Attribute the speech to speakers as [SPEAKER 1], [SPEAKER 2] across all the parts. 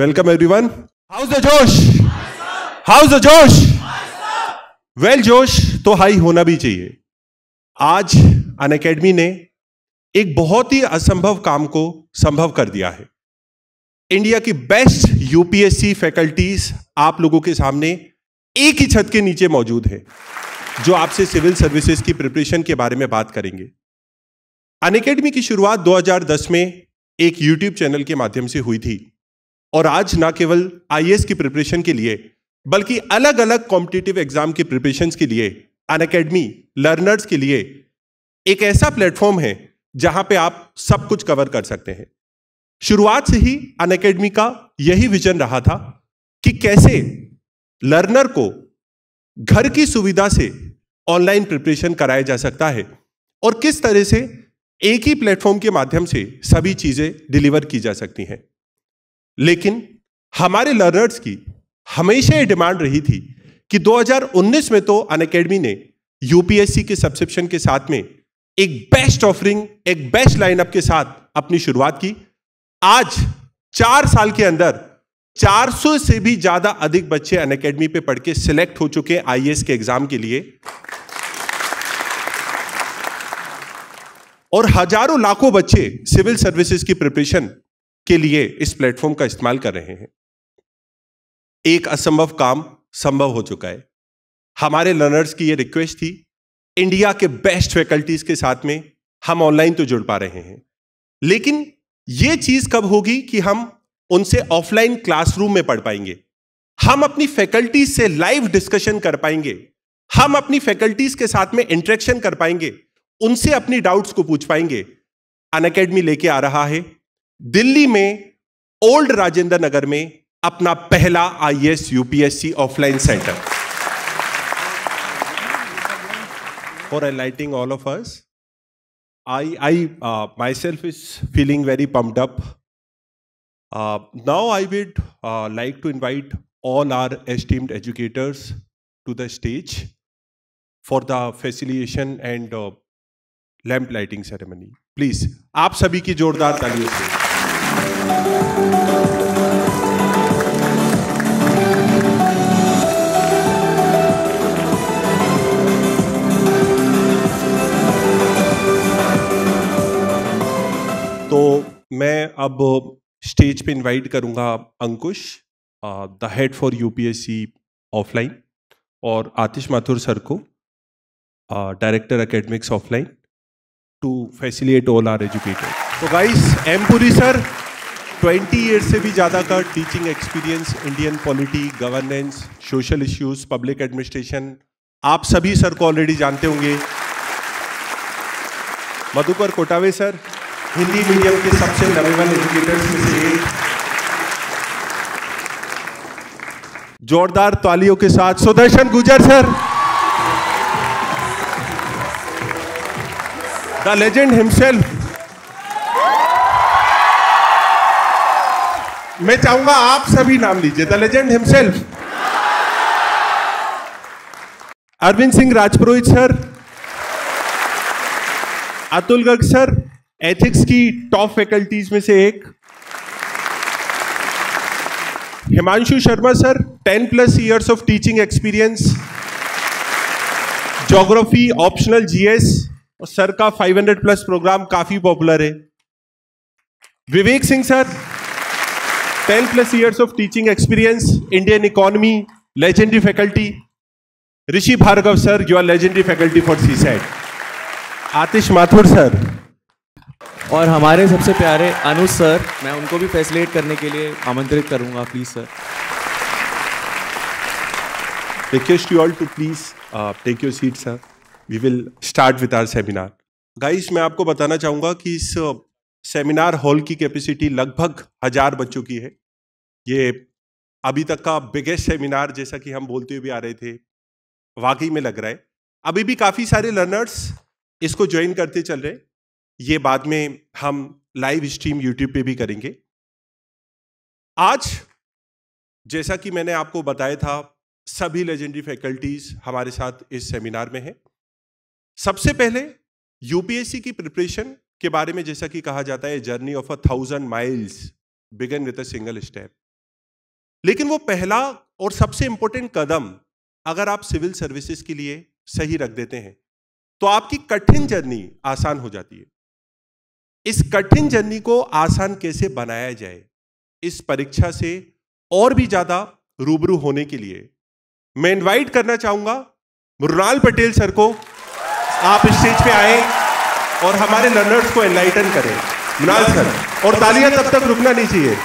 [SPEAKER 1] Every one How's the जोश How's the जोश well जोश तो हाई होना भी चाहिए आज अन अकेडमी ने एक बहुत ही असंभव काम को संभव कर दिया है इंडिया की बेस्ट यूपीएससी फैकल्टीज आप लोगों के सामने एक ही छत के नीचे मौजूद है जो आपसे सिविल सर्विसेज की प्रिपरेशन के बारे में बात करेंगे अनकेडमी की शुरुआत 2010 में एक यूट्यूब चैनल के माध्यम से हुई थी और आज ना केवल आई की प्रिपरेशन के लिए बल्कि अलग अलग कॉम्पिटेटिव एग्जाम की प्रिपरेशन के लिए अन अकेडमी लर्नर्स के लिए एक ऐसा प्लेटफॉर्म है जहां पे आप सब कुछ कवर कर सकते हैं शुरुआत से ही अन अकेडमी का यही विजन रहा था कि कैसे लर्नर को घर की सुविधा से ऑनलाइन प्रिपरेशन कराया जा सकता है और किस तरह से एक ही प्लेटफॉर्म के माध्यम से सभी चीज़ें डिलीवर की जा सकती हैं लेकिन हमारे लर्नर्स की हमेशा ये डिमांड रही थी कि 2019 में तो अन अकेडमी ने यूपीएससी के सब्सक्रिप्शन के साथ में एक बेस्ट ऑफरिंग एक बेस्ट लाइनअप के साथ अपनी शुरुआत की आज चार साल के अंदर 400 से भी ज्यादा अधिक बच्चे अन अकेडमी पर पढ़ के सिलेक्ट हो चुके हैं आई के एग्जाम के लिए और हजारों लाखों बच्चे सिविल सर्विसेज की प्रिपरेशन के लिए इस प्लेटफॉर्म का इस्तेमाल कर रहे हैं एक असंभव काम संभव हो चुका है हमारे लर्नर्स की ये रिक्वेस्ट थी इंडिया के बेस्ट फैकल्टीज के साथ में हम ऑनलाइन तो जुड़ पा रहे हैं लेकिन ये चीज कब होगी कि हम उनसे ऑफलाइन क्लासरूम में पढ़ पाएंगे हम अपनी फैकल्टी से लाइव डिस्कशन कर पाएंगे हम अपनी फैकल्टीज के साथ में इंटरेक्शन कर पाएंगे उनसे अपनी डाउट्स को पूछ पाएंगे अन लेके आ रहा है दिल्ली में ओल्ड राजेंद्र नगर में अपना पहला IAS UPSC offline centre for enlightening all of us I I myself is feeling very pumped up now I would like to invite all our esteemed educators to the stage for the felicitation and lamp lighting ceremony please आप सभी की जोरदार तालियों से तो मैं अब stage पे इनवाइट करूंगा Ankush the head for UPSC offline और आतिश माथुर सर को director academics offline to facilitate all our educated तो guys M Puri sir 20 year से भी ज़्यादा का teaching experience Indian polity governance social issues public administration आप सभी सर को ऑलरेडी जानते होंगे मधुकर कोटावे सर हिंदी मीडियम के सबसे नवेबल एजुकेटर्स में से एक जोरदार तालियों के साथ सुदर्शन गुजर सर द लेजेंड हिमसेल्फ मैं चाहूंगा आप सभी नाम लीजिए the legend himself Arvind Singh Rajpurohit sir Atul गग सर एथिक्स की टॉप फैकल्टीज में से एक Himanshu Sharma sir ten plus years of teaching experience geography optional GS और सर का 500 प्लस प्रोग्राम काफी पॉपुलर है Vivek Singh sir ten plus years of teaching experience Indian economy legendary faculty Rishi Bhargava sir you are legendary faculty for CSAT Atish Mathur sir और हमारे सबसे प्यारे अनु sir मैं उनको भी फैसिलेट करने के लिए आमंत्रित करूंगा please sir request you all to please take your seat sir we will start with our seminar guys मैं आपको बताना चाहूंगा कि इस uh, सेमिनार हॉल की कैपेसिटी लगभग हजार बच्चों की है ये अभी तक का बिगेस्ट सेमिनार जैसा कि हम बोलते हुए भी आ रहे थे वाकई में लग रहा है अभी भी काफ़ी सारे लर्नर्स इसको ज्वाइन करते चल रहे ये बाद में हम लाइव स्ट्रीम यूट्यूब पे भी करेंगे आज जैसा कि मैंने आपको बताया था सभी लेजेंडरी फैकल्टीज़ हमारे साथ इस सेमिनार में हैं सबसे पहले यूपीएससी की प्रिपरेशन के बारे में जैसा कि कहा जाता है journey of a thousand miles begin with a single step लेकिन वो पहला और सबसे इंपॉर्टेंट कदम अगर आप सिविल सर्विसेज के लिए सही रख देते हैं तो आपकी कठिन जर्नी आसान हो जाती है इस कठिन जर्नी को आसान कैसे बनाया जाए इस परीक्षा से और भी ज्यादा रूबरू होने के लिए मैं इनवाइट करना चाहूंगा मृणाल पटेल सर को आप स्टेज पे आए और हमारे लर्नर्स को एनलाइटन करें मुनाज सर और तालियां तब तक रुकना नहीं चाहिए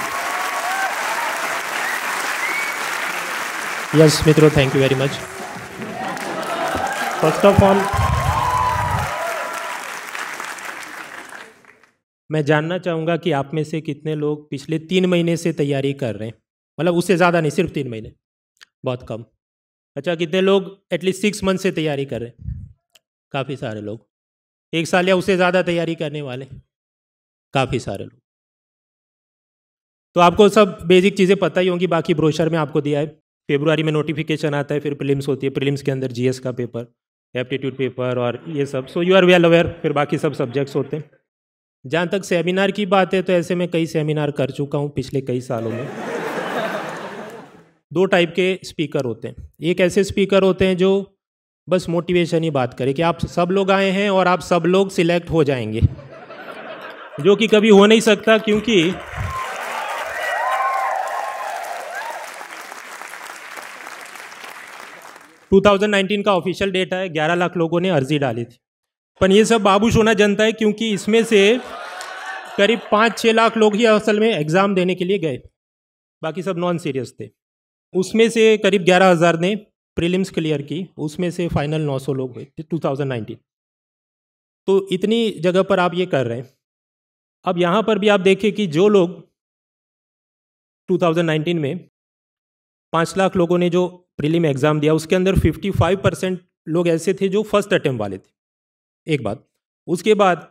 [SPEAKER 2] यस मित्रों thank you very much first of all मैं जानना चाहूंगा कि आप में से कितने लोग पिछले तीन महीने से तैयारी कर रहे हैं मतलब उससे ज़्यादा नहीं सिर्फ तीन महीने बहुत कम अच्छा कितने लोग एटलीस्ट सिक्स मंथ से तैयारी कर रहे हैं काफ़ी सारे लोग एक साल या उससे ज़्यादा तैयारी करने वाले काफ़ी सारे लोग तो आपको सब बेसिक चीज़ें पता ही होंगी बाकी ब्रोशर में आपको दिया है फेब्रुआरी में नोटिफिकेशन आता है फिर प्रिलिम्स होती है प्रिलिम्स के अंदर जीएस का पेपर एप्टीट्यूड पेपर और ये सब so you are well aware फिर बाकी सब सब्जेक्ट्स होते हैं जहाँ तक सेमिनार की बात है तो ऐसे मैं कई सेमिनार कर चुका हूँ पिछले कई सालों में दो टाइप के स्पीकर होते हैं एक ऐसे स्पीकर होते हैं जो बस मोटिवेशन ही बात करें कि आप सब लोग आए हैं और आप सब लोग सिलेक्ट हो जाएंगे जो कि कभी हो नहीं सकता क्योंकि टू नाइनटीन का ऑफिशियल डेटा है 11 लाख लोगों ने अर्जी डाली थी पर ये सब बाबू सोना जनता है क्योंकि इसमें से करीब पाँच छः लाख लोग ही असल में एग्ज़ाम देने के लिए गए बाकी सब नॉन सीरियस थे उसमें से करीब ग्यारह हज़ार ने प्रीलिम्स क्लियर की उसमें से फाइनल 900 लोग हुए थे 2019 तो इतनी जगह पर आप ये कर रहे हैं अब यहाँ पर भी आप देखिए कि जो लोग 2019 में पाँच लाख लोगों ने जो प्रीलिम एग्ज़ाम दिया उसके अंदर 55 परसेंट लोग ऐसे थे जो फर्स्ट अटैम्प वाले थे एक बात उसके बाद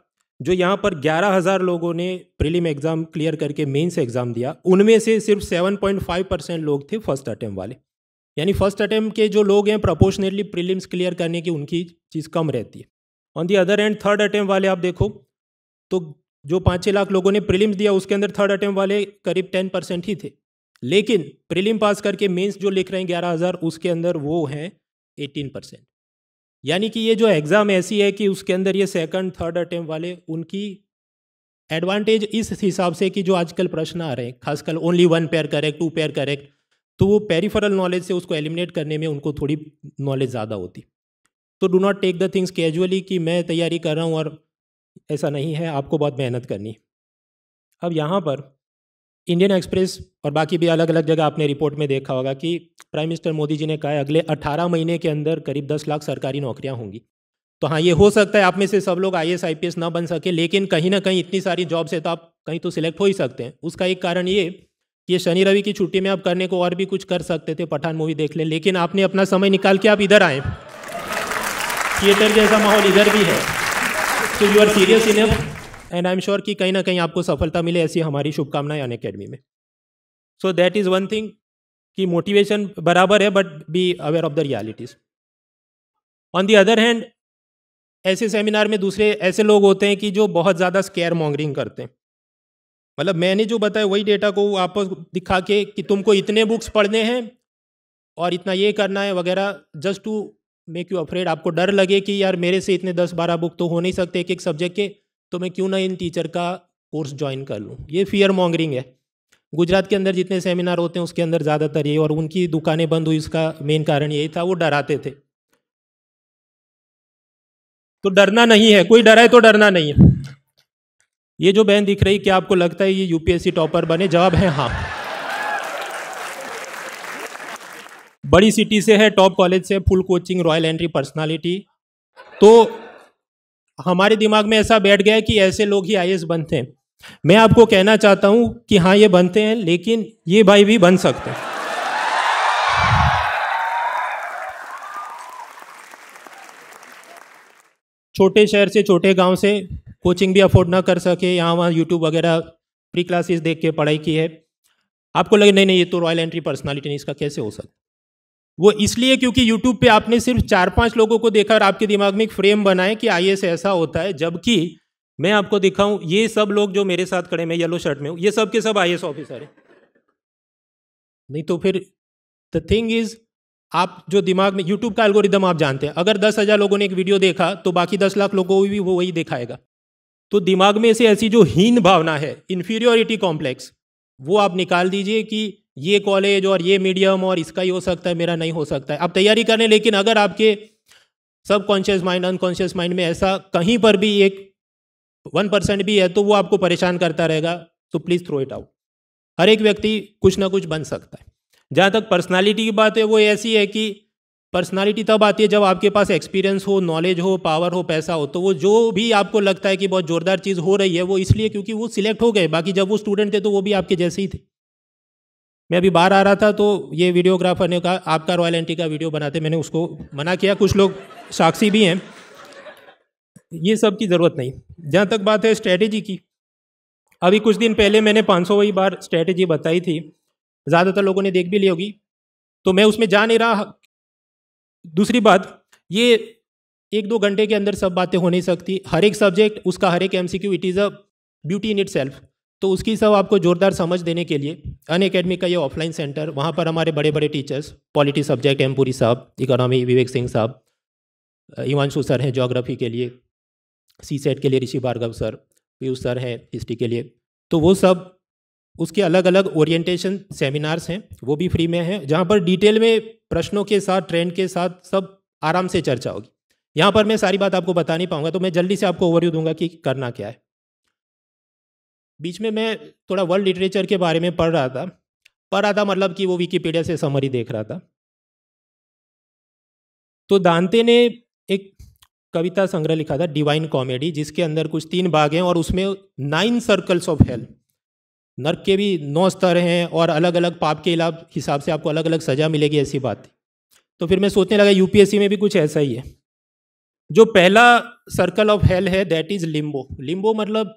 [SPEAKER 2] जो यहाँ पर ग्यारह हजार लोगों ने प्रीलिम एग्ज़ाम क्लियर करके मेंस एग्ज़ाम दिया उनमें से सिर्फ 7.5 परसेंट लोग थे फर्स्ट अटैम्प वाले यानी फर्स्ट अटैम्प्ट के जो लोग हैं प्रपोर्शनेटली प्रीलिम्स क्लियर करने की उनकी चीज़ कम रहती है on the other end third attempt वाले आप देखो तो जो पाँच छः लाख लोगों ने प्रीलिम्स दिया उसके अंदर थर्ड अटैम्प्ट वाले करीब टेन परसेंट ही थे लेकिन प्रीलिम पास करके मेंस जो लिख रहे हैं ग्यारह हज़ार उसके अंदर वो हैं एटीन परसेंट यानी कि ये जो एग्ज़ाम ऐसी है कि उसके अंदर ये सेकंड थर्ड अटैम्प्ट वाले उनकी एडवांटेज इस हिसाब से कि जो आजकल प्रश्न आ रहे हैं खासकर only one pair correct two pair correct तो वो पेरीफरल नॉलेज से उसको एलिमिनेट करने में उनको थोड़ी नॉलेज ज़्यादा होती तो do not take the things casually कि मैं तैयारी कर रहा हूँ और ऐसा नहीं है आपको बहुत मेहनत करनी अब यहाँ पर इंडियन एक्सप्रेस और बाकी भी अलग अलग जगह आपने रिपोर्ट में देखा होगा कि प्राइम मिनिस्टर मोदी जी ने कहा है अगले 18 महीने के अंदर करीब 10 लाख सरकारी नौकरियां होंगी तो हाँ ये हो सकता है आप में से सब लोग I S I P S ना बन सके लेकिन कहीं ना कहीं इतनी सारी जॉब्स है तो आप कहीं तो सिलेक्ट हो ही सकते हैं उसका एक कारण ये ये शनि रवि की छुट्टी में आप करने को और भी कुछ कर सकते थे पठान मूवी देख ले। लेकिन आपने अपना समय निकाल के आप इधर आए थिएटर जैसा माहौल इधर भी है so you are serious in and I am sure कि कहीं ना कहीं आपको सफलता मिले ऐसी हमारी शुभकामनाएं अन अकेडमी में so that is one thing कि मोटिवेशन बराबर है but be aware of the realities on the other hand ऐसे सेमिनार में दूसरे ऐसे लोग होते हैं कि जो बहुत ज़्यादा स्केयर मॉन्गरिंग करते हैं मतलब मैंने जो बताया वही डेटा को आपको दिखा के कि तुमको इतने बुक्स पढ़ने हैं और इतना ये करना है वगैरह just to make you afraid आपको डर लगे कि यार मेरे से इतने दस बारह बुक तो हो नहीं सकते एक एक सब्जेक्ट के तो मैं क्यों ना इन टीचर का कोर्स ज्वाइन कर लूँ ये फियर मॉन्गरिंग है गुजरात के अंदर जितने सेमिनार होते हैं उसके अंदर ज़्यादातर ये और उनकी दुकानें बंद हुई इसका मेन कारण यही था वो डराते थे तो डरना नहीं है कोई डरा है तो डरना नहीं है ये जो बहन दिख रही क्या आपको लगता है ये यूपीएससी टॉपर बने जवाब है हाँ बड़ी सिटी से है टॉप कॉलेज से full coaching royal entry personality तो हमारे दिमाग में ऐसा बैठ गया कि ऐसे लोग ही आई बनते हैं मैं आपको कहना चाहता हूं कि हाँ ये बनते हैं लेकिन ये भाई भी बन सकते हैं छोटे शहर से छोटे गांव से कोचिंग भी अफोर्ड ना कर सके यहाँ वहाँ यूट्यूब वगैरह प्री क्लासेस देख के पढ़ाई की है आपको लगे नहीं नहीं ये तो रॉयल एंट्री पर्सनालिटी नहीं इसका कैसे हो सकता वो इसलिए क्योंकि यूट्यूब पे आपने सिर्फ चार पांच लोगों को देखा और आपके दिमाग में एक फ्रेम बनाए कि आई ऐसा होता है जबकि मैं आपको दिखाऊं ये सब लोग जो मेरे साथ खड़े मैं येलो शर्ट में हूँ ये सब के सब आई ऑफिसर है नहीं तो फिर द थिंग इज आप जो दिमाग में यूट्यूब का एल्गोरिदम आप जानते हैं अगर दस हज़ार लोगों ने एक वीडियो देखा तो बाकी दस लाख लोगों को भी वो वही दिखाएगा तो दिमाग में से ऐसी जो हीन भावना है इन्फीरियोरिटी कॉम्प्लेक्स वो आप निकाल दीजिए कि ये कॉलेज और ये मीडियम और इसका ही हो सकता है मेरा नहीं हो सकता है आप तैयारी कर लें लेकिन अगर आपके सब कॉन्शियस माइंड अनकॉन्शियस माइंड में ऐसा कहीं पर भी एक वन परसेंट भी है तो वो आपको परेशान करता रहेगा तो प्लीज़ थ्रो इट आउट हर एक व्यक्ति कुछ ना कुछ बन सकता है जहाँ तक पर्सनालिटी की बात है वो ऐसी है कि पर्सनालिटी तब आती है जब आपके पास एक्सपीरियंस हो नॉलेज हो पावर हो पैसा हो तो वो जो भी आपको लगता है कि बहुत ज़ोरदार चीज़ हो रही है वो इसलिए क्योंकि वो सिलेक्ट हो गए बाकी जब वो स्टूडेंट थे तो वो भी आपके जैसे ही थे मैं अभी बाहर आ रहा था तो ये वीडियोग्राफर ने कहा आपका रॉयल एंटी का वीडियो बनाते मैंने उसको मना किया कुछ लोग साक्षी भी हैं ये सब की ज़रूरत नहीं जहाँ तक बात है स्ट्रैटेजी की अभी कुछ दिन पहले मैंने पाँच सौ वही बार स्ट्रैटेजी बताई थी ज़्यादातर लोगों ने देख भी ली होगी तो मैं उसमें जा नहीं रहा दूसरी बात ये एक दो घंटे के अंदर सब बातें हो नहीं सकती हर एक सब्जेक्ट उसका हर एक um it is a beauty in itself तो उसकी सब आपको ज़ोरदार समझ देने के लिए अन अकेडमी का ये ऑफलाइन सेंटर वहाँ पर हमारे बड़े बड़े टीचर्स पॉलिटी सब्जेक्ट एमपुरी साहब इकोनॉमी विवेक सिंह साहब इवानशु सर हैं जोग्राफी के लिए सी सेट के लिए ऋषि भार्गव सर पीयूष सर हैं हिस्ट्री के लिए तो वो सब उसके अलग अलग ओरिएंटेशन सेमिनार्स हैं वो भी फ्री में हैं जहाँ पर डिटेल में प्रश्नों के साथ ट्रेंड के साथ सब आराम से चर्चा होगी यहाँ पर मैं सारी बात आपको बता नहीं पाऊंगा तो मैं जल्दी से आपको ओवरव्यू दूंगा कि करना क्या है बीच में मैं थोड़ा वर्ल्ड लिटरेचर के बारे में पढ़ रहा था पढ़ रहा था मतलब कि वो विकीपीडिया से समरी देख रहा था तो दांते ने एक कविता संग्रह लिखा था डिवाइन कॉमेडी जिसके अंदर कुछ तीन भाग हैं और उसमें नाइन सर्कल्स ऑफ हेल्थ नर्क के भी नौ स्तर हैं और अलग अलग पाप के इलाब हिसाब से आपको अलग अलग सज़ा मिलेगी ऐसी बात तो फिर मैं सोचने लगा यूपीएससी में भी कुछ ऐसा ही है जो पहला सर्कल ऑफ हेल है दैट इज़ लिम्बो लिम्बो मतलब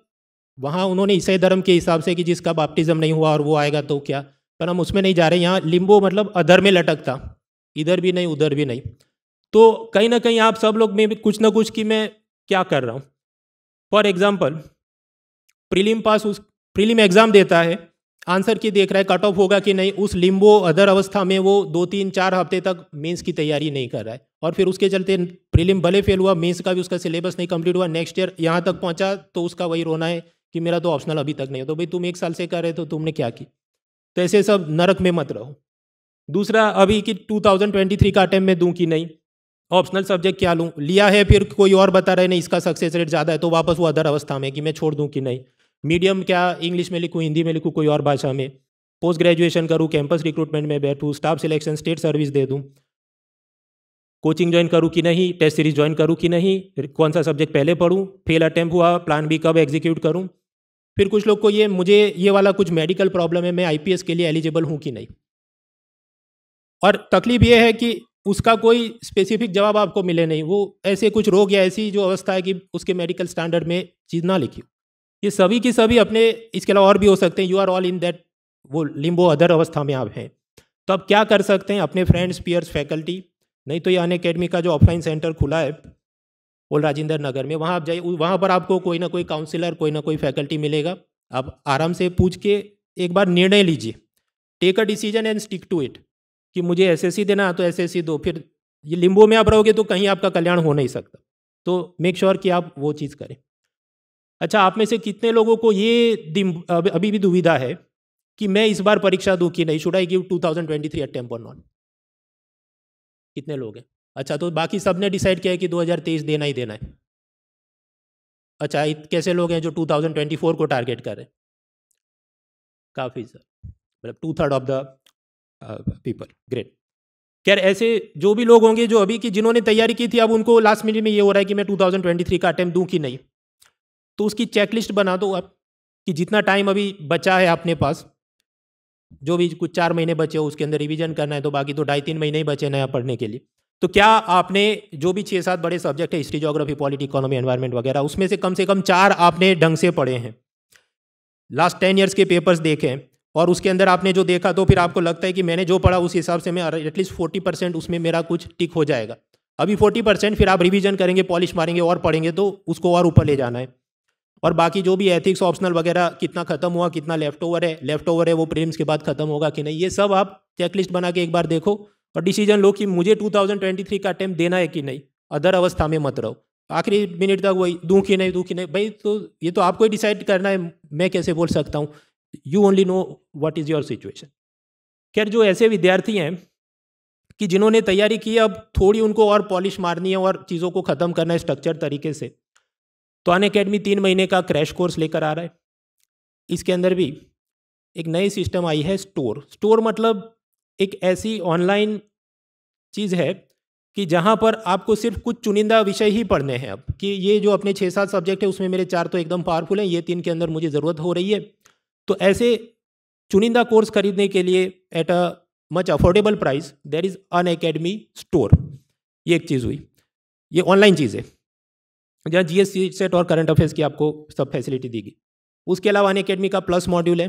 [SPEAKER 2] वहाँ उन्होंने ईसाई धर्म के हिसाब से कि जिसका बाप्टिज्म नहीं हुआ और वो आएगा तो क्या पर हम उसमें नहीं जा रहे यहाँ लिम्बो मतलब अधर में लटकता इधर भी नहीं उधर भी नहीं तो कहीं ना कहीं आप सब लोग में भी कुछ ना कुछ कि मैं क्या कर रहा हूँ फॉर एग्ज़ाम्पल प्रीलिम पास उस प्रीलिम एग्जाम देता है आंसर की देख रहा है कट ऑफ होगा कि नहीं उस लिम्बो अदर अवस्था में वो दो तीन चार हफ्ते तक मेंस की तैयारी नहीं कर रहा है और फिर उसके चलते प्रीलिम भले फेल हुआ मेंस का भी उसका सिलेबस नहीं कंप्लीट हुआ नेक्स्ट ईयर यहाँ तक पहुँचा तो उसका वही रोना है कि मेरा तो ऑप्शनल अभी तक नहीं हो तो भाई तुम एक साल से कर रहे तो तुमने क्या की तो ऐसे सब नरक में मत रहो दूसरा अभी कि टू का अटैम्प में दूँ कि नहीं ऑप्शनल सब्जेक्ट क्या लूँ लिया है फिर कोई और बता रहे नहीं इसका सक्सेस रेट ज़्यादा है तो वापस वो अदर अवस्था में कि मैं छोड़ दूँ कि नहीं मीडियम क्या इंग्लिश में लिखूँ हिंदी में लिखूँ कोई और भाषा में पोस्ट ग्रेजुएशन करूँ कैंपस रिक्रूटमेंट में बैठूँ स्टाफ सिलेक्शन स्टेट सर्विस दे दूँ कोचिंग ज्वाइन करूँ कि नहीं टेस्ट सीरीज ज्वाइन करूँ कि नहीं कौन सा सब्जेक्ट पहले पढ़ूँ फेल अटैम्प हुआ प्लान बी कब एग्जीक्यूट करूँ फिर कुछ लोग को ये मुझे ये वाला कुछ मेडिकल प्रॉब्लम है मैं आईपीएस के लिए एलिजिबल हूँ कि नहीं और तकलीफ ये है कि उसका कोई स्पेसिफिक जवाब आपको मिले नहीं वो ऐसे कुछ रोग या ऐसी जो अवस्था है कि उसके मेडिकल स्टैंडर्ड में चीज़ ना लिखी ये सभी के सभी अपने इसके अलावा और भी हो सकते हैं you are all in that वो लिम्बो अदर अवस्था में आप हैं तो आप क्या कर सकते हैं अपने फ्रेंड्स पियर्स फैकल्टी नहीं तो ये अन अकेडमी का जो ऑफलाइन सेंटर खुला है ओल्ड राजेंद्र नगर में वहाँ आप जाइए वहाँ पर आपको कोई ना कोई काउंसिलर कोई ना कोई फैकल्टी मिलेगा आप आराम से पूछ के एक बार निर्णय लीजिए take a decision and stick to it कि मुझे सी देना तो सी दो फिर ये लिम्बो में आप रहोगे तो कहीं आपका कल्याण हो नहीं सकता तो मेक श्योर sure कि आप वो चीज़ करें अच्छा आप में से कितने लोगों को ये अभी भी दुविधा है कि मैं इस बार परीक्षा दूं कि नहीं शुड आई गिव 2023 अटेम्प और नॉट कितने लोग हैं अच्छा तो बाकी सब ने डिसाइड किया है कि 2023 देना ही देना है अच्छा कैसे लोग हैं जो 2024 को टारगेट कर रहे हैं काफ़ी सर मतलब two third of the people great खैर ऐसे जो भी लोग होंगे जो अभी कि जिन्होंने तैयारी की थी अब उनको लास्ट मिनट में ये हो रहा है कि मैं 2023 का अटैम्प्ट दूं कि नहीं तो उसकी चेकलिस्ट बना दो आप कि जितना टाइम अभी बचा है अपने पास जो भी कुछ चार महीने बचे हो उसके अंदर रिवीजन करना है तो बाकी तो ढाई तीन महीने ही बचे नया पढ़ने के लिए तो क्या आपने जो भी छः सात बड़े सब्जेक्ट है history geography polity economy environment वगैरह उसमें से कम से कम चार आपने ढंग से पढ़े हैं लास्ट टेन ईयर्स के पेपर्स देखे और उसके अंदर आपने जो देखा तो फिर आपको लगता है कि मैंने जो पढ़ा उस हिसाब से मैं एटलीस्ट फोर्टी परसेंट उसमें मेरा कुछ टिक हो जाएगा अभी फोर्टी परसेंट फिर आप रिविजन करेंगे पॉलिश मारेंगे और पढ़ेंगे तो उसको और ऊपर ले जाना है और बाकी जो भी एथिक्स ऑप्शनल वगैरह कितना खत्म हुआ कितना लेफ्ट ओवर है लेफ्ट ओवर है वो प्रीम्स के बाद खत्म होगा कि नहीं ये सब आप चेकलिस्ट बना के एक बार देखो और डिसीजन लो कि मुझे 2023 का अटैम्प्ट देना है कि नहीं अदर अवस्था में मत रहो आखिरी मिनट तक वही दूँ कि नहीं दूँ कि नहीं भाई तो ये तो आपको ही डिसाइड करना है मैं कैसे बोल सकता हूँ you only know what is your situation खैर जो ऐसे विद्यार्थी हैं कि जिन्होंने तैयारी की अब थोड़ी उनको और पॉलिश मारनी है और चीज़ों को ख़त्म करना है स्ट्रक्चर तरीके से तो अन अकेडमी तीन महीने का क्रैश कोर्स लेकर आ रहा है इसके अंदर भी एक नई सिस्टम आई है स्टोर स्टोर मतलब एक ऐसी ऑनलाइन चीज़ है कि जहाँ पर आपको सिर्फ कुछ चुनिंदा विषय ही पढ़ने हैं अब कि ये जो अपने छः सात सब्जेक्ट है उसमें मेरे चार तो एकदम पावरफुल हैं ये तीन के अंदर मुझे ज़रूरत हो रही है तो ऐसे चुनिंदा कोर्स खरीदने के लिए at a much affordable price there is Unacademy store ये एक चीज़ हुई ये ऑनलाइन चीज़ है जहाँ जी एस सेट और करंट अफेयर्स की आपको सब फैसिलिटी देगी उसके अलावा अन अकेडमी का प्लस मॉड्यूल है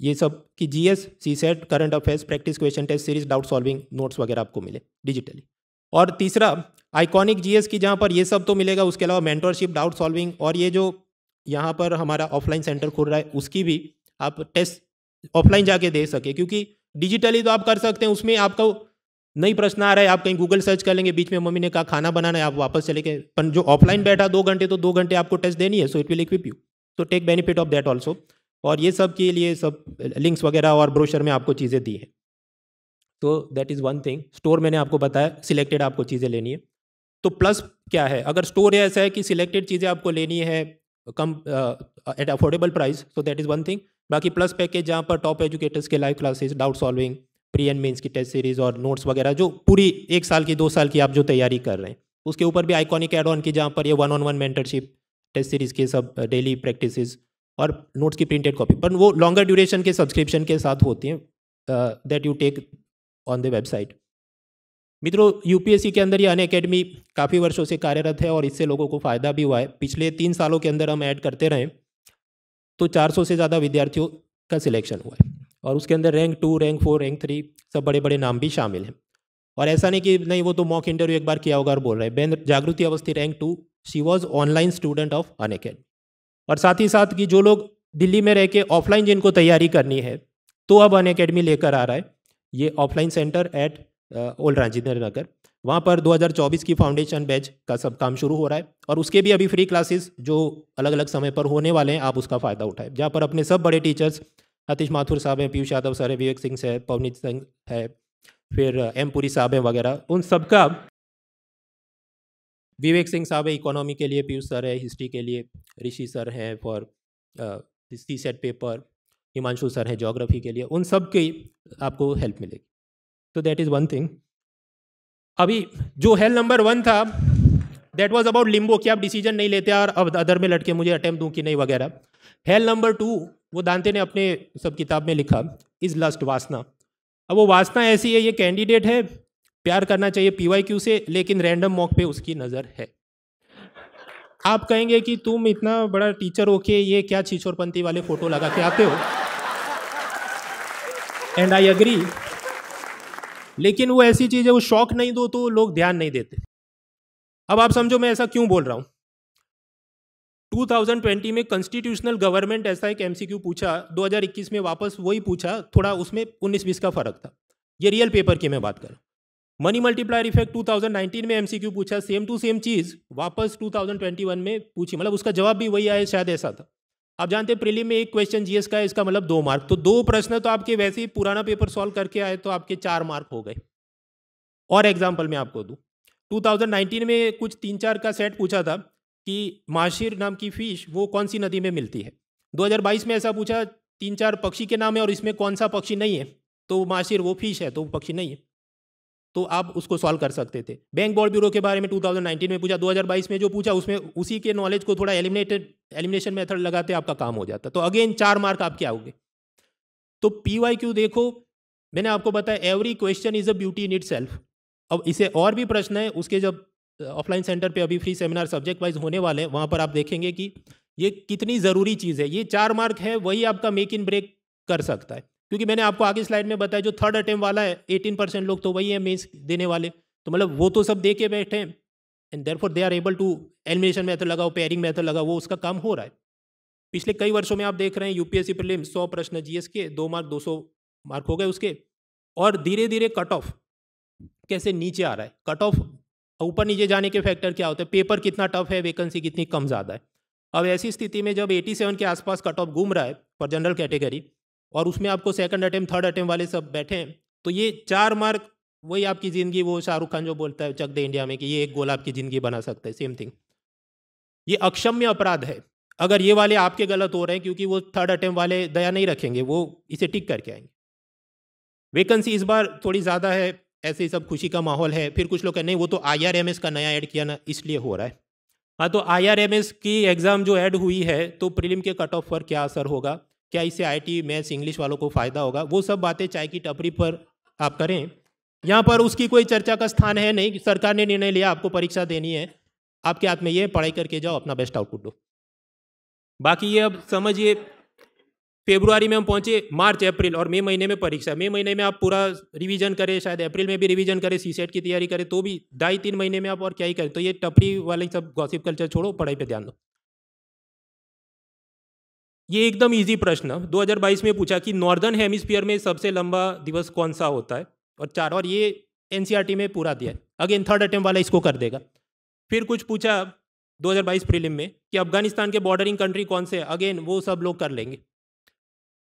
[SPEAKER 2] ये सब कि G S CSAT current affairs practice question test series doubt solving notes वगैरह आपको मिले डिजिटली और तीसरा आइकॉनिक एस की जहाँ पर ये सब तो मिलेगा उसके अलावा मेंटरशिप डाउट सॉल्विंग और ये जो यहाँ पर हमारा ऑफलाइन सेंटर खुल रहा है उसकी भी आप टेस्ट ऑफलाइन जाके दे सके क्योंकि डिजिटली तो आप कर सकते हैं उसमें आपको नई प्रश्न आ रहा है आप कहीं गूगल सर्च कर लेंगे बीच में मम्मी ने कहा खाना बनाना है आप वापस चले गए पर जो ऑफलाइन बैठा दो घंटे तो दो घंटे आपको टेस्ट देनी है so it will equip you so take benefit of that also और ये सब के लिए सब लिंक्स वगैरह और ब्रोशर में आपको चीज़ें दी हैं तो that is one thing store मैंने आपको बताया सिलेक्टेड आपको चीज़ें लेनी है तो प्लस क्या है अगर स्टोर ऐसा है कि सिलेक्टेड चीज़ें आपको लेनी है कम एट अफोर्डेबल प्राइस तो दैट इज़ वन थिंग बाकी प्लस पैकेज जहाँ पर टॉप एजुकेटर्स के live classes doubt solving pre and mains की टेस्ट सीरीज और नोट्स वगैरह जो पूरी एक साल की दो साल की आप जो तैयारी कर रहे हैं उसके ऊपर भी आइकॉनिक एड ऑन की जहाँ पर ये one on one mentorship test series के सब डेली प्रैक्टिस और नोट्स की प्रिंटेड कॉपी पर वो लॉन्गर ड्यूरेशन के सब्सक्रिप्शन के साथ होती हैं that you take on the website मित्रों यूपीएससी के अंदर ये अन अकेडमी काफ़ी वर्षों से कार्यरत है और इससे लोगों को फ़ायदा भी हुआ है पिछले तीन सालों के अंदर हम ऐड करते रहें तो 400 से ज़्यादा विद्यार्थियों का सिलेक्शन हुआ है और उसके अंदर rank two rank four rank three सब बड़े बड़े नाम भी शामिल हैं और ऐसा नहीं कि नहीं वो तो मॉक इंटरव्यू एक बार किया होगा और बोल रहे हैं बेंद्र Jagriti Awasthi rank two she was online student of अन और साथ ही साथ कि जो लोग दिल्ली में रह के ऑफलाइन जिनको तैयारी करनी है तो अब अन लेकर आ रहा है ये offline centre at old Rajendra Nagar वहाँ पर 2024 की फाउंडेशन बैच का सब काम शुरू हो रहा है और उसके भी अभी फ्री क्लासेस जो अलग अलग समय पर होने वाले हैं आप उसका फ़ायदा उठाएं जहाँ पर अपने सब बड़े टीचर्स आतिश माथुर साहब हैं पीयूष यादव सर हैं विवेक सिंह है पवनीत सिंह है फिर एम पुरी साहब हैं वगैरह उन सबका विवेक सिंह साहब है इकोनॉमी के लिए पीयूष सर है हिस्ट्री के लिए ऋषि सर हैं for CSAT paper Himanshu sir हैं जोग्राफी के लिए उन सब की आपको हेल्प मिलेगी तो दैट इज़ वन थिंग अभी जो हेल्प नंबर वन था दैट वॉज अबाउट लिम्बो कि आप डिसीजन नहीं लेते और अब अदर में लटके मुझे अटैम्प दूँ कि नहीं वगैरह हेल नंबर टू वो दांते ने अपने सब किताब में लिखा इज लस्ट वासना अब वो वासना ऐसी है ये कैंडिडेट है प्यार करना चाहिए पी से लेकिन रैंडम मॉक पे उसकी नज़र है आप कहेंगे कि तुम इतना बड़ा टीचर हो के ये क्या छीछोरपंथी वाले फोटो लगा के आते हो एंड आई अग्री लेकिन वो ऐसी चीज़ है वो शौक नहीं दो तो लोग ध्यान नहीं देते अब आप समझो मैं ऐसा क्यों बोल रहा हूँ 2020 में कॉन्स्टिट्यूशनल गवर्नमेंट ऐसा एक एमसीक्यू पूछा 2021 में वापस वही पूछा थोड़ा उसमें उन्नीस बीस का फर्क था ये रियल पेपर की मैं बात कर मनी मल्टीप्लायर इफेक्ट 2019 में एमसीक्यू पूछा सेम टू सेम चीज़ वापस 2021 में पूछी मतलब उसका जवाब भी वही आया शायद ऐसा था आप जानते हैं प्रीलिम में एक क्वेश्चन जीएस का है इसका मतलब दो मार्क तो दो प्रश्न तो आपके वैसे ही पुराना पेपर सॉल्व करके आए तो आपके चार मार्क हो गए और एग्जाम्पल मैं आपको दूँ 2019 में कुछ तीन चार का सेट पूछा था कि माशिर नाम की फ़िश वो कौन सी नदी में मिलती है 2022 में ऐसा पूछा तीन चार पक्षी के नाम है और इसमें कौन सा पक्षी नहीं है तो माशिर वो फिश है तो वो पक्षी नहीं है तो आप उसको सॉल्व कर सकते थे बैंक बोर्ड ब्यूरो के बारे में 2019 में पूछा 2022 में जो पूछा उसमें उसी के नॉलेज को थोड़ा एलिमिनेटेड एलिमिनेशन मेथड लगाते आपका काम हो जाता तो अगेन चार मार्क आपके आओगे तो पी क्यू देखो मैंने आपको बताया every question is a beauty in itself अब इसे और भी प्रश्न है उसके जब ऑफलाइन सेंटर पे अभी फ्री सेमिनार सब्जेक्ट वाइज होने वाले हैं वहाँ पर आप देखेंगे कि ये कितनी ज़रूरी चीज़ है ये चार मार्क है वही आपका मेक इन ब्रेक कर सकता है क्योंकि मैंने आपको आगे स्लाइड में बताया जो थर्ड अटैम्प वाला है एटीन परसेंट लोग तो वही है मेन्स देने वाले तो मतलब वो तो सब दे के बैठे हैं and therefore they are able to elimination method लगाओ पेयरिंग मैथड लगाओ वो उसका काम हो रहा है पिछले कई वर्षों में आप देख रहे हैं यूपीएससी प्रीलिम सौ प्रश्न जी के दो मार्क दो सौ मार्क हो गए उसके और धीरे धीरे कट ऑफ कैसे नीचे आ रहा है कट ऑफ ऊपर नीचे जाने के फैक्टर क्या होते हैं पेपर कितना टफ है वैकेंसी कितनी कम ज़्यादा है अब ऐसी स्थिति में जब 87 के आसपास कट ऑफ घूम रहा है फॉर जनरल कैटेगरी और उसमें आपको सेकंड अटैम्प थर्ड अटैम्प वाले सब बैठे हैं तो ये चार मार्क वही आपकी ज़िंदगी वो शाहरुख खान जो बोलता है चक दे इंडिया में कि ये एक गोल आपकी ज़िंदगी बना सकता है सेम थिंग ये अक्षम्य अपराध है अगर ये वाले आपके गलत हो रहे हैं क्योंकि वो थर्ड अटैम्प वाले दया नहीं रखेंगे वो इसे टिक करके आएंगे वैकेंसी इस बार थोड़ी ज़्यादा है ऐसे ही सब खुशी का माहौल है फिर कुछ लोग कहें नहीं वो तो आई आर एम एस का नया ऐड किया ना इसलिए हो रहा है हाँ तो आई आर एम एस की एग्ज़ाम जो ऐड हुई है तो प्रीलिम के कट ऑफ पर क्या असर होगा क्या इससे आई टी मैथ्स इंग्लिश वालों को फ़ायदा होगा वो सब बातें चाय की टपरी पर आप करें यहाँ पर उसकी कोई चर्चा का स्थान है नहीं सरकार ने निर्णय लिया आपको परीक्षा देनी है आपके हाथ में ये पढ़ाई करके जाओ अपना बेस्ट आउटपुट दो बाकी ये अब समझिए फेब्रुआरी में हम पहुंचे मार्च अप्रैल और मई महीने में परीक्षा मई महीने में आप पूरा रिवीजन करें शायद अप्रैल में भी रिवीजन करें सी सेट की तैयारी करें तो भी ढाई तीन महीने में आप और क्या ही करें तो ये टपरी वाले सब गॉसिप कल्चर छोड़ो पढ़ाई पे ध्यान दो ये एकदम इजी प्रश्न 2022 में पूछा कि नॉर्दर्न हेमिस्फीयर में सबसे लंबा दिवस कौन सा होता है और चार और ये एन e में पूरा दिया है अगेन थर्ड अटेम्प्ट वाला इसको कर देगा फिर कुछ पूछा 2022 प्रीलिम में कि अफगानिस्तान के बॉर्डरिंग कंट्री कौन से है अगेन वो सब लोग कर लेंगे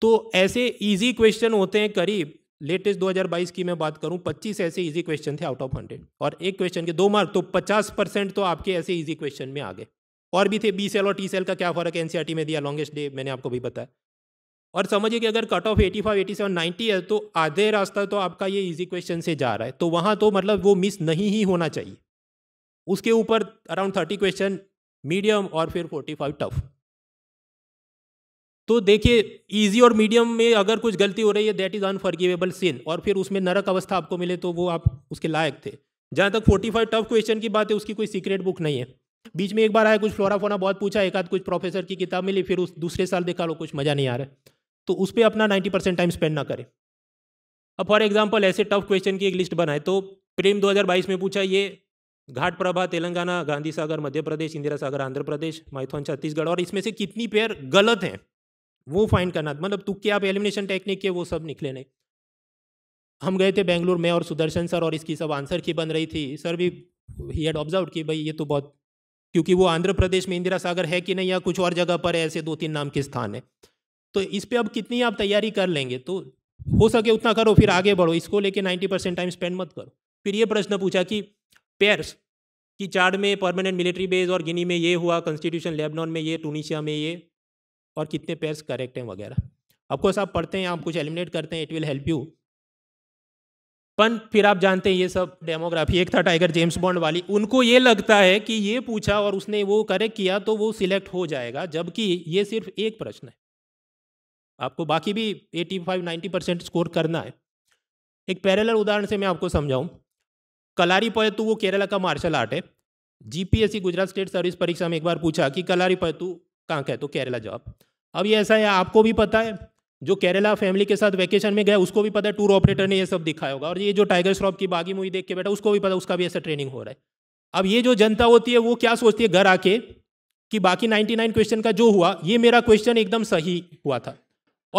[SPEAKER 2] तो ऐसे इजी क्वेश्चन होते हैं करीब लेटेस्ट 2022 की मैं बात करूं 25 ऐसे इजी क्वेश्चन थे आउट ऑफ हंड्रेड और एक क्वेश्चन के दो मार्क तो 50 परसेंट तो आपके ऐसे इजी क्वेश्चन में आ गए और भी थे बी सेल और टी सेल का क्या फर्क है एनसीईआरटी e में दिया लॉन्गेस्ट डे मैंने आपको भी बताया और समझिए कि अगर cut off eighty five eighty seven ninety है तो आधे रास्ता तो आपका ये इजी क्वेश्चन से जा रहा है तो वहाँ तो मतलब वो मिस नहीं ही होना चाहिए उसके ऊपर अराउंड थर्टी क्वेश्चन मीडियम और फिर फोर्टी फाइव टफ तो देखिए इजी और मीडियम में अगर कुछ गलती हो रही है दैट इज़ अनफॉरगिवेबल सीन और फिर उसमें नरक अवस्था आपको मिले तो वो आप उसके लायक थे जहाँ तक फोर्टी फाइव टफ क्वेश्चन की बात है उसकी कोई सीक्रेट बुक नहीं है बीच में एक बार आया कुछ फ्लोरा फोना बहुत पूछा एक आध कुछ प्रोफेसर की किताब मिली फिर उस दूसरे साल देखा लो कुछ मज़ा नहीं आ रहा है तो उस पर अपना नाइन्टी परसेंट टाइम स्पेंड ना करें अब फॉर एग्जाम्पल ऐसे टफ क्वेश्चन की एक लिस्ट बनाए तो प्रेम 2022 में पूछा ये घाट प्रभा तेलंगाना गांधी सागर मध्य प्रदेश इंदिरा सागर आंध्र प्रदेश माइथन छत्तीसगढ़ और इसमें से कितनी पेयर गलत हैं वो फाइंड करना मतलब के आप एलिमिनेशन टेक्निक के वो सब निकले नहीं हम गए थे बेंगलुरु में और सुदर्शन सर और इसकी सब आंसर की बन रही थी सर भी ही हैड ऑब्जर्व कि भाई ये तो बहुत क्योंकि वो आंध्र प्रदेश में इंदिरा सागर है कि नहीं या कुछ और जगह पर है ऐसे दो तीन नाम के स्थान है तो इस पर अब कितनी आप तैयारी कर लेंगे तो हो सके उतना करो फिर आगे बढ़ो इसको लेके नाइन्टी परसेंट टाइम स्पेंड मत करो फिर ये प्रश्न पूछा कि पेयर्स कि चार्ड में परमानेंट मिलिट्री बेस और गिनी में ये हुआ कॉन्स्टिट्यूशन लेबनान में ये टूनिशिया में ये और कितने पेयर्स करेक्ट हैं वगैरह अफकोर्स आप पढ़ते हैं आप कुछ एलिमिनेट करते हैं इट विल हेल्प यू पन फिर आप जानते हैं ये सब डेमोग्राफी एक था टाइगर जेम्स बॉन्ड वाली उनको ये लगता है कि ये पूछा और उसने वो करेक्ट किया तो वो सिलेक्ट हो जाएगा जबकि ये सिर्फ एक प्रश्न है आपको बाकी भी 85 90 परसेंट स्कोर करना है एक पैरेलल उदाहरण से मैं आपको समझाऊं कलारी पयतु वो केरला का मार्शल आर्ट है जीपीएससी गुजरात स्टेट सर्विस परीक्षा में एक बार पूछा कि कलारी पयतु कहाँ का है तो केरला जवाब अब ये ऐसा है आपको भी पता है जो केरला फैमिली के साथ वैकेशन में गया उसको भी पता है टूर ऑपरेटर ने ये सब दिखाया होगा और ये जो टाइगर श्रॉफ की बागी मूवी देख के बैठा उसको भी पता उसका भी ऐसा ट्रेनिंग हो रहा है अब ये जो जनता होती है वो क्या सोचती है घर आके कि बाकी 99 क्वेश्चन का जो हुआ ये मेरा क्वेश्चन एकदम सही हुआ था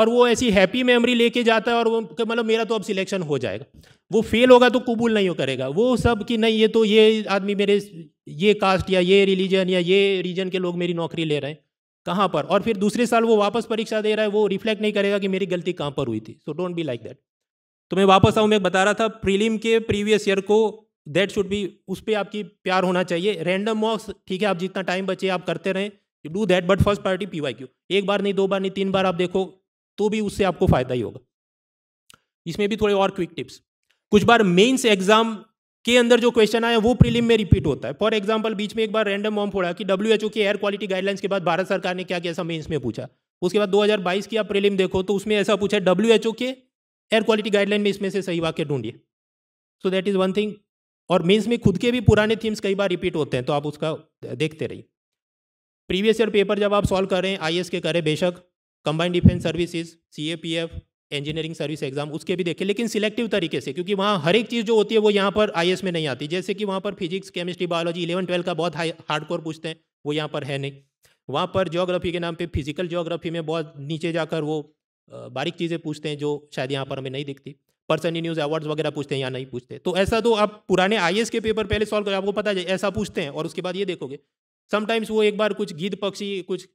[SPEAKER 2] और वो ऐसी हैप्पी मेमोरी लेके जाता है और वो मतलब मेरा तो अब सिलेक्शन हो जाएगा वो फेल होगा तो कबूल नहीं हो करेगा वो सब कि नहीं ये तो ये आदमी मेरे ये कास्ट या ये रिलीजन या ये रीजन के लोग मेरी नौकरी ले रहे हैं कहाँ पर और फिर दूसरे साल वो वापस परीक्षा दे रहा है वो रिफ्लेक्ट नहीं करेगा कि मेरी गलती कहाँ पर हुई थी so don't be like that तो मैं वापस आऊँ मैं बता रहा था प्रीलिम के प्रीवियस ईयर को दैट शुड बी उस पर आपकी प्यार होना चाहिए रैंडम मॉक्स ठीक है आप जितना टाइम बचे आप करते रहें you do that but first party P Y Q एक बार नहीं दो बार नहीं तीन बार आप देखो तो भी उससे आपको फायदा ही होगा इसमें भी थोड़े और क्विक टिप्स कुछ बार मेंस एग्जाम के अंदर जो क्वेश्चन आया वो प्रीलिम में रिपीट होता है फॉर एग्जाम्पल बीच में एक बार रैंडम मॉम फोड़ा कि डब्ल्यू एच की एयर क्वालिटी गाइडलाइंस के बाद भारत सरकार ने क्या किया समय इसमें में पूछा उसके बाद 2022 की आप प्रीलिम देखो तो उसमें ऐसा पूछा डब्ल्यू एच ओ के एयर क्वालिटी गाइडलाइन में इसमें से सही वाक्य ढूंढिए so that is one thing और मीन्स में खुद के भी पुराने थीम्स कई बार रिपीट होते हैं तो आप उसका देखते रहिए प्रीवियस ईयर पेपर जब आप सॉल्व करें आई के करें बेशक combined defence services C A P F engineering service exam उसके भी देखे लेकिन सिलेक्टिव तरीके से क्योंकि वहाँ हर एक चीज़ जो होती है वो यहाँ पर आई में नहीं आती जैसे कि वहाँ पर physics chemistry biology eleven twelve का बहुत हाई हार्ड कोर पूछते हैं वो यहाँ पर है नहीं वहाँ पर जोग्राफी के नाम पर फिजिकल जोग्राफी में बहुत नीचे जाकर वो बारीक चीज़ें पूछते हैं जो शायद यहाँ पर हमें नहीं दिखती पर्सनली न्यूज़ अवार्ड्स वगैरह पूछते हैं या नहीं पूछते तो ऐसा तो आप पुराने आई के पेपर पहले सॉल्व करें आपको पता है ऐसा पूछते हैं और उसके बाद ये देखोगे समटाइम्स वो एक बार कुछ गीत पक्षी कुछ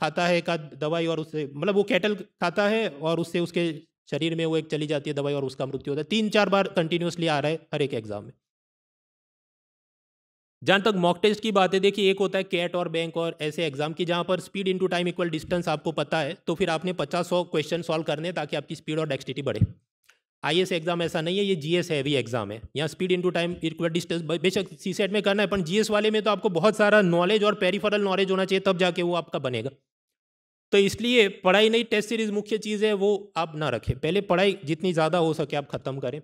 [SPEAKER 2] खाता है एक दवाई और उससे मतलब वो कैटल खाता है और उससे उसके शरीर में वो एक चली जाती है दवाई और उसका मृत्यु होता है तीन चार बार कंटिन्यूसली आ रहा है हर एक एग्जाम में जहां तक मॉक टेस्ट की बात है देखिए एक होता है कैट और बैंक और ऐसे एग्जाम की जहां पर speed into time equal distance आपको पता है तो फिर आपने पचास सौ क्वेश्चन सॉल्व करने ताकि आपकी स्पीड और डेक्सिटी बढ़े आई एग्जाम ऐसा नहीं है ये जी एस हैवी एग्जाम है यहाँ speed in to time equal distance बेशक सी सेट e में करना है पर जी वाले में तो आपको बहुत सारा नॉलेज और पेरीफरल नॉलेज होना चाहिए तब जाके वो आपका बनेगा तो इसलिए पढ़ाई नहीं टेस्ट सीरीज मुख्य चीज़ है वो आप ना रखें पहले पढ़ाई जितनी ज़्यादा हो सके आप ख़त्म करें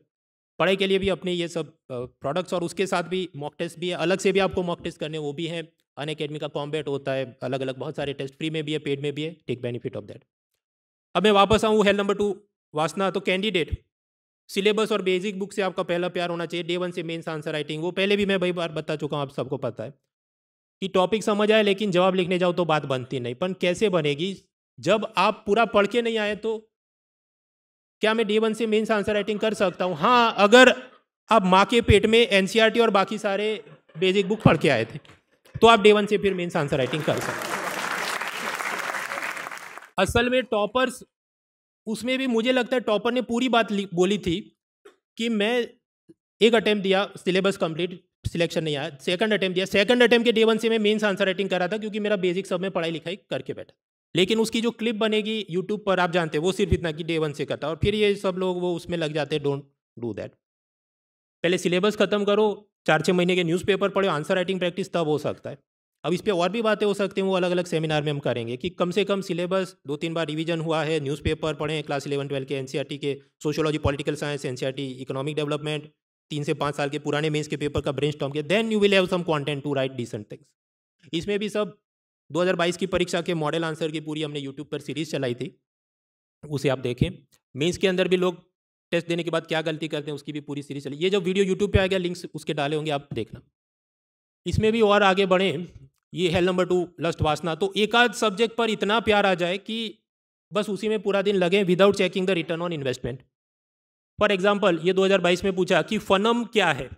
[SPEAKER 2] पढ़ाई के लिए भी अपने ये सब प्रोडक्ट्स और उसके साथ भी मॉक टेस्ट भी है अलग से भी आपको मॉक टेस्ट करने वो भी हैं अन अकेडमी का कॉम्बेट होता है अलग अलग बहुत सारे टेस्ट फ्री में भी है पेड में भी है टेक बेनिफिट ऑफ दैट अब मैं वापस आऊँ हेल्थ नंबर टू वासना तो कैंडिडेट सिलेबस और बेसिक बुक से आपका पहला प्यार होना चाहिए डे वन से मेन्स आंसर राइटिंग वो पहले भी मैं भाई बार बता चुका हूँ आप सबको पता है कि टॉपिक समझ आए लेकिन जवाब लिखने जाओ तो बात बनती नहीं पर कैसे बनेगी जब आप पूरा पढ़ के नहीं आए तो क्या मैं डे वन से मेन्स आंसर राइटिंग कर सकता हूँ हाँ अगर आप माँ के पेट में एन और बाकी सारे बेसिक बुक पढ़ के आए थे तो आप डे वन से फिर मेन्स आंसर राइटिंग कर सकते असल में टॉपर्स उसमें भी मुझे लगता है टॉपर ने पूरी बात बोली थी कि मैं एक अटैम्प्ट दिया सिलेबस कंप्लीट सिलेक्शन नहीं आया सेकंड अटैम्प्ट दिया सेकंड अटैम्प्ट के डे वन से मैं मेन्स आंसर राइटिंग करा था क्योंकि मेरा बेसिक सब में पढ़ाई लिखाई करके बैठा लेकिन उसकी जो क्लिप बनेगी यूट्यूब पर आप जानते हैं वो सिर्फ इतना कि डे वन से करता और फिर ये सब लोग वो उसमें लग जाते हैं डोंट डू दैट पहले सिलेबस खत्म करो चार छः महीने के न्यूज़पेपर पढ़ो आंसर राइटिंग प्रैक्टिस तब हो सकता है अब इस पर और भी बातें हो सकती हैं वो अलग अलग सेमिनार में हम करेंगे कि कम से कम सिलेबस दो तीन बार रिवीजन हुआ है न्यूज़पेपर पढ़ें क्लास इलेवन ट्वेल्व के एनसीईआरटी e के sociology political science NCERT economic development तीन से पाँच साल के पुराने मेन्स के पेपर का ब्रेन स्टॉम किया then you will have some content to write decent things इसमें भी सब 2022 की परीक्षा के मॉडल आंसर की पूरी हमने यूट्यूब पर सीरीज चलाई थी उसे आप देखें मेंस के अंदर भी लोग टेस्ट देने के बाद क्या गलती करते हैं उसकी भी पूरी सीरीज चली ये जब वीडियो यूट्यूब पे आ गया लिंक्स उसके डाले होंगे आप देखना इसमें भी और आगे बढ़ें ये है नंबर टू लस्ट वासना तो एक आध सब्जेक्ट पर इतना प्यार आ जाए कि बस उसी में पूरा दिन लगे without checking the return on investment for example ये 2022 में पूछा कि फनम क्या है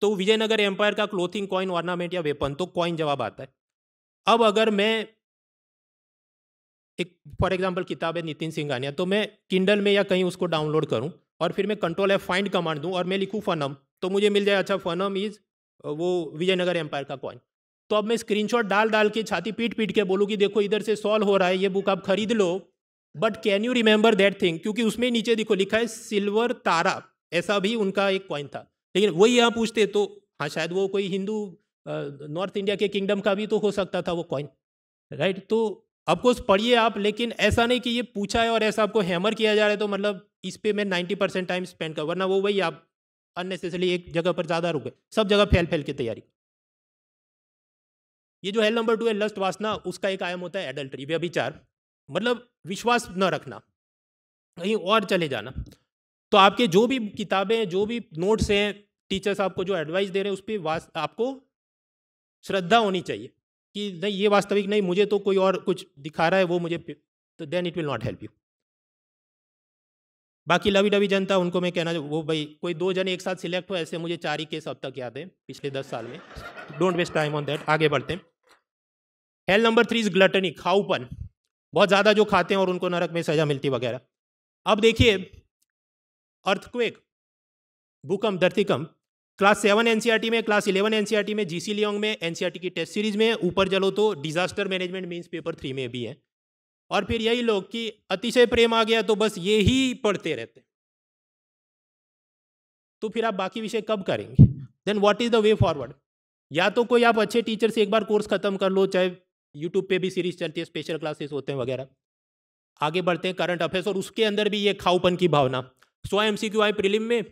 [SPEAKER 2] तो विजयनगर एम्पायर का क्लोथिंग कॉइन ऑर्नामेंट या वेपन तो कॉइन जवाब आता है अब अगर मैं एक फॉर एग्जाम्पल किताब है नितिन सिंह आनिया तो मैं किंडल में या कहीं उसको डाउनलोड करूं और फिर मैं कंट्रोल एफ फाइंड कमांड दूं और मैं लिखूं फनम तो मुझे मिल जाए अच्छा फनम इज़ वो विजयनगर एम्पायर का कॉइन तो अब मैं स्क्रीनशॉट डाल डाल के छाती पीट पीट के बोलूँ कि देखो इधर से सॉल्व हो रहा है ये बुक आप खरीद लो but can you remember that thing क्योंकि उसमें नीचे देखो लिखा है सिल्वर तारा ऐसा भी उनका एक कॉइन था लेकिन वही यहाँ पूछते तो हाँ शायद वो कोई हिंदू नॉर्थ इंडिया के किंगडम का भी तो हो सकता था वो कॉइन राइट तो अफकोर्स पढ़िए आप लेकिन ऐसा नहीं कि ये पूछा है और ऐसा आपको हैमर किया जा रहा है तो मतलब इस पर मैं नाइन्टी परसेंट टाइम स्पेंड कर वरना वो वही आप अननेसेसरी एक जगह पर ज़्यादा रुके सब जगह फैल फैल के तैयारी ये जो हेल नंबर टू है लस्ट वासना उसका एक आयाम होता है एडल्ट्री व्यभिचार मतलब विश्वास न रखना कहीं और चले जाना तो आपके जो भी किताबें जो भी नोट्स हैं टीचर्स आपको जो एडवाइस दे रहे हैं उस पर आपको श्रद्धा होनी चाहिए कि नहीं ये वास्तविक नहीं मुझे तो कोई और कुछ दिखा रहा है वो मुझे तो then it will not help you बाकी लवी डवी जनता उनको मैं कहना वो भाई कोई दो जने एक साथ सिलेक्ट हो ऐसे मुझे चार ही केस अब तक याद है पिछले दस साल में don't waste time on that आगे बढ़ते हैं hell number three is gluttony खाऊपन बहुत ज़्यादा जो खाते हैं और उनको नरक में सजा मिलती वगैरह अब देखिए अर्थक्वेक भूकंप कम क्लास सेवन एनसीआरटी में क्लास इलेवन एनसीआरटी में जीसी लियोंग में एनसीआरटी e की टेस्ट सीरीज में ऊपर चलो तो disaster management means paper three में भी है और फिर यही लोग कि अतिशय प्रेम आ गया तो बस ये ही पढ़ते रहते तो फिर आप बाकी विषय कब करेंगे then what is the way forward या तो कोई आप अच्छे टीचर से एक बार कोर्स खत्म कर लो चाहे यूट्यूब पे भी सीरीज चलती है स्पेशल क्लासेस होते हैं वगैरह आगे बढ़ते हैं करंट अफेयर्स और उसके अंदर भी ये खाऊपन की भावना सो एम सी क्यू आई प्रिलिम में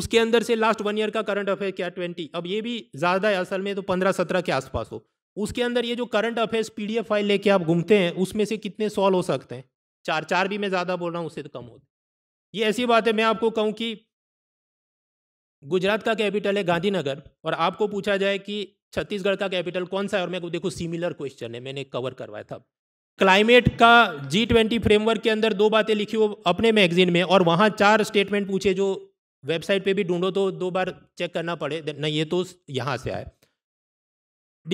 [SPEAKER 2] उसके अंदर से लास्ट वन ईयर का करंट अफेयर क्या ट्वेंटी अब ये भी ज़्यादा है असल में तो पंद्रह सत्रह के आसपास हो उसके अंदर ये जो current affairs P D file लेके आप घूमते हैं उसमें से कितने सॉल्व हो सकते हैं चार चार भी मैं ज़्यादा बोल रहा हूँ उससे तो कम होते ये ऐसी बात है मैं आपको कहूँ कि गुजरात का कैपिटल है गांधीनगर और आपको पूछा जाए कि छत्तीसगढ़ का कैपिटल कौन सा है और मैं देखो सिमिलर क्वेश्चन है मैंने कवर करवाया था क्लाइमेट का जी ट्वेंटी फ्रेमवर्क के अंदर दो बातें लिखी हो अपने मैगजीन में और वहाँ चार स्टेटमेंट पूछे जो वेबसाइट पे भी ढूंढो तो दो बार चेक करना पड़े नहीं ये तो यहाँ से आए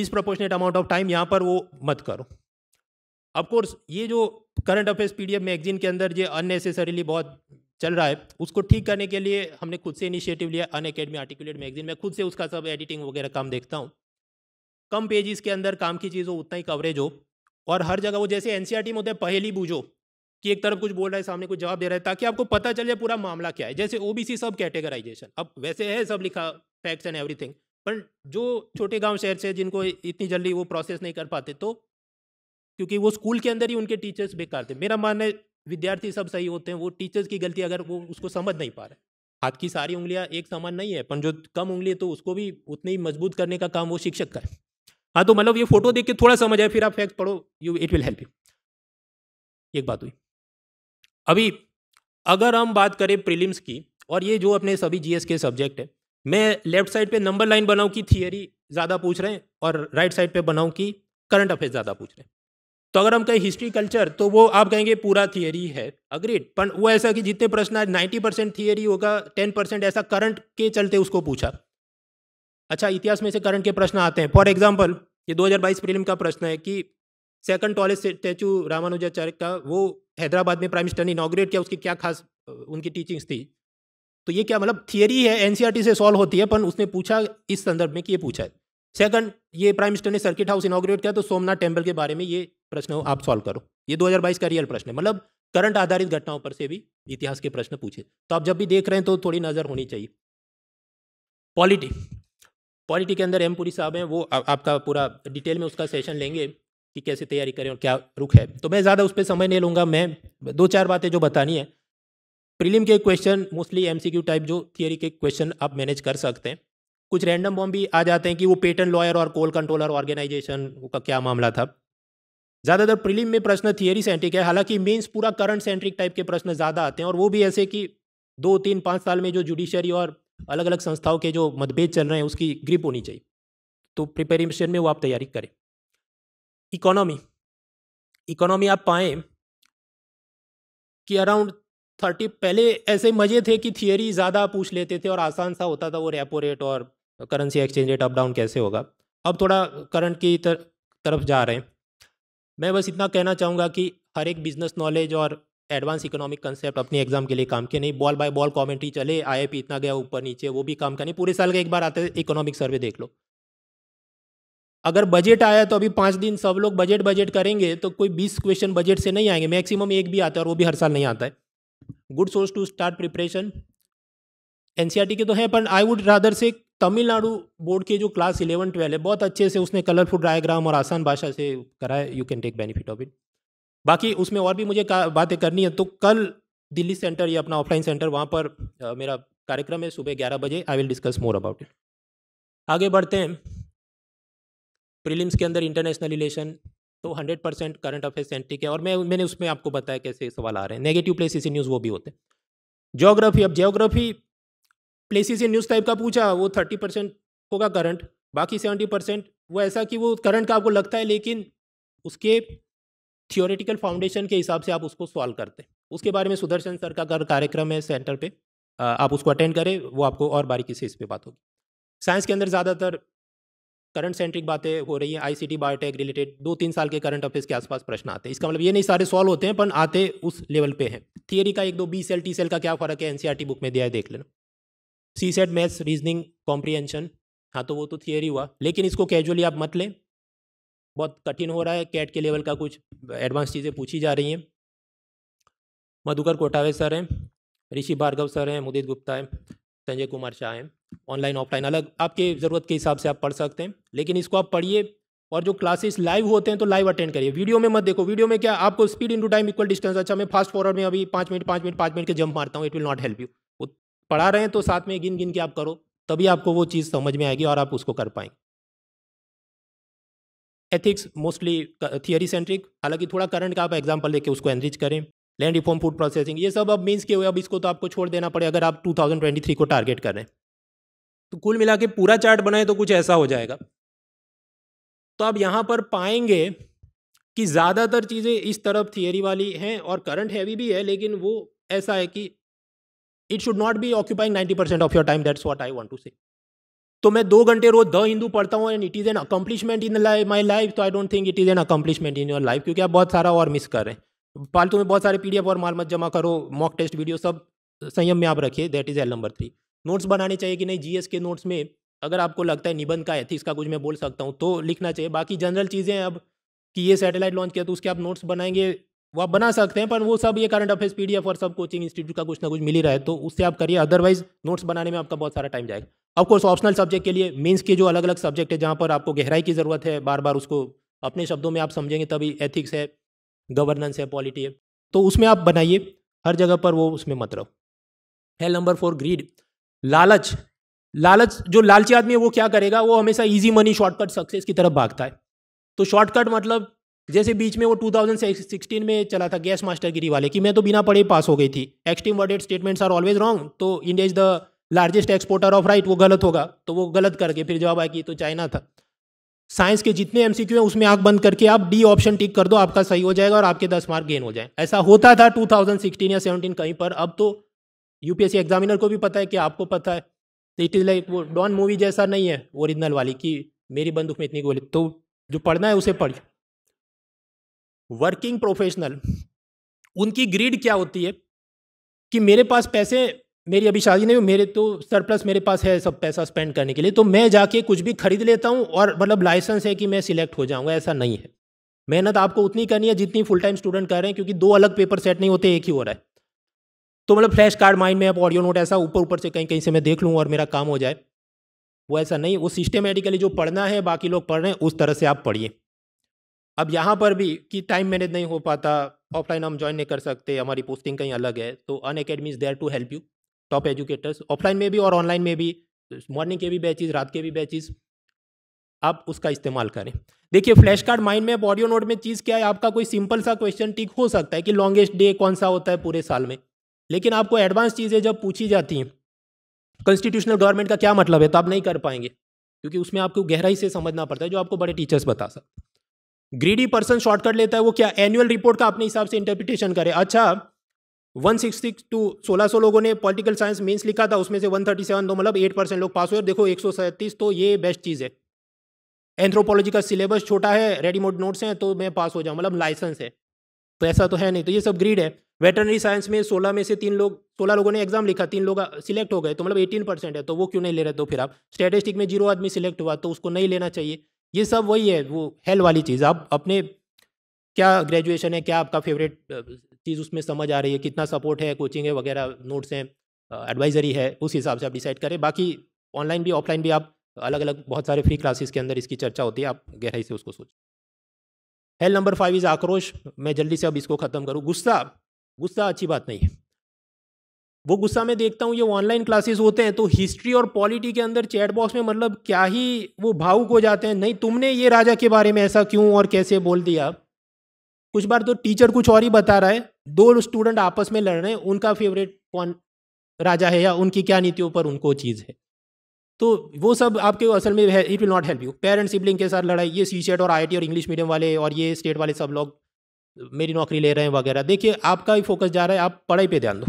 [SPEAKER 2] डिसप्रोपोर्शनेट अमाउंट ऑफ टाइम यहाँ पर वो मत करो अफकोर्स ये जो current affairs P D magazine के अंदर ये अननेसेसरीली बहुत चल रहा है उसको ठीक करने के लिए हमने खुद से इनिशिएटिव लिया अन अकेडमी आर्टिकुलेट मैगजीन में खुद से उसका सब एडिटिंग वगैरह काम देखता हूँ कम पेजेस के अंदर काम की चीज़ हो उतना ही कवरेज हो और हर जगह वो जैसे एनसीईआरटी e में होता है पहली बूझो कि एक तरफ कुछ बोल रहा है सामने कुछ जवाब दे रहा है ताकि आपको पता चल जाए पूरा मामला क्या है जैसे सी सब कैटेगराइजेशन अब वैसे है सब लिखा फैक्ट्स एंड एवरी पर जो छोटे गांव शहर से जिनको इतनी जल्दी वो प्रोसेस नहीं कर पाते तो क्योंकि वो स्कूल के अंदर ही उनके टीचर्स बेकार थे मेरा मानना है विद्यार्थी सब सही होते हैं वो टीचर्स की गलती अगर वो उसको समझ नहीं पा रहे हाथ की सारी उंगलियां एक समान नहीं है पर जो कम उंगली है तो उसको भी उतनी ही मजबूत करने का काम वो शिक्षक करें हाँ तो मतलब ये फोटो देख के थोड़ा समझ आए फिर आप फैक्ट पढ़ो you it will help you एक बात हुई अभी अगर हम बात करें प्रीलिम्स की और ये जो अपने सभी जीएस के सब्जेक्ट है मैं लेफ्ट साइड पे नंबर लाइन बनाऊँ कि थियरी ज़्यादा पूछ रहे हैं और राइट साइड पे बनाऊँ कि करंट अफेयर ज़्यादा पूछ रहे हैं तो अगर हम कहें हिस्ट्री कल्चर तो वो आप कहेंगे पूरा थियरी है अग्रीड पर वो ऐसा कि जितने प्रश्न आए नाइन्टी परसेंट थियरी होगा टेन परसेंट ऐसा करंट के चलते उसको पूछा अच्छा इतिहास में से करंट के प्रश्न आते हैं फॉर एग्जाम्पल ये 2022 हज़ार का प्रश्न है कि सेकंड टॉलेस्ट स्टैचू रामानुजाचार्य का वो हैदराबाद में प्राइम मिनिस्टर ने इनाग्रेट किया उसकी क्या खास उनकी टीचिंग्स थी तो ये क्या मतलब थियरी है एनसीईआरटी e से सॉल्व होती है पर उसने पूछा इस संदर्भ में कि ये पूछा है सेकंड ये प्राइम मिनिस्टर ने सर्किट हाउस इनाग्रेट किया तो सोमनाथ टेम्पल के बारे में ये प्रश्न हो आप सॉल्व करो ये 2022 का रियल प्रश्न है मतलब करंट आधारित घटनाओं पर से भी इतिहास के प्रश्न पूछे तो आप जब भी देख रहे हैं तो थोड़ी नज़र होनी चाहिए पॉलिटी पॉलिटी के अंदर एम पुरी साहब हैं वो आ, आपका पूरा डिटेल में उसका सेशन लेंगे कि कैसे तैयारी करें और क्या रुख है तो मैं ज़्यादा उस पर समय नहीं लूँगा मैं दो चार बातें जो बतानी है प्रीलिम के क्वेश्चन मोस्टली एम टाइप जो थियोरी के क्वेश्चन आप मैनेज कर सकते हैं कुछ रैंडम बॉम्ब भी आ जाते हैं कि वो पेटेंट लॉयर और कोल कंट्रोलर ऑर्गेनाइजेशन का क्या मामला था ज़्यादातर प्रीलिम में प्रश्न थियरी सेंट्रिक है हालांकि मेंस पूरा करंट सेंट्रिक टाइप के प्रश्न ज़्यादा आते हैं और वो भी ऐसे कि दो तीन पाँच साल में जो जुडिशरी और अलग अलग संस्थाओं के जो मतभेद चल रहे हैं उसकी ग्रिप होनी चाहिए तो प्रिपेरेशन में वो आप तैयारी करें इकोनॉमी इकोनॉमी आप पाए कि अराउंड थर्टी पहले ऐसे मज़े थे कि थियोरी ज़्यादा पूछ लेते थे और आसान सा होता था वो रेपो रेट और currency exchange rate up down कैसे होगा अब थोड़ा करंट की तर, तरफ जा रहे हैं मैं बस इतना कहना चाहूँगा कि हर एक बिजनेस नॉलेज और एडवांस इकोनॉमिक कंसेप्ट अपनी एग्जाम के लिए काम किए नहीं बॉल बाय बॉल कॉमेंट्री चले आई इतना गया ऊपर नीचे वो भी काम का नहीं पूरे साल का एक बार आते इकोनॉमिक सर्वे देख लो अगर बजट आया तो अभी पाँच दिन सब लोग बजट बजट करेंगे तो कोई बीस क्वेश्चन बजट से नहीं आएंगे मैक्सिमम एक भी आता है और वो भी हर साल नहीं आता है good source to start preparation NCERT के तो है पर आई वुड रादर से तमिलनाडु बोर्ड के जो क्लास इलेवन ट्वेल्व है बहुत अच्छे से उसने कलरफुल डायग्राम और आसान भाषा से करा है you can take benefit of it बाकी उसमें और भी मुझे बातें करनी है तो कल दिल्ली सेंटर या अपना ऑफलाइन सेंटर वहाँ पर मेरा कार्यक्रम है सुबह ग्यारह बजे I will discuss more about it आगे बढ़ते हैं प्रीलिम्स के अंदर इंटरनेशनल रिलेशन तो hundred percent current affairs centric है और मैं मैंने उसमें आपको बताया कैसे सवाल आ रहे हैं नेगेटिव प्लेसेस इन न्यूज़ वो भी होते हैं जोग्राफी अब geography places in news type का पूछा वो थर्टी परसेंट होगा करंट बाकी सेवेंटी परसेंट वो ऐसा कि वो करंट का आपको लगता है लेकिन उसके थियोरेटिकल फाउंडेशन के हिसाब से आप उसको सॉल्व करते हैं उसके बारे में सुदर्शन सर का अगर कार्यक्रम है सेंटर पे आप उसको अटेंड करें वो आपको और बारीकी से इस पर बात होगी साइंस के अंदर ज़्यादातर करंट सेंट्रिक बातें हो रही हैं आईसीटी बायोटेक रिलेटेड दो तीन साल के करंट अफेयर्स के आसपास प्रश्न आते हैं इसका मतलब ये नहीं सारे सॉल्व होते हैं पर आते उस लेवल पे हैं थियरी का एक दो बी सेल टी सेल का क्या फ़र्क है एनसीआर बुक e में दिया है देख लेना CSAT maths reasoning comprehension हाँ तो वो तो थियरी हुआ लेकिन इसको कैजुअली आप मत लें बहुत कठिन हो रहा है कैट के लेवल का कुछ एडवांस चीज़ें पूछी जा रही हैं मधुकर कोटावे सर हैं ऋषि भार्गव सर हैं मुदित गुप्ता हैं संजय कुमार शाह हैं ऑनलाइन ऑफलाइन अलग आपके ज़रूरत के हिसाब से आप पढ़ सकते हैं लेकिन इसको आप पढ़िए और जो क्लासेस लाइव होते हैं तो लाइव अटेंड करिए वीडियो में मत देखो वीडियो में क्या आपको speed into time equal distance अच्छा मैं फास्ट फॉरवर्ड में अभी पाँच मिनट पाँच मिनट पाँच मिनट के जंप मारता हूँ it will not help you वो पढ़ा रहे हैं तो साथ में गिन गिन के आप करो तभी आपको वो चीज़ समझ में आएगी और आप उसको कर पाएंगे एथिक्स मोस्टली थियरी सेंट्रिक हालांकि थोड़ा करंट का आप एग्जाम्पल लेके उसको एनरिच करें लैंड रिफॉर्म फूड प्रोसेसिंग ये सब अब मीन्स के हुए अब इसको तो आपको छोड़ देना पड़े अगर आप 2023 को टारगेट करें तो कुल मिला के पूरा चार्ट बनाए तो कुछ ऐसा हो जाएगा तो आप यहाँ पर पाएंगे कि ज़्यादातर चीज़ें इस तरफ थियरी वाली हैं और करंट हैवी भी है लेकिन वो ऐसा है कि it should not be occupying ninety percent of your time that's what I want to say तो मैं दो घंटे रोज द हिंदू पढ़ता हूँ and it is an accomplishment in my life तो I don't think it is an accomplishment in your life क्योंकि आप बहुत सारा और मिस कर रहे हैं फालतू में बहुत सारे पी और माल मत जमा करो मॉक टेस्ट वीडियो सब संयम में आप रखिए that is L number three notes बनाने चाहिए कि नहीं जीएस के नोट्स में अगर आपको लगता है निबंध का एथिक्स का कुछ मैं बोल सकता हूँ तो लिखना चाहिए बाकी जनरल चीज़ें अब कि ये सैटेलाइट लॉन्च किया तो उसके आप नोट्स बनाएंगे वो आप बना सकते हैं पर वो सब ये करंट अफेयर्स पी और सब कोचिंग इंस्टीट्यूट का कुछ ना कुछ मिल ही रहा है तो उससे आप करिए अदरवाइज नोट्स बनाने में आपका बहुत सारा टाइम जाएगा ऑफकोर्स ऑप्शनल सब्जेक्ट के लिए मीन्स के जो अलग अलग सब्जेक्ट है जहाँ पर आपको गहराई की ज़रूरत है बार बार उसको अपने शब्दों में आप समझेंगे तभी एथिक्स है गवर्नेंस है पॉलिटी है तो उसमें आप बनाइए हर जगह पर वो उसमें मत रहो है नंबर फोर ग्रीड लालच लालच जो लालची आदमी है वो क्या करेगा वो हमेशा ईजी मनी शॉर्टकट सक्सेस की तरफ भागता है तो शॉर्टकट मतलब जैसे बीच में वो 2016 में चला था गैस मास्टर गिरी वाले कि मैं तो बिना पढ़े पास हो गई थी extreme worded statements are always wrong तो India is the largest exporter of right वो गलत होगा तो वो गलत करके फिर जवाब आया कि तो चाइना था साइंस के जितने एम हैं उसमें आँख बंद करके आप डी ऑप्शन टिक कर दो आपका सही हो जाएगा और आपके दस मार्क गेन हो जाए ऐसा होता था टू या सेवनटीन कहीं पर अब तो यूपीएससी एग्जामिनर को भी पता है कि आपको पता है इट इज़ लाइक वो डॉन मूवी जैसा नहीं है ओरिजिनल वाली कि मेरी बंदूक में इतनी गोली तो जो पढ़ना है उसे पढ़ वर्किंग प्रोफेशनल उनकी ग्रीड क्या होती है कि मेरे पास पैसे मेरी अभी शादी नहीं हुई मेरे तो सरप्लस मेरे पास है सब पैसा स्पेंड करने के लिए तो मैं जाके कुछ भी खरीद लेता हूँ और मतलब लाइसेंस है कि मैं सिलेक्ट हो जाऊँगा ऐसा नहीं है मेहनत आपको उतनी करनी है जितनी फुल टाइम स्टूडेंट कर रहे हैं क्योंकि दो अलग पेपर सेट नहीं होते एक ही हो रहा है तो मतलब फ्लैश कार्ड माइंड में आप ऑडियो नोट ऐसा ऊपर ऊपर से कहीं कहीं से मैं देख लूँ और मेरा काम हो जाए वो ऐसा नहीं वो सिस्टमेटिकली जो पढ़ना है बाकी लोग पढ़ रहे हैं उस तरह से आप पढ़िए अब यहाँ पर भी कि टाइम मैनेज नहीं हो पाता ऑफलाइन हम ज्वाइन नहीं कर सकते हमारी पोस्टिंग कहीं अलग है तो Unacademy is there to help you top educators offline में भी और ऑनलाइन में भी मॉर्निंग के भी बैचेज रात के भी बैचेज आप उसका इस्तेमाल करें देखिए फ्लैश कार्ड माइंड में ऑडियो नोट में चीज़ क्या है आपका कोई सिंपल सा क्वेश्चन टिक हो सकता है कि लॉन्गेस्ट डे कौन सा होता है पूरे साल में लेकिन आपको एडवांस चीज़ें जब पूछी जाती हैं कॉन्स्टिट्यूशनल गवर्नमेंट का क्या मतलब है तो आप नहीं कर पाएंगे क्योंकि उसमें आपको गहराई से समझना पड़ता है जो आपको बड़े टीचर्स बता सकते ग्रीडी पर्सन शॉर्टकट लेता है वो क्या एनुअल रिपोर्ट का अपने हिसाब से इंटरप्रिटेशन करे अच्छा वन सिक्सटी टू सोलह सौ लोगों ने पॉलिटिकल साइंस मेंस लिखा था उसमें से वन थर्टी सेवन दो मतलब एट परसेंट लोग पास हुए देखो एक सौ सैंतीस तो ये बेस्ट चीज़ है एंथ्रोपोलॉजी का सिलेबस छोटा है रेडीमेड नोट्स हैं तो मैं पास हो जाऊँ मतलब लाइसेंस है तो ऐसा तो है नहीं तो ये सब ग्रीड है वेटरनरी साइंस में सोलह में से तीन लोग सोलह लोगों ने एग्जाम लिखा तीन लोग सिलेक्ट हो गए तो मतलब एटीन परसेंट है तो वो क्यों नहीं ले रहे तो फिर आप स्टेटिस्टिक में जीरो आदमी सिलेक्ट हुआ तो उसको नहीं लेना चाहिए ये सब वही है वो हेल वाली चीज़ आप अपने क्या ग्रेजुएशन है क्या आपका फेवरेट चीज़ उसमें समझ आ रही है कितना सपोर्ट है कोचिंग है वगैरह नोट्स हैं एडवाइजरी है उस हिसाब से आप डिसाइड करें बाकी ऑनलाइन भी ऑफलाइन भी आप अलग अलग बहुत सारे फ्री क्लासेस के अंदर इसकी चर्चा होती है आप गहराई से उसको सोच हेल नंबर फाइव इज़ आक्रोश मैं जल्दी से अब इसको ख़त्म करूँ गुस्सा गुस्सा अच्छी बात नहीं है वो गुस्सा में देखता हूँ ये ऑनलाइन क्लासेस होते हैं तो हिस्ट्री और पॉलिटी के अंदर चैट बॉक्स में मतलब क्या ही वो भावुक हो जाते हैं नहीं तुमने ये राजा के बारे में ऐसा क्यों और कैसे बोल दिया कुछ बार तो टीचर कुछ और ही बता रहा है दो स्टूडेंट आपस में लड़ रहे हैं उनका फेवरेट कौन राजा है या उनकी क्या नीतियों पर उनको चीज़ है तो वो सब आपके असल में it will not help you parents sibling के साथ लड़ाई ये सी और आई और इंग्लिश मीडियम वाले और ये स्टेट वाले सब लोग मेरी नौकरी ले रहे हैं वगैरह देखिए आपका ही फोकस जा रहा है आप पढ़ाई पे ध्यान दो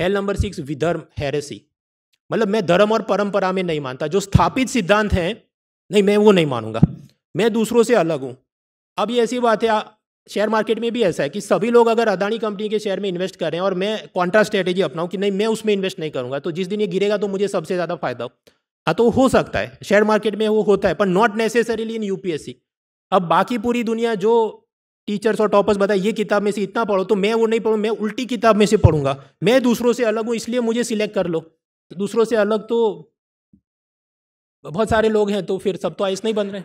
[SPEAKER 2] हेल नंबर सिक्स विधर्म हैरेसी मतलब मैं धर्म और परंपरा में नहीं मानता जो स्थापित सिद्धांत हैं नहीं मैं वो नहीं मानूंगा मैं दूसरों से अलग हूँ अब ये ऐसी बात है शेयर मार्केट में भी ऐसा है कि सभी लोग अगर अदानी कंपनी के शेयर में इन्वेस्ट करें और मैं कॉन्ट्रा स्ट्रेटेजी अपनाऊं कि नहीं मैं उसमें इन्वेस्ट नहीं करूंगा तो जिस दिन ये गिरेगा तो मुझे सबसे ज़्यादा फायदा हो हाँ तो हो सकता है शेयर मार्केट में वो होता है पर नॉट नेसेसरीली इन यूपीएससी अब बाकी पूरी दुनिया जो टीचर्स और टॉपर्स बताए ये किताब में से इतना पढ़ो तो मैं वो नहीं पढ़ूँ मैं उल्टी किताब में से पढ़ूंगा मैं दूसरों से अलग हूँ इसलिए मुझे सिलेक्ट कर लो तो दूसरों से अलग तो बहुत सारे लोग हैं तो फिर सब तो आइस नहीं बन रहे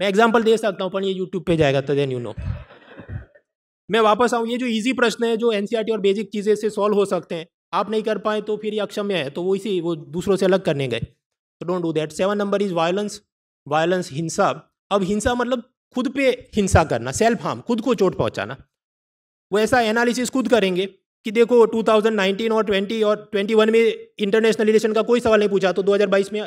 [SPEAKER 2] मैं एग्जाम्पल दे सकता हूँ पर ये यूट्यूब पर जाएगा तो देन यू नो मैं वापस आऊँ ये जो इजी प्रश्न है जो एन e और बेसिक चीज़ें से सॉल्व हो सकते हैं आप नहीं कर पाए तो फिर ये अक्षम्य है तो वो इसी वो दूसरों से अलग करने गए तो don't do that seven number is violence violence हिंसा अब हिंसा मतलब खुद पे हिंसा करना सेल्फ हार्म खुद को चोट पहुंचाना वो ऐसा एनालिसिस खुद करेंगे कि देखो 2019 और 20 और 21 में इंटरनेशनल रिलेशन का कोई सवाल नहीं पूछा तो 2022 में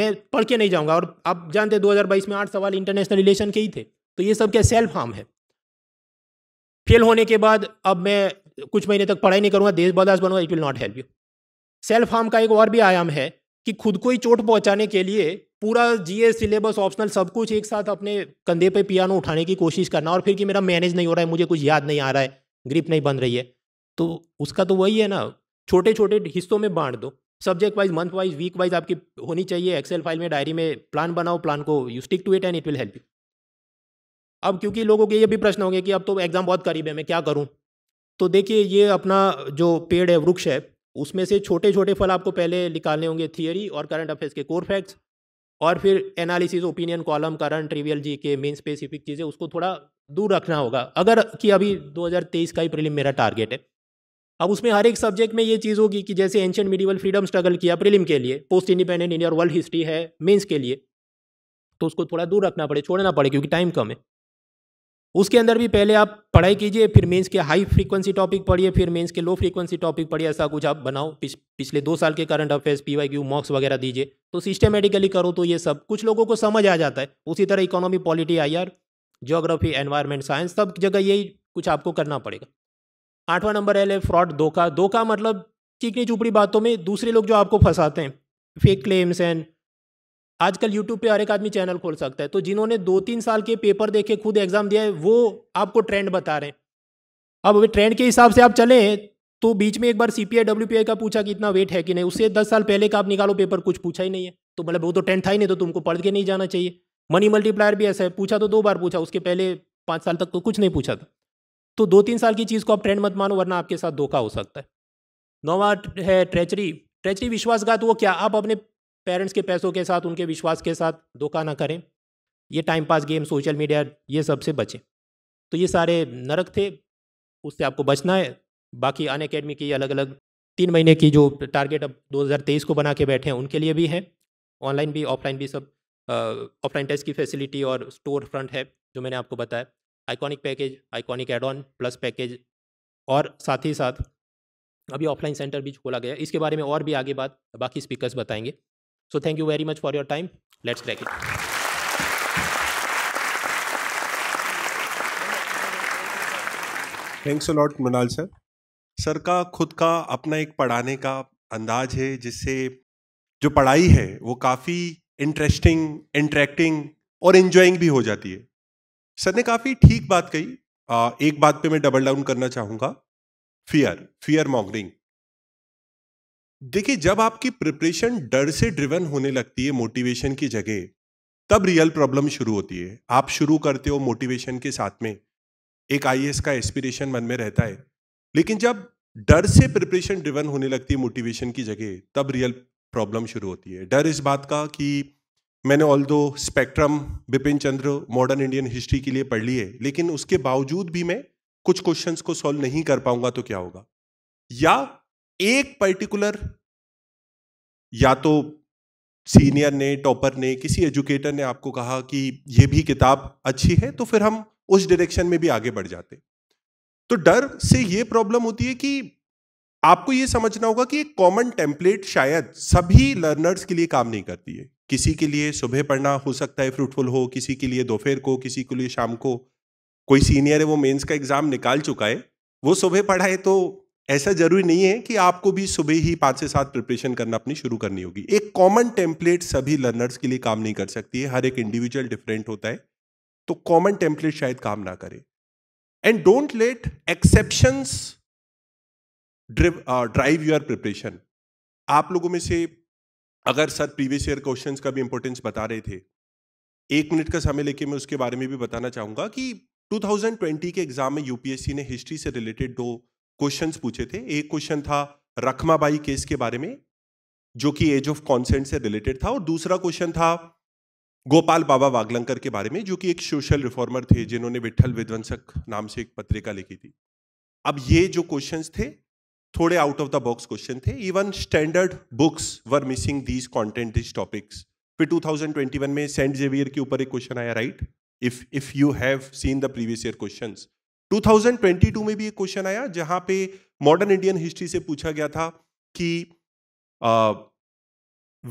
[SPEAKER 2] मैं पढ़ के नहीं जाऊंगा और आप जानते हैं 2022 में आठ सवाल इंटरनेशनल रिलेशन के ही थे तो ये सब क्या सेल्फ हार्म है फेल होने के बाद अब मैं कुछ महीने तक पढ़ाई नहीं करूँगा देश बदास बनूंगा it will not help you self harm का एक और भी आयाम है कि खुद को ही चोट पहुंचाने के लिए पूरा जीए सिलेबस ऑप्शनल सब कुछ एक साथ अपने कंधे पे पियानो उठाने की कोशिश करना और फिर कि मेरा मैनेज नहीं हो रहा है मुझे कुछ याद नहीं आ रहा है ग्रिप नहीं बन रही है तो उसका तो वही है ना छोटे छोटे हिस्सों में बांट दो subject wise month wise week wise आपकी होनी चाहिए एक्सेल फाइल में डायरी में प्लान बनाओ प्लान को you stick to it and it will help you अब क्योंकि लोगों के ये भी प्रश्न होंगे कि अब तो एग्ज़ाम बहुत करीब है मैं क्या करूँ तो देखिए ये अपना जो पेड़ है वृक्ष है उसमें से छोटे छोटे फल आपको पहले निकालने होंगे थियोरी और करंट अफेयर्स के कोर फैक्ट्स और फिर analysis opinion column current trivial जी के मेन स्पेसिफिक चीज़ें उसको थोड़ा दूर रखना होगा अगर कि अभी 2023 का ही प्रिलिम मेरा टारगेट है अब उसमें हर एक सब्जेक्ट में ये चीज़ होगी कि जैसे एंशियंट मिडिवल फ्रीडम स्ट्रगल किया प्रिलिम के लिए पोस्ट इंडिपेंडेंट इंडिया और वर्ल्ड हिस्ट्री है मेन्स के लिए तो उसको थोड़ा दूर रखना पड़े छोड़ना पड़े क्योंकि टाइम कम है उसके अंदर भी पहले आप पढ़ाई कीजिए फिर मेंस के हाई फ्रीक्वेंसी टॉपिक पढ़िए फिर मेंस के लो फ्रीक्वेंसी टॉपिक पढ़िए ऐसा कुछ आप बनाओ पिछ, पिछले दो साल के current affairs P Y Q mocks वगैरह दीजिए तो सिस्टमेटिकली करो तो ये सब कुछ लोगों को समझ आ जाता है उसी तरह economy polity I R geography environment science सब जगह यही कुछ आपको करना पड़ेगा आठवां नंबर एल फ्रॉड धोखा धोखा मतलब चिकनी चुपड़ी बातों में दूसरे लोग जो आपको फंसाते हैं फेक क्लेम्स एंड आजकल यूट्यूब पे हर एक आदमी चैनल खोल सकता है तो जिन्होंने दो तीन साल के पेपर देखे खुद एग्जाम दिया है वो आपको ट्रेंड बता रहे हैं अब ट्रेंड के हिसाब से आप चले तो बीच में एक बार सी पी आई का पूछा कि इतना वेट है कि नहीं उससे दस साल पहले का आप निकालो पेपर कुछ पूछा ही नहीं है तो मतलब वो तो टेंथ था ही नहीं तो तुमको पढ़ के नहीं जाना चाहिए मनी मल्टीप्लायर भी ऐसा है पूछा तो दो बार पूछा उसके पहले पाँच साल तक तो कुछ नहीं पूछा था तो दो तीन साल की चीज़ को आप ट्रेंड मत मानो वरना आपके साथ धोखा हो सकता है नौवा है ट्रेचरी ट्रेचरी विश्वासघात वो क्या आप अपने पेरेंट्स के पैसों के साथ उनके विश्वास के साथ धोखा ना करें ये time pass game social media ये सब से बचें तो ये सारे नरक थे उससे आपको बचना है बाकी अन अकेडमी की अलग अलग तीन महीने की जो टारगेट अब 2023 को बना के बैठे हैं उनके लिए भी हैं ऑनलाइन भी ऑफलाइन भी सब ऑफलाइन टेस्ट की फैसिलिटी और स्टोर फ्रंट है जो मैंने आपको बताया iconic package iconic add on plus package और साथ ही साथ अभी ऑफलाइन सेंटर भी खोला गया इसके बारे में और भी आगे बात बाकी स्पीकर्स बताएंगे So thank you very much for your time. Let's crack it.
[SPEAKER 1] Thanks a lot Mrinal sir sir का खुद का अपना एक पढ़ाने का अंदाज है जिससे जो पढ़ाई है वो काफ़ी इंटरेस्टिंग इंटरेक्टिंग और इन्जॉइंग भी हो जाती है सर ने काफ़ी ठीक बात कही आ, एक बात पे मैं डबल डाउन करना चाहूँगा फियर फियर मॉगरिंग देखिए जब आपकी प्रिपरेशन डर से ड्रिवन होने लगती है मोटिवेशन की जगह तब रियल प्रॉब्लम शुरू होती है आप शुरू करते हो मोटिवेशन के साथ में एक आई का एस्पिरेशन मन में रहता है लेकिन जब डर से प्रिपरेशन ड्रिवन होने लगती है मोटिवेशन की जगह तब रियल प्रॉब्लम शुरू होती है डर इस बात का कि मैंने ऑल दो spectrum Bipin Chandra modern Indian history के लिए पढ़ ली है लेकिन उसके बावजूद भी मैं कुछ क्वेश्चंस को सॉल्व नहीं कर पाऊंगा तो क्या होगा या एक पर्टिकुलर या तो सीनियर ने टॉपर ने किसी एजुकेटर ने आपको कहा कि ये भी किताब अच्छी है तो फिर हम उस डायरेक्शन में भी आगे बढ़ जाते तो डर से ये प्रॉब्लम होती है कि आपको ये समझना होगा कि एक कॉमन टेम्पलेट शायद सभी लर्नर्स के लिए काम नहीं करती है किसी के लिए सुबह पढ़ना हो सकता है फ्रूटफुल हो किसी के लिए दोपहर को किसी के लिए शाम को कोई सीनियर है वो मेंस का एग्ज़ाम निकाल चुका है वो सुबह पढ़ाए तो ऐसा जरूरी नहीं है कि आपको भी सुबह ही पाँच से सात प्रिपरेशन करना अपनी शुरू करनी होगी एक कॉमन टेम्पलेट सभी लर्नर्स के लिए काम नहीं कर सकती है हर एक इंडिविजुअल डिफरेंट होता है तो कॉमन टेम्पलेट शायद काम ना करे and don't let exceptions drive your preparation आप लोगों में से अगर सर प्रीवियस ईयर क्वेश्चंस का भी इंपॉर्टेंस बता रहे थे एक मिनट का समय लेके मैं उसके बारे में भी बताना चाहूँगा कि 2020 के एग्जाम में यूपीएससी ने हिस्ट्री से रिलेटेड दो क्वेश्चंस पूछे थे एक क्वेश्चन था रखमाबाई केस के बारे में जो कि एज ऑफ कॉन्सेंट से रिलेटेड था और दूसरा क्वेश्चन था गोपाल बाबा वागलंकर के बारे में जो कि एक सोशल रिफॉर्मर थे जिन्होंने विठल विध्वंसक नाम से एक पत्रिका लिखी थी अब ये जो क्वेश्चन थे थोड़े out of the box question थे even standard books were missing these content this topics फिर 2021 में सेंट जेवियर के ऊपर एक क्वेश्चन आया right if if you have seen the previous year questions 2022 में भी एक क्वेश्चन आया जहां पे मॉडर्न इंडियन हिस्ट्री से पूछा गया था कि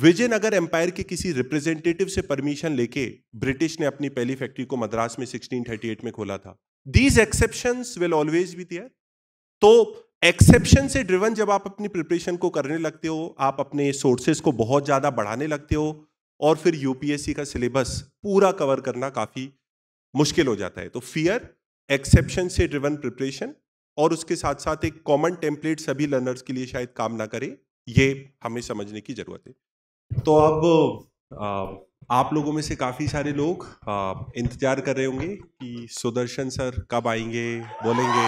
[SPEAKER 1] विजयनगर एम्पायर के किसी रिप्रेजेंटेटिव से परमिशन लेके ब्रिटिश ने अपनी पहली फैक्ट्री को मद्रास में 1638 में खोला था these exception will always be there तो एक्सेप्शन से ड्रिवन जब आप अपनी प्रिपरेशन को करने लगते हो आप अपने सोर्सेस को बहुत ज़्यादा बढ़ाने लगते हो और फिर यूपीएससी का सिलेबस पूरा कवर करना काफ़ी मुश्किल हो जाता है तो फियर एक्सेप्शन से ड्रिवन प्रिपरेशन और उसके साथ साथ एक कॉमन टेम्पलेट सभी लर्नर्स के लिए शायद काम ना करे ये हमें समझने की ज़रूरत है तो अब आप लोगों में से काफ़ी सारे लोग इंतज़ार कर रहे होंगे कि सुदर्शन सर कब आएंगे बोलेंगे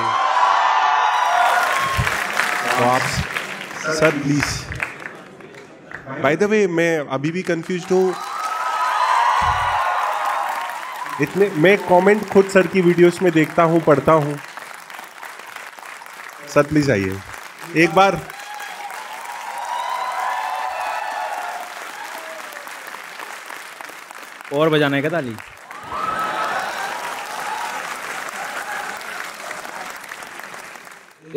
[SPEAKER 1] तो आप sir please by the way मैं अभी भी कंफ्यूज हूँ इतने मैं कमेंट खुद सर की वीडियोस में देखता हूँ पढ़ता हूँ सर प्लीज आइए एक बार
[SPEAKER 3] और बजाना है क्या ताली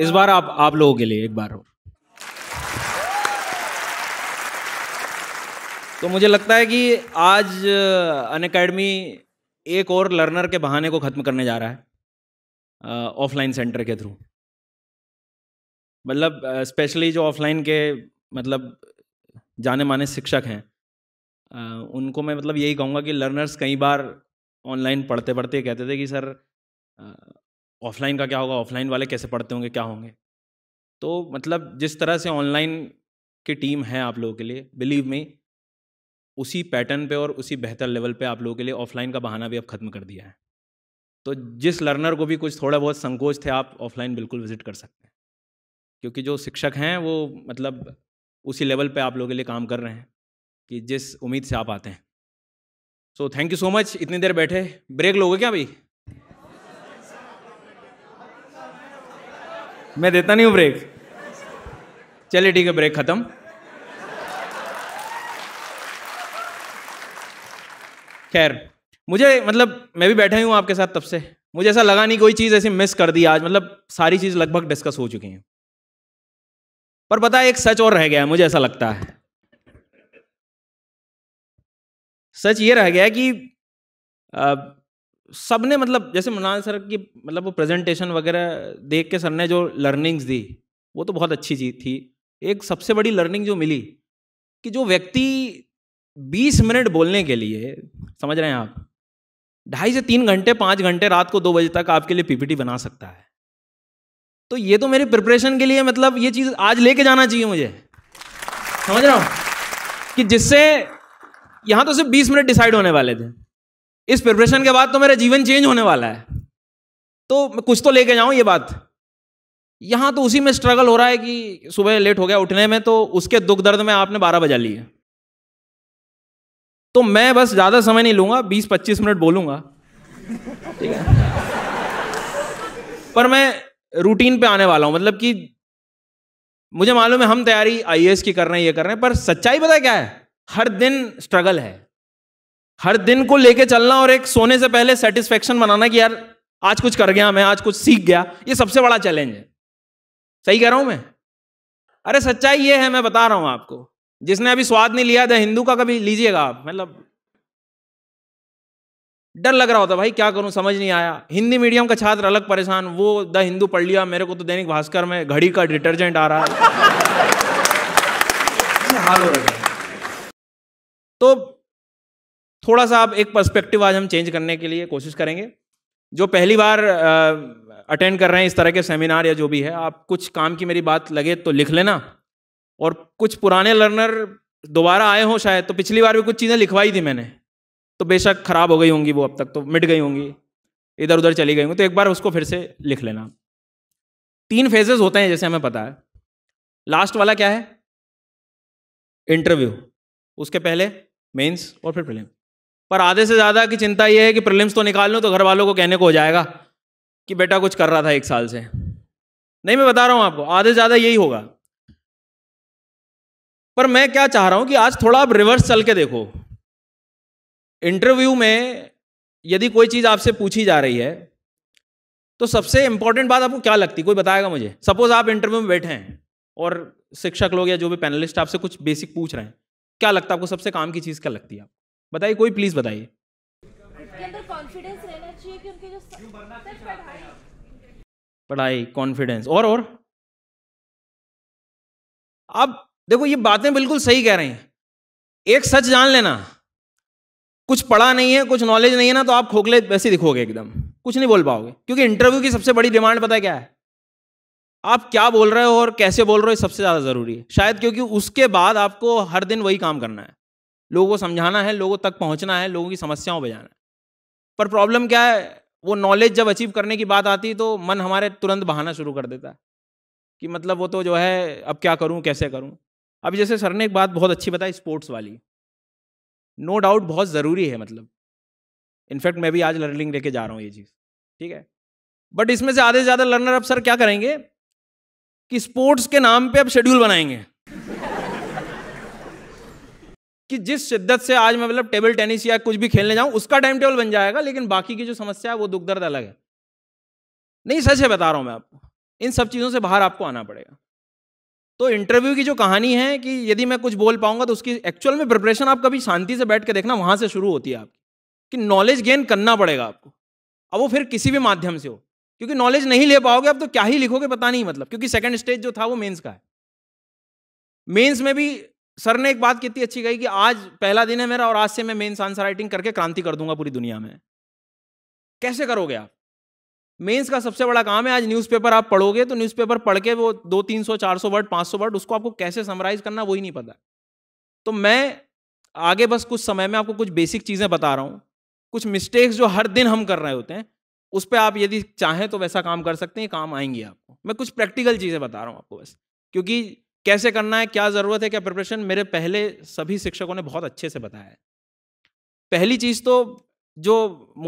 [SPEAKER 3] इस बार आप आप लोगों के लिए एक बार और तो मुझे लगता है कि आज अन अकेडमी एक और लर्नर के बहाने को ख़त्म करने जा रहा है ऑफलाइन सेंटर के थ्रू मतलब स्पेशली जो ऑफलाइन के मतलब जाने माने शिक्षक हैं उनको मैं मतलब यही कहूँगा कि लर्नर्स कई बार ऑनलाइन पढ़ते पढ़ते कहते थे कि सर ऑफलाइन का क्या होगा ऑफलाइन वाले कैसे पढ़ते होंगे क्या होंगे तो मतलब जिस तरह से ऑनलाइन की टीम है आप लोगों के लिए बिलीव मी उसी पैटर्न पे और उसी बेहतर लेवल पे आप लोगों के लिए ऑफलाइन का बहाना भी अब ख़त्म कर दिया है तो जिस लर्नर को भी कुछ थोड़ा बहुत संकोच थे आप ऑफलाइन बिल्कुल विजिट कर सकते हैं क्योंकि जो शिक्षक हैं वो मतलब उसी लेवल पे आप लोगों के लिए काम कर रहे हैं कि जिस उम्मीद से आप आते हैं so thank you so much इतनी देर बैठे ब्रेक लोगे क्या भाई मैं देता नहीं हूँ ब्रेक चलिए ठीक है ब्रेक ख़त्म खैर मुझे मतलब मैं भी बैठा हूँ आपके साथ तब से मुझे ऐसा लगा नहीं कोई चीज़ ऐसी मिस कर दी आज मतलब सारी चीज़
[SPEAKER 4] लगभग डिस्कस हो चुकी हैं पर पता है एक सच और रह गया है मुझे ऐसा लगता है सच ये रह गया कि
[SPEAKER 3] सबने मतलब जैसे मृणाल सर की मतलब वो प्रेजेंटेशन वगैरह देख के सर ने जो लर्निंग्स दी वो तो बहुत अच्छी चीज थी एक सबसे बड़ी लर्निंग जो मिली कि जो व्यक्ति 20 मिनट बोलने के लिए समझ रहे हैं आप ढाई से तीन घंटे पाँच घंटे रात को दो बजे तक आपके लिए पीपीटी बना सकता है तो ये तो मेरे प्रिपरेशन के लिए मतलब ये चीज़ आज लेके जाना चाहिए मुझे समझ रहा हूँ कि जिससे यहाँ तो सिर्फ बीस मिनट डिसाइड होने वाले थे इस प्रिपरेशन के बाद तो मेरा जीवन चेंज होने वाला है तो मैं कुछ तो लेके जाऊँ ये बात यहाँ तो उसी में स्ट्रगल हो रहा है कि सुबह लेट हो गया उठने में तो उसके दुख दर्द में आपने बारह बजा लिया तो मैं बस ज़्यादा समय नहीं लूंगा बीस पच्चीस मिनट बोलूंगा ठीक है पर मैं रूटीन पे आने वाला हूं मतलब कि मुझे मालूम है हम तैयारी आई की कर रहे हैं ये कर रहे हैं पर सच्चाई पता क्या है हर दिन स्ट्रगल है हर दिन को लेके चलना और एक सोने से पहले सेटिस्फेक्शन बनाना कि यार आज कुछ कर गया मैं आज कुछ सीख गया ये सबसे बड़ा चैलेंज है सही कह रहा हूं मैं अरे सच्चाई ये है मैं बता रहा हूं आपको जिसने अभी स्वाद नहीं लिया था हिंदू का कभी लीजिएगा आप मतलब डर लग रहा होता भाई क्या करूं समझ नहीं आया हिंदी मीडियम का छात्र अलग परेशान वो द हिंदू पढ़ लिया मेरे को तो दैनिक भास्कर में घड़ी का डिटर्जेंट आ रहा है रहा है तो थोड़ा सा आप एक पर्सपेक्टिव आज हम चेंज करने के लिए कोशिश करेंगे जो पहली बार अटेंड कर रहे हैं इस तरह के सेमिनार या जो भी है आप कुछ काम की मेरी बात लगे तो लिख लेना और कुछ पुराने लर्नर दोबारा आए हों शायद तो पिछली बार भी कुछ चीज़ें लिखवाई थी मैंने तो बेशक ख़राब हो गई होंगी वो अब तक तो मिट गई होंगी इधर उधर चली गई होंगी तो एक बार उसको फिर से लिख लेना तीन फेजेस होते हैं जैसे हमें पता है लास्ट वाला क्या है इंटरव्यू उसके पहले मेंस और फिर प्रिलिम्स पर आधे से ज़्यादा की चिंता यह है कि प्रिलिम्स तो निकाल लो तो घर वालों को कहने को हो जाएगा कि बेटा कुछ कर रहा था एक साल से नहीं मैं बता रहा हूँ आपको आधे से ज़्यादा यही होगा पर मैं क्या चाह रहा हूं कि आज थोड़ा आप रिवर्स चल के देखो इंटरव्यू में यदि कोई चीज़ आपसे पूछी जा रही है तो सबसे इंपॉर्टेंट बात आपको क्या लगती कोई बताएगा मुझे सपोज आप इंटरव्यू में बैठे हैं और शिक्षक लोग या जो भी पैनलिस्ट आपसे कुछ बेसिक पूछ रहे हैं क्या लगता है आपको सबसे काम की चीज़ क्या लगती है आप बताइए कोई प्लीज़ बताइए पढ़ाई कॉन्फिडेंस
[SPEAKER 4] और और आप देखो ये बातें बिल्कुल सही कह रहे हैं एक सच जान लेना कुछ पढ़ा नहीं है कुछ नॉलेज नहीं है ना तो आप
[SPEAKER 3] खोखले वैसे दिखोगे एकदम कुछ नहीं बोल पाओगे क्योंकि इंटरव्यू की सबसे बड़ी डिमांड पता है क्या है आप क्या बोल रहे हो और कैसे बोल रहे हो सबसे ज़्यादा ज़रूरी है शायद क्योंकि उसके बाद आपको हर दिन वही काम करना है लोगों को समझाना है लोगों तक पहुंचना है लोगों की समस्याओं बजाना है पर प्रॉब्लम क्या है वो नॉलेज जब अचीव करने की बात आती है तो मन हमारे तुरंत बहाना शुरू कर देता है कि मतलब वो तो जो है अब क्या करूँ कैसे करूँ अब जैसे सर ने एक बात बहुत अच्छी बताई स्पोर्ट्स वाली नो no डाउट बहुत ज़रूरी है मतलब इनफैक्ट मैं भी आज लर्निंग लेके जा रहा हूँ ये चीज़ ठीक है बट इसमें से आधे से ज़्यादा लर्नर अब सर क्या करेंगे कि स्पोर्ट्स के नाम पे अब शेड्यूल बनाएंगे कि जिस शिद्दत से आज मैं मतलब टेबल टेनिस या कुछ भी खेलने जाऊं उसका टाइम टेबल बन जाएगा लेकिन बाकी की जो समस्या है वो दुख दर्द अलग है नहीं सच है बता रहा हूं मैं आपको इन सब चीज़ों से बाहर आपको आना पड़ेगा तो इंटरव्यू की जो कहानी है कि यदि मैं कुछ बोल पाऊंगा तो उसकी एक्चुअल में प्रिपरेशन आप कभी शांति से बैठ के देखना वहाँ से शुरू होती है आपकी कि नॉलेज गेन करना पड़ेगा आपको अब वो फिर किसी भी माध्यम से हो क्योंकि नॉलेज नहीं ले पाओगे अब तो क्या ही लिखोगे पता नहीं मतलब क्योंकि सेकंड स्टेज जो था वो मेंस का है मेंस में भी सर ने एक बात कितनी अच्छी कही कि आज पहला दिन है मेरा और आज से मैं मेंस आंसर राइटिंग करके क्रांति कर दूंगा पूरी दुनिया में कैसे करोगे आप मेंस का सबसे बड़ा काम है आज न्यूज़पेपर आप पढ़ोगे तो न्यूज़पेपर पढ़ के वो दो तीन सौ चार सौ वर्ड पाँच सौ वर्ड उसको आपको कैसे समराइज करना वही नहीं पता तो मैं आगे बस कुछ समय में आपको कुछ बेसिक चीज़ें बता रहा हूँ कुछ मिस्टेक्स जो हर दिन हम कर रहे होते हैं उस पर आप यदि चाहें तो वैसा काम कर सकते हैं काम आएंगी आपको मैं कुछ प्रैक्टिकल चीज़ें बता रहा हूँ आपको बस क्योंकि कैसे करना है क्या ज़रूरत है क्या प्रिपरेशन मेरे पहले सभी शिक्षकों ने बहुत अच्छे से बताया है पहली चीज़ तो जो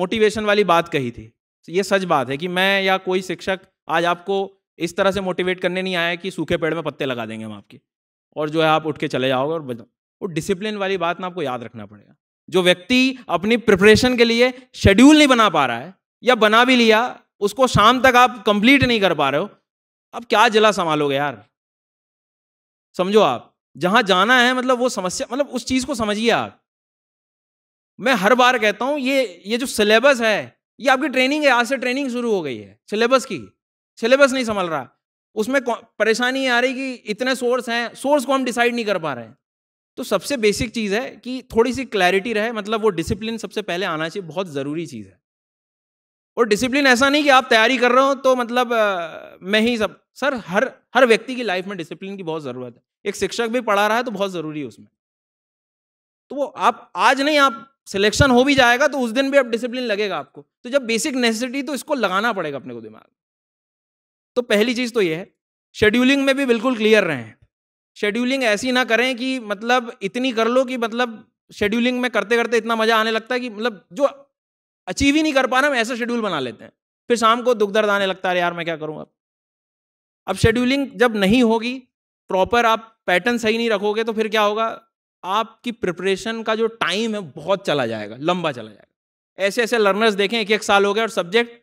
[SPEAKER 3] मोटिवेशन वाली बात कही थी तो ये सच बात है कि मैं या कोई शिक्षक आज आपको इस तरह से मोटिवेट करने नहीं आया कि सूखे पेड़ में पत्ते लगा देंगे हम आपके और जो है आप उठ के चले जाओगे और बजाओ वो डिसिप्लिन वाली बात ना आपको याद रखना पड़ेगा जो व्यक्ति अपनी प्रिपरेशन के लिए शेड्यूल नहीं बना पा रहा है या बना भी लिया उसको शाम तक आप कंप्लीट नहीं कर पा रहे हो अब क्या जिला संभालोगे यार समझो आप जहां जाना है मतलब वो समस्या मतलब उस चीज को समझिए आप मैं हर बार कहता हूं ये ये जो सिलेबस है ये आपकी ट्रेनिंग है आज से ट्रेनिंग शुरू हो गई है सिलेबस की सिलेबस नहीं संभल रहा उसमें परेशानी आ रही कि इतने सोर्स हैं सोर्स को हम डिसाइड नहीं कर पा रहे हैं तो सबसे बेसिक चीज़ है कि थोड़ी सी क्लैरिटी रहे मतलब वो डिसिप्लिन सबसे पहले आना चाहिए बहुत ज़रूरी चीज़ है और डिसिप्लिन ऐसा नहीं कि आप तैयारी कर रहे हो तो मतलब आ, मैं ही सब सर हर हर व्यक्ति की लाइफ में डिसिप्लिन की बहुत ज़रूरत है एक शिक्षक भी पढ़ा रहा है तो बहुत ज़रूरी है उसमें तो वो आप आज नहीं आप सिलेक्शन हो भी जाएगा तो उस दिन भी अब डिसिप्लिन लगेगा आपको तो जब बेसिक नेसेसिटी तो इसको लगाना पड़ेगा अपने को दिमाग तो पहली चीज़ तो ये है शेड्यूलिंग में भी बिल्कुल क्लियर रहें शेड्यूलिंग ऐसी ना करें कि मतलब इतनी कर लो कि मतलब शेड्यूलिंग में करते करते इतना मज़ा आने लगता है कि मतलब जो अचीव ही नहीं कर पा रहे हम ऐसा शेड्यूल बना लेते हैं फिर शाम को दुख दर्द आने लगता है यार मैं क्या करूँ अब अब शेड्यूलिंग जब नहीं होगी प्रॉपर आप पैटर्न सही नहीं रखोगे तो फिर क्या होगा आपकी प्रिपरेशन का जो टाइम है बहुत चला जाएगा लंबा चला जाएगा ऐसे ऐसे लर्नर्स देखें एक एक साल हो गया और सब्जेक्ट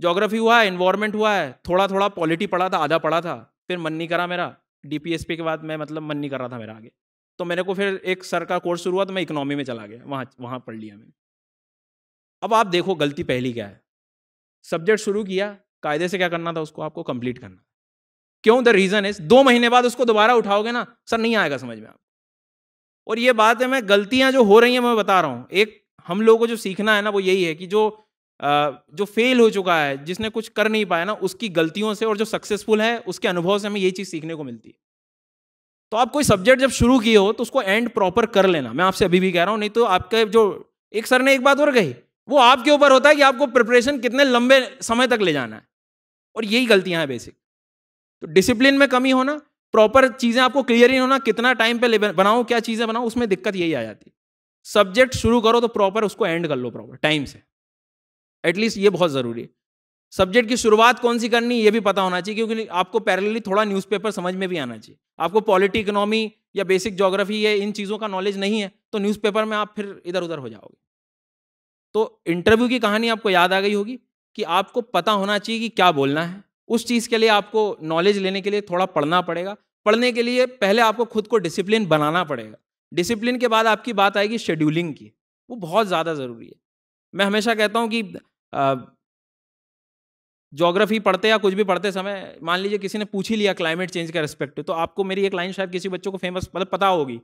[SPEAKER 3] जोग्राफी हुआ है इन्वायरमेंट हुआ है थोड़ा थोड़ा पॉलिटी पढ़ा था आधा पढ़ा था फिर मन नहीं करा मेरा डी के बाद मैं मतलब मन नहीं कर रहा था मेरा आगे तो मेरे को फिर एक सर का कोर्स शुरू हुआ तो मैं इकोनॉमी में चला गया वहाँ वहाँ पढ़ लिया मैंने अब आप देखो गलती पहली क्या है सब्जेक्ट शुरू किया कायदे से क्या करना था उसको आपको कंप्लीट करना क्यों द रीज़न इज दो महीने बाद उसको दोबारा उठाओगे ना सर नहीं आएगा समझ में आप और ये बात है मैं गलतियां जो हो रही हैं मैं बता रहा हूँ एक हम लोगों को जो सीखना है ना वो यही है कि जो जो फेल हो चुका है जिसने कुछ कर नहीं पाया ना उसकी गलतियों से और जो सक्सेसफुल है उसके अनुभव से हमें यही चीज़ सीखने को मिलती है तो आप कोई सब्जेक्ट जब शुरू किए हो तो उसको एंड प्रॉपर कर लेना मैं आपसे अभी भी कह रहा हूँ नहीं तो आपके जो एक सर ने एक बात और कही वो आपके ऊपर होता है कि आपको प्रिपरेशन कितने लंबे समय तक ले जाना है और यही गलतियाँ हैं बेसिक तो डिसिप्लिन में कमी होना प्रॉपर चीज़ें आपको क्लियर ही होना कितना टाइम पे बनाओ क्या चीज़ें बनाओ उसमें दिक्कत यही आ जाती सब्जेक्ट शुरू करो तो प्रॉपर उसको एंड कर लो प्रॉपर टाइम से एटलीस्ट ये बहुत ज़रूरी है सब्जेक्ट की शुरुआत कौन सी करनी ये भी पता होना चाहिए क्योंकि आपको पैरेलली थोड़ा न्यूज़पेपर समझ में भी आना चाहिए आपको पॉलिटी इकोनॉमी या बेसिक जोग्राफी या इन चीज़ों का नॉलेज नहीं है तो न्यूज़पेपर में आप फिर इधर उधर हो जाओगे तो इंटरव्यू की कहानी आपको याद आ गई होगी कि आपको पता होना चाहिए कि क्या बोलना है उस चीज़ के लिए आपको नॉलेज लेने के लिए थोड़ा पढ़ना पड़ेगा पढ़ने के लिए पहले आपको खुद को डिसिप्लिन बनाना पड़ेगा डिसिप्लिन के बाद आपकी बात आएगी शेड्यूलिंग की वो बहुत ज़्यादा ज़रूरी है मैं हमेशा कहता हूँ कि जोग्राफी पढ़ते या कुछ भी पढ़ते समय मान लीजिए किसी ने पूछ ही लिया क्लाइमेट चेंज का रिस्पेक्ट तो आपको मेरी एक लाइन शायद किसी बच्चों को फेमस मतलब पता होगी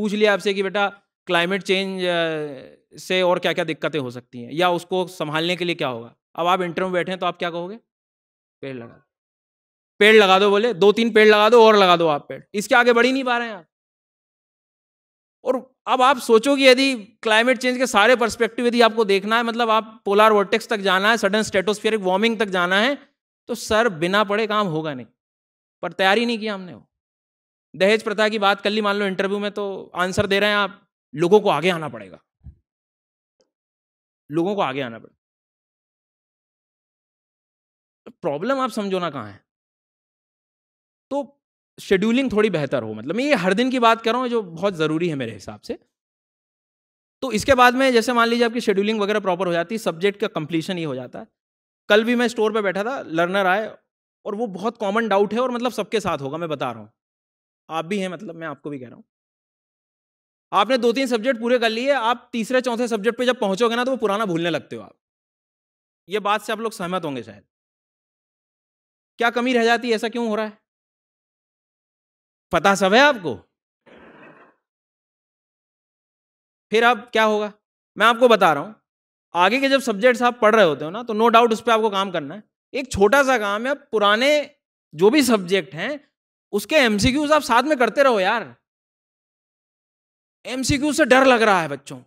[SPEAKER 3] पूछ लिया आपसे कि बेटा क्लाइमेट चेंज से और क्या क्या दिक्कतें हो सकती हैं या उसको संभालने के लिए क्या होगा अब आप इंटरव्यू में बैठे हैं तो आप क्या कहोगे पेड़ लगा दो पेड़ लगा दो बोले दो तीन पेड़ लगा दो और लगा दो आप पेड़ इसके आगे बढ़ ही नहीं पा रहे हैं आप और अब आप सोचो कि यदि क्लाइमेट चेंज के सारे पर्सपेक्टिव यदि आपको देखना है मतलब आप पोलार वोटेक्स तक जाना है सडन स्टेटोस्फियरिक वार्मिंग तक जाना है तो सर बिना पड़े काम होगा नहीं पर तैयारी नहीं किया हमने वो दहेज प्रथा की बात कर ली मान लो इंटरव्यू में तो
[SPEAKER 4] आंसर दे रहे हैं आप लोगों को आगे आना पड़ेगा लोगों को आगे आना पड़ेगा तो प्रॉब्लम आप समझो ना कहाँ है तो शेड्यूलिंग थोड़ी बेहतर हो मतलब मैं ये हर दिन की बात कर रहा हूँ जो बहुत ज़रूरी
[SPEAKER 3] है मेरे हिसाब से तो इसके बाद में जैसे मान लीजिए आपकी शेड्यूलिंग वगैरह प्रॉपर हो जाती है सब्जेक्ट का कंप्लीशन ये हो जाता है कल भी मैं स्टोर पर बैठा था लर्नर आए और वो बहुत कॉमन डाउट है और मतलब सबके साथ होगा मैं बता रहा हूँ आप भी हैं मतलब मैं आपको भी कह रहा हूँ आपने दो तीन सब्जेक्ट पूरे कर लिए आप तीसरे चौथे सब्जेक्ट पे जब पहुंचोगे ना तो वो पुराना भूलने लगते हो आप
[SPEAKER 4] ये बात से आप लोग सहमत होंगे शायद क्या कमी रह जाती है ऐसा क्यों हो रहा है पता सब है आपको फिर आप क्या होगा मैं आपको बता रहा हूं आगे के जब
[SPEAKER 3] सब्जेक्ट्स आप पढ़ रहे होते हो ना तो नो डाउट उस पर आपको काम करना है एक छोटा सा काम है पुराने जो भी सब्जेक्ट हैं उसके एमसीक्यूज आप साथ में करते रहो यार एमसीक्यू से डर लग रहा है बच्चों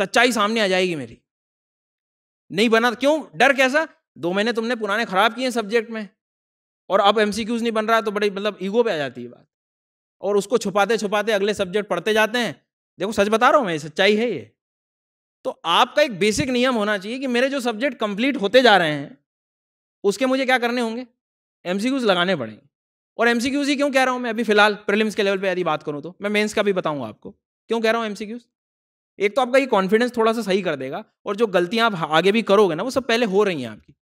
[SPEAKER 3] सच्चाई सामने आ जाएगी मेरी नहीं बना क्यों डर कैसा दो महीने तुमने पुराने खराब किए सब्जेक्ट में और अब एम नहीं बन रहा तो बड़ी मतलब ईगो पे आ जाती है बात और उसको छुपाते छुपाते अगले सब्जेक्ट पढ़ते जाते हैं देखो सच बता रहा हूँ मैं सच्चाई है ये तो आपका एक बेसिक नियम होना चाहिए कि मेरे जो सब्जेक्ट कंप्लीट होते जा रहे हैं उसके मुझे क्या करने होंगे एम लगाने पड़ेंगे और एम ही क्यों कह रहा हूँ मैं अभी फिलहाल प्रिलिम्स के लेवल पर यदि बात करूँ तो मैं मेन्स का भी बताऊँगा आपको क्यों कह रहा हूँ एम एक तो आपका ये कॉन्फिडेंस थोड़ा सा सही कर देगा और जो गलतियाँ आप आगे भी करोगे ना वो सब पहले हो रही हैं आपकी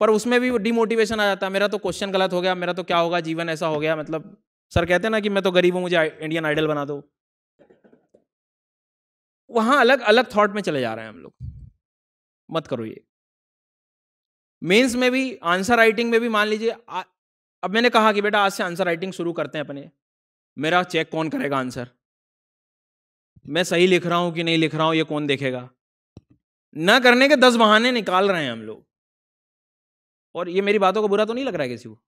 [SPEAKER 3] पर उसमें भी डिमोटिवेशन आ जाता है मेरा तो क्वेश्चन गलत हो गया मेरा तो क्या होगा जीवन ऐसा हो गया मतलब सर कहते हैं ना कि मैं तो गरीब हूँ मुझे इंडियन आइडल बना दो वहां अलग अलग थॉट में चले जा रहे हैं हम लोग मत करो ये मेंस में भी आंसर राइटिंग में भी मान लीजिए अब मैंने कहा कि बेटा आज से आंसर राइटिंग शुरू करते हैं अपने मेरा चेक कौन करेगा आंसर मैं सही लिख रहा हूं कि नहीं लिख रहा हूं ये कौन देखेगा ना करने के दस बहाने निकाल रहे हैं हम लोग और ये मेरी बातों को बुरा तो नहीं लग रहा है किसी को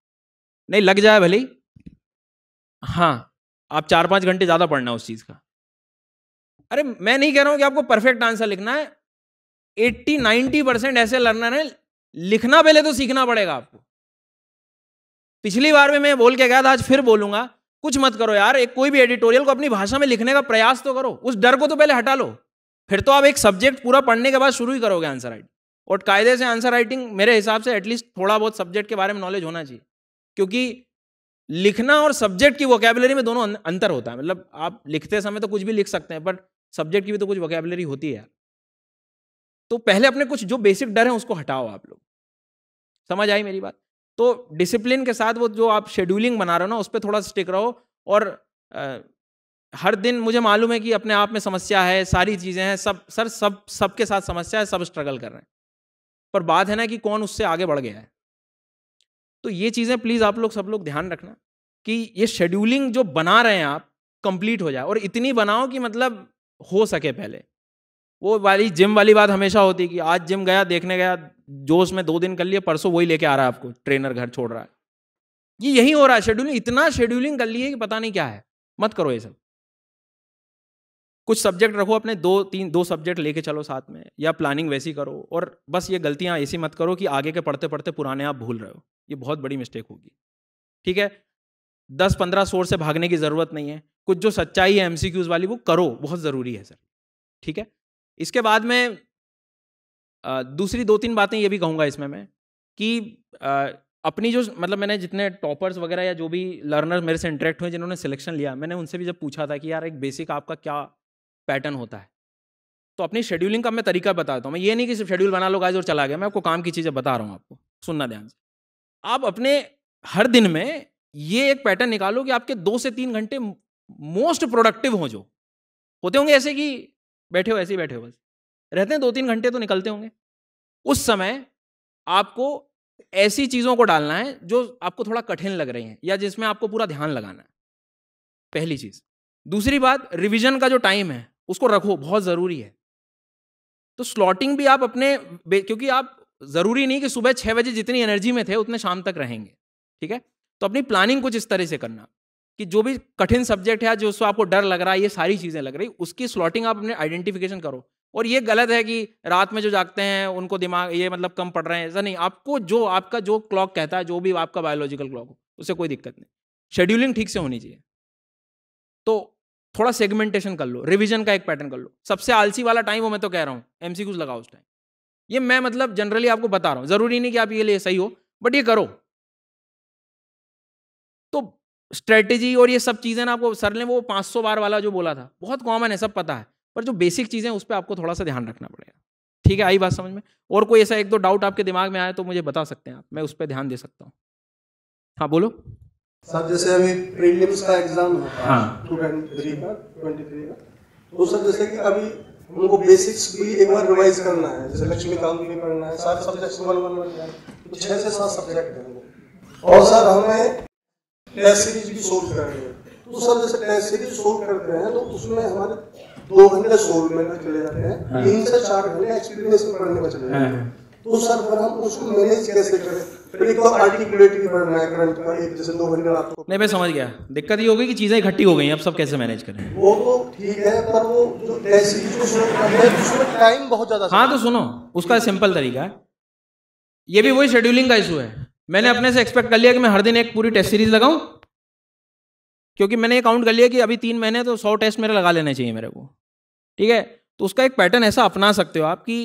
[SPEAKER 3] नहीं लग जाए भले हाँ आप चार पांच घंटे ज़्यादा पढ़ना उस चीज़ का अरे मैं नहीं कह रहा हूं कि आपको परफेक्ट आंसर लिखना है एट्टी नाइन्टी परसेंट ऐसे लर्नर है लिखना पहले तो सीखना पड़ेगा आपको पिछली बार में मैं बोल के गया था आज फिर बोलूंगा कुछ मत करो यार एक कोई भी एडिटोरियल को अपनी भाषा में लिखने का प्रयास तो करो उस डर को तो पहले हटा लो फिर तो आप एक सब्जेक्ट पूरा पढ़ने के बाद शुरू ही करोगे आंसर आइट और कायदे से आंसर राइटिंग मेरे हिसाब से एटलीस्ट थोड़ा बहुत सब्जेक्ट के बारे में नॉलेज होना चाहिए क्योंकि लिखना और सब्जेक्ट की वोकेबलरी में दोनों अं-, अंतर होता है मतलब आप लिखते समय तो कुछ भी लिख सकते हैं बट सब्जेक्ट की भी तो कुछ वोकेबलरी होती है यार तो पहले अपने कुछ जो बेसिक डर है उसको हटाओ आप लोग समझ आई मेरी बात तो डिसिप्लिन के साथ वो जो आप शेड्यूलिंग बना रहे हो ना उस पर थोड़ा स्टिक रहो और आ, हर दिन मुझे मालूम है कि अपने आप में समस्या है सारी चीज़ें हैं सब सर सब सबके साथ समस्या है सब स्ट्रगल कर रहे हैं पर बात है ना कि कौन उससे आगे बढ़ गया है तो ये चीज़ें प्लीज़ आप लोग सब लोग ध्यान रखना कि ये शेड्यूलिंग जो बना रहे हैं आप कंप्लीट हो जाए और इतनी बनाओ कि मतलब हो सके पहले वो वाली जिम वाली बात हमेशा होती कि आज जिम गया देखने गया जोश में दो दिन कर लिए परसों वही लेके आ रहा है आपको ट्रेनर घर छोड़ रहा है ये यही हो रहा है शेड्यूलिंग इतना शेड्यूलिंग कर लिए कि पता नहीं क्या है मत करो ये सब कुछ सब्जेक्ट रखो अपने दो तीन दो सब्जेक्ट लेके चलो साथ में या प्लानिंग वैसी करो और बस ये गलतियाँ ऐसी मत करो कि आगे के पढ़ते पढ़ते पुराने आप भूल रहे हो ये बहुत बड़ी मिस्टेक होगी ठीक है दस पंद्रह सोर्स से भागने की ज़रूरत नहीं है कुछ जो सच्चाई है एम वाली वो करो बहुत ज़रूरी है सर ठीक है इसके बाद में दूसरी दो तीन बातें ये भी कहूँगा इसमें मैं कि अपनी जो मतलब मैंने जितने टॉपर्स वगैरह या जो भी लर्नर मेरे से इंटरेक्ट हुए जिन्होंने सिलेक्शन लिया मैंने उनसे भी जब पूछा था कि यार एक बेसिक आपका क्या पैटर्न होता है तो अपनी शेड्यूलिंग का मैं तरीका बताता हूँ मैं ये नहीं कि सिर्फ शेड्यूल बना लो गाइज और चला गया मैं आपको काम की चीज़ें बता रहा हूँ आपको सुनना ध्यान से आप अपने हर दिन में ये एक पैटर्न निकालो कि आपके दो से तीन घंटे मोस्ट प्रोडक्टिव हो जो होते होंगे ऐसे कि बैठे हो ऐसे ही बैठे हो बस रहते हैं दो तीन घंटे तो निकलते होंगे उस समय आपको ऐसी चीज़ों को डालना है जो आपको थोड़ा कठिन लग रही हैं या जिसमें आपको पूरा ध्यान लगाना है पहली चीज़ दूसरी बात रिविजन का जो टाइम है उसको रखो बहुत ज़रूरी है तो स्लॉटिंग भी आप अपने क्योंकि आप ज़रूरी नहीं कि सुबह छह बजे जितनी एनर्जी में थे उतने शाम तक रहेंगे ठीक है तो अपनी प्लानिंग कुछ इस तरह से करना कि जो भी कठिन सब्जेक्ट है जो उसको आपको डर लग रहा है ये सारी चीज़ें लग रही उसकी स्लॉटिंग आप अपने आइडेंटिफिकेशन करो और ये गलत है कि रात में जो जागते हैं उनको दिमाग ये मतलब कम पड़ रहे हैं ऐसा नहीं आपको जो आपका जो क्लॉक कहता है जो भी आपका बायोलॉजिकल क्लॉक हो उससे कोई दिक्कत नहीं शेड्यूलिंग ठीक से होनी चाहिए तो थोड़ा सेगमेंटेशन कर लो रिविजन का एक पैटर्न कर लो सबसे आलसी वाला टाइम वो मैं तो कह रहा हूँ एम लगाओ उस टाइम ये मैं मतलब जनरली आपको बता रहा हूँ ज़रूरी नहीं कि आप ये लिए सही हो बट ये करो तो स्ट्रेटेजी और ये सब चीज़ें ना आपको सर ने वो 500 बार वाला जो बोला था बहुत कॉमन है सब पता है पर जो बेसिक चीज़ें उस पर आपको थोड़ा सा ध्यान रखना पड़ेगा ठीक है आई बात समझ में और कोई ऐसा एक दो डाउट आपके दिमाग में आया तो मुझे बता सकते हैं आप मैं उस पर ध्यान दे सकता हूँ हाँ बोलो
[SPEAKER 5] सर जैसे अभी प्रीलिम्स का एग्जाम है हाँ। तो सर जैसे कि अभी उनको बेसिक्स भी एक बार रिवाइज करना है जैसे लक्ष्मीकांत भी पढ़ना है सारे सब्जेक्ट वन वन वन तो छः से सात सब्जेक्ट हैं
[SPEAKER 6] और सर हमें
[SPEAKER 5] टेस्ट सीरीज भी सोल्व करनी है तो सर जैसे टेस्ट सीरीज सोल्व करते हैं तो उसमें हमारे दो घंटे सोल्व में चले जाते हैं हाँ। तीन से चार घंटे एक्सपीरियंस में पढ़ने में चले जाते हैं हाँ, तो सर फिर हम उसको मैनेज कैसे करें तो
[SPEAKER 3] नहीं मैं समझ गया दिक्कत ये हो गई कि चीज़ें इकट्ठी हो गई अब सब कैसे मैनेज करें
[SPEAKER 5] वो तो ठीक है पर वो जो ऐसी टाइम तो बहुत ज़्यादा
[SPEAKER 3] हाँ तो सुनो उसका सिंपल तरीका है ये भी वही शेड्यूलिंग का इशू है मैंने अपने से एक्सपेक्ट कर लिया कि मैं हर दिन एक पूरी टेस्ट सीरीज लगाऊं क्योंकि मैंने ये काउंट कर लिया कि अभी तीन महीने तो सौ टेस्ट मेरे लगा लेने चाहिए मेरे को ठीक है तो उसका एक पैटर्न ऐसा अपना सकते हो आप कि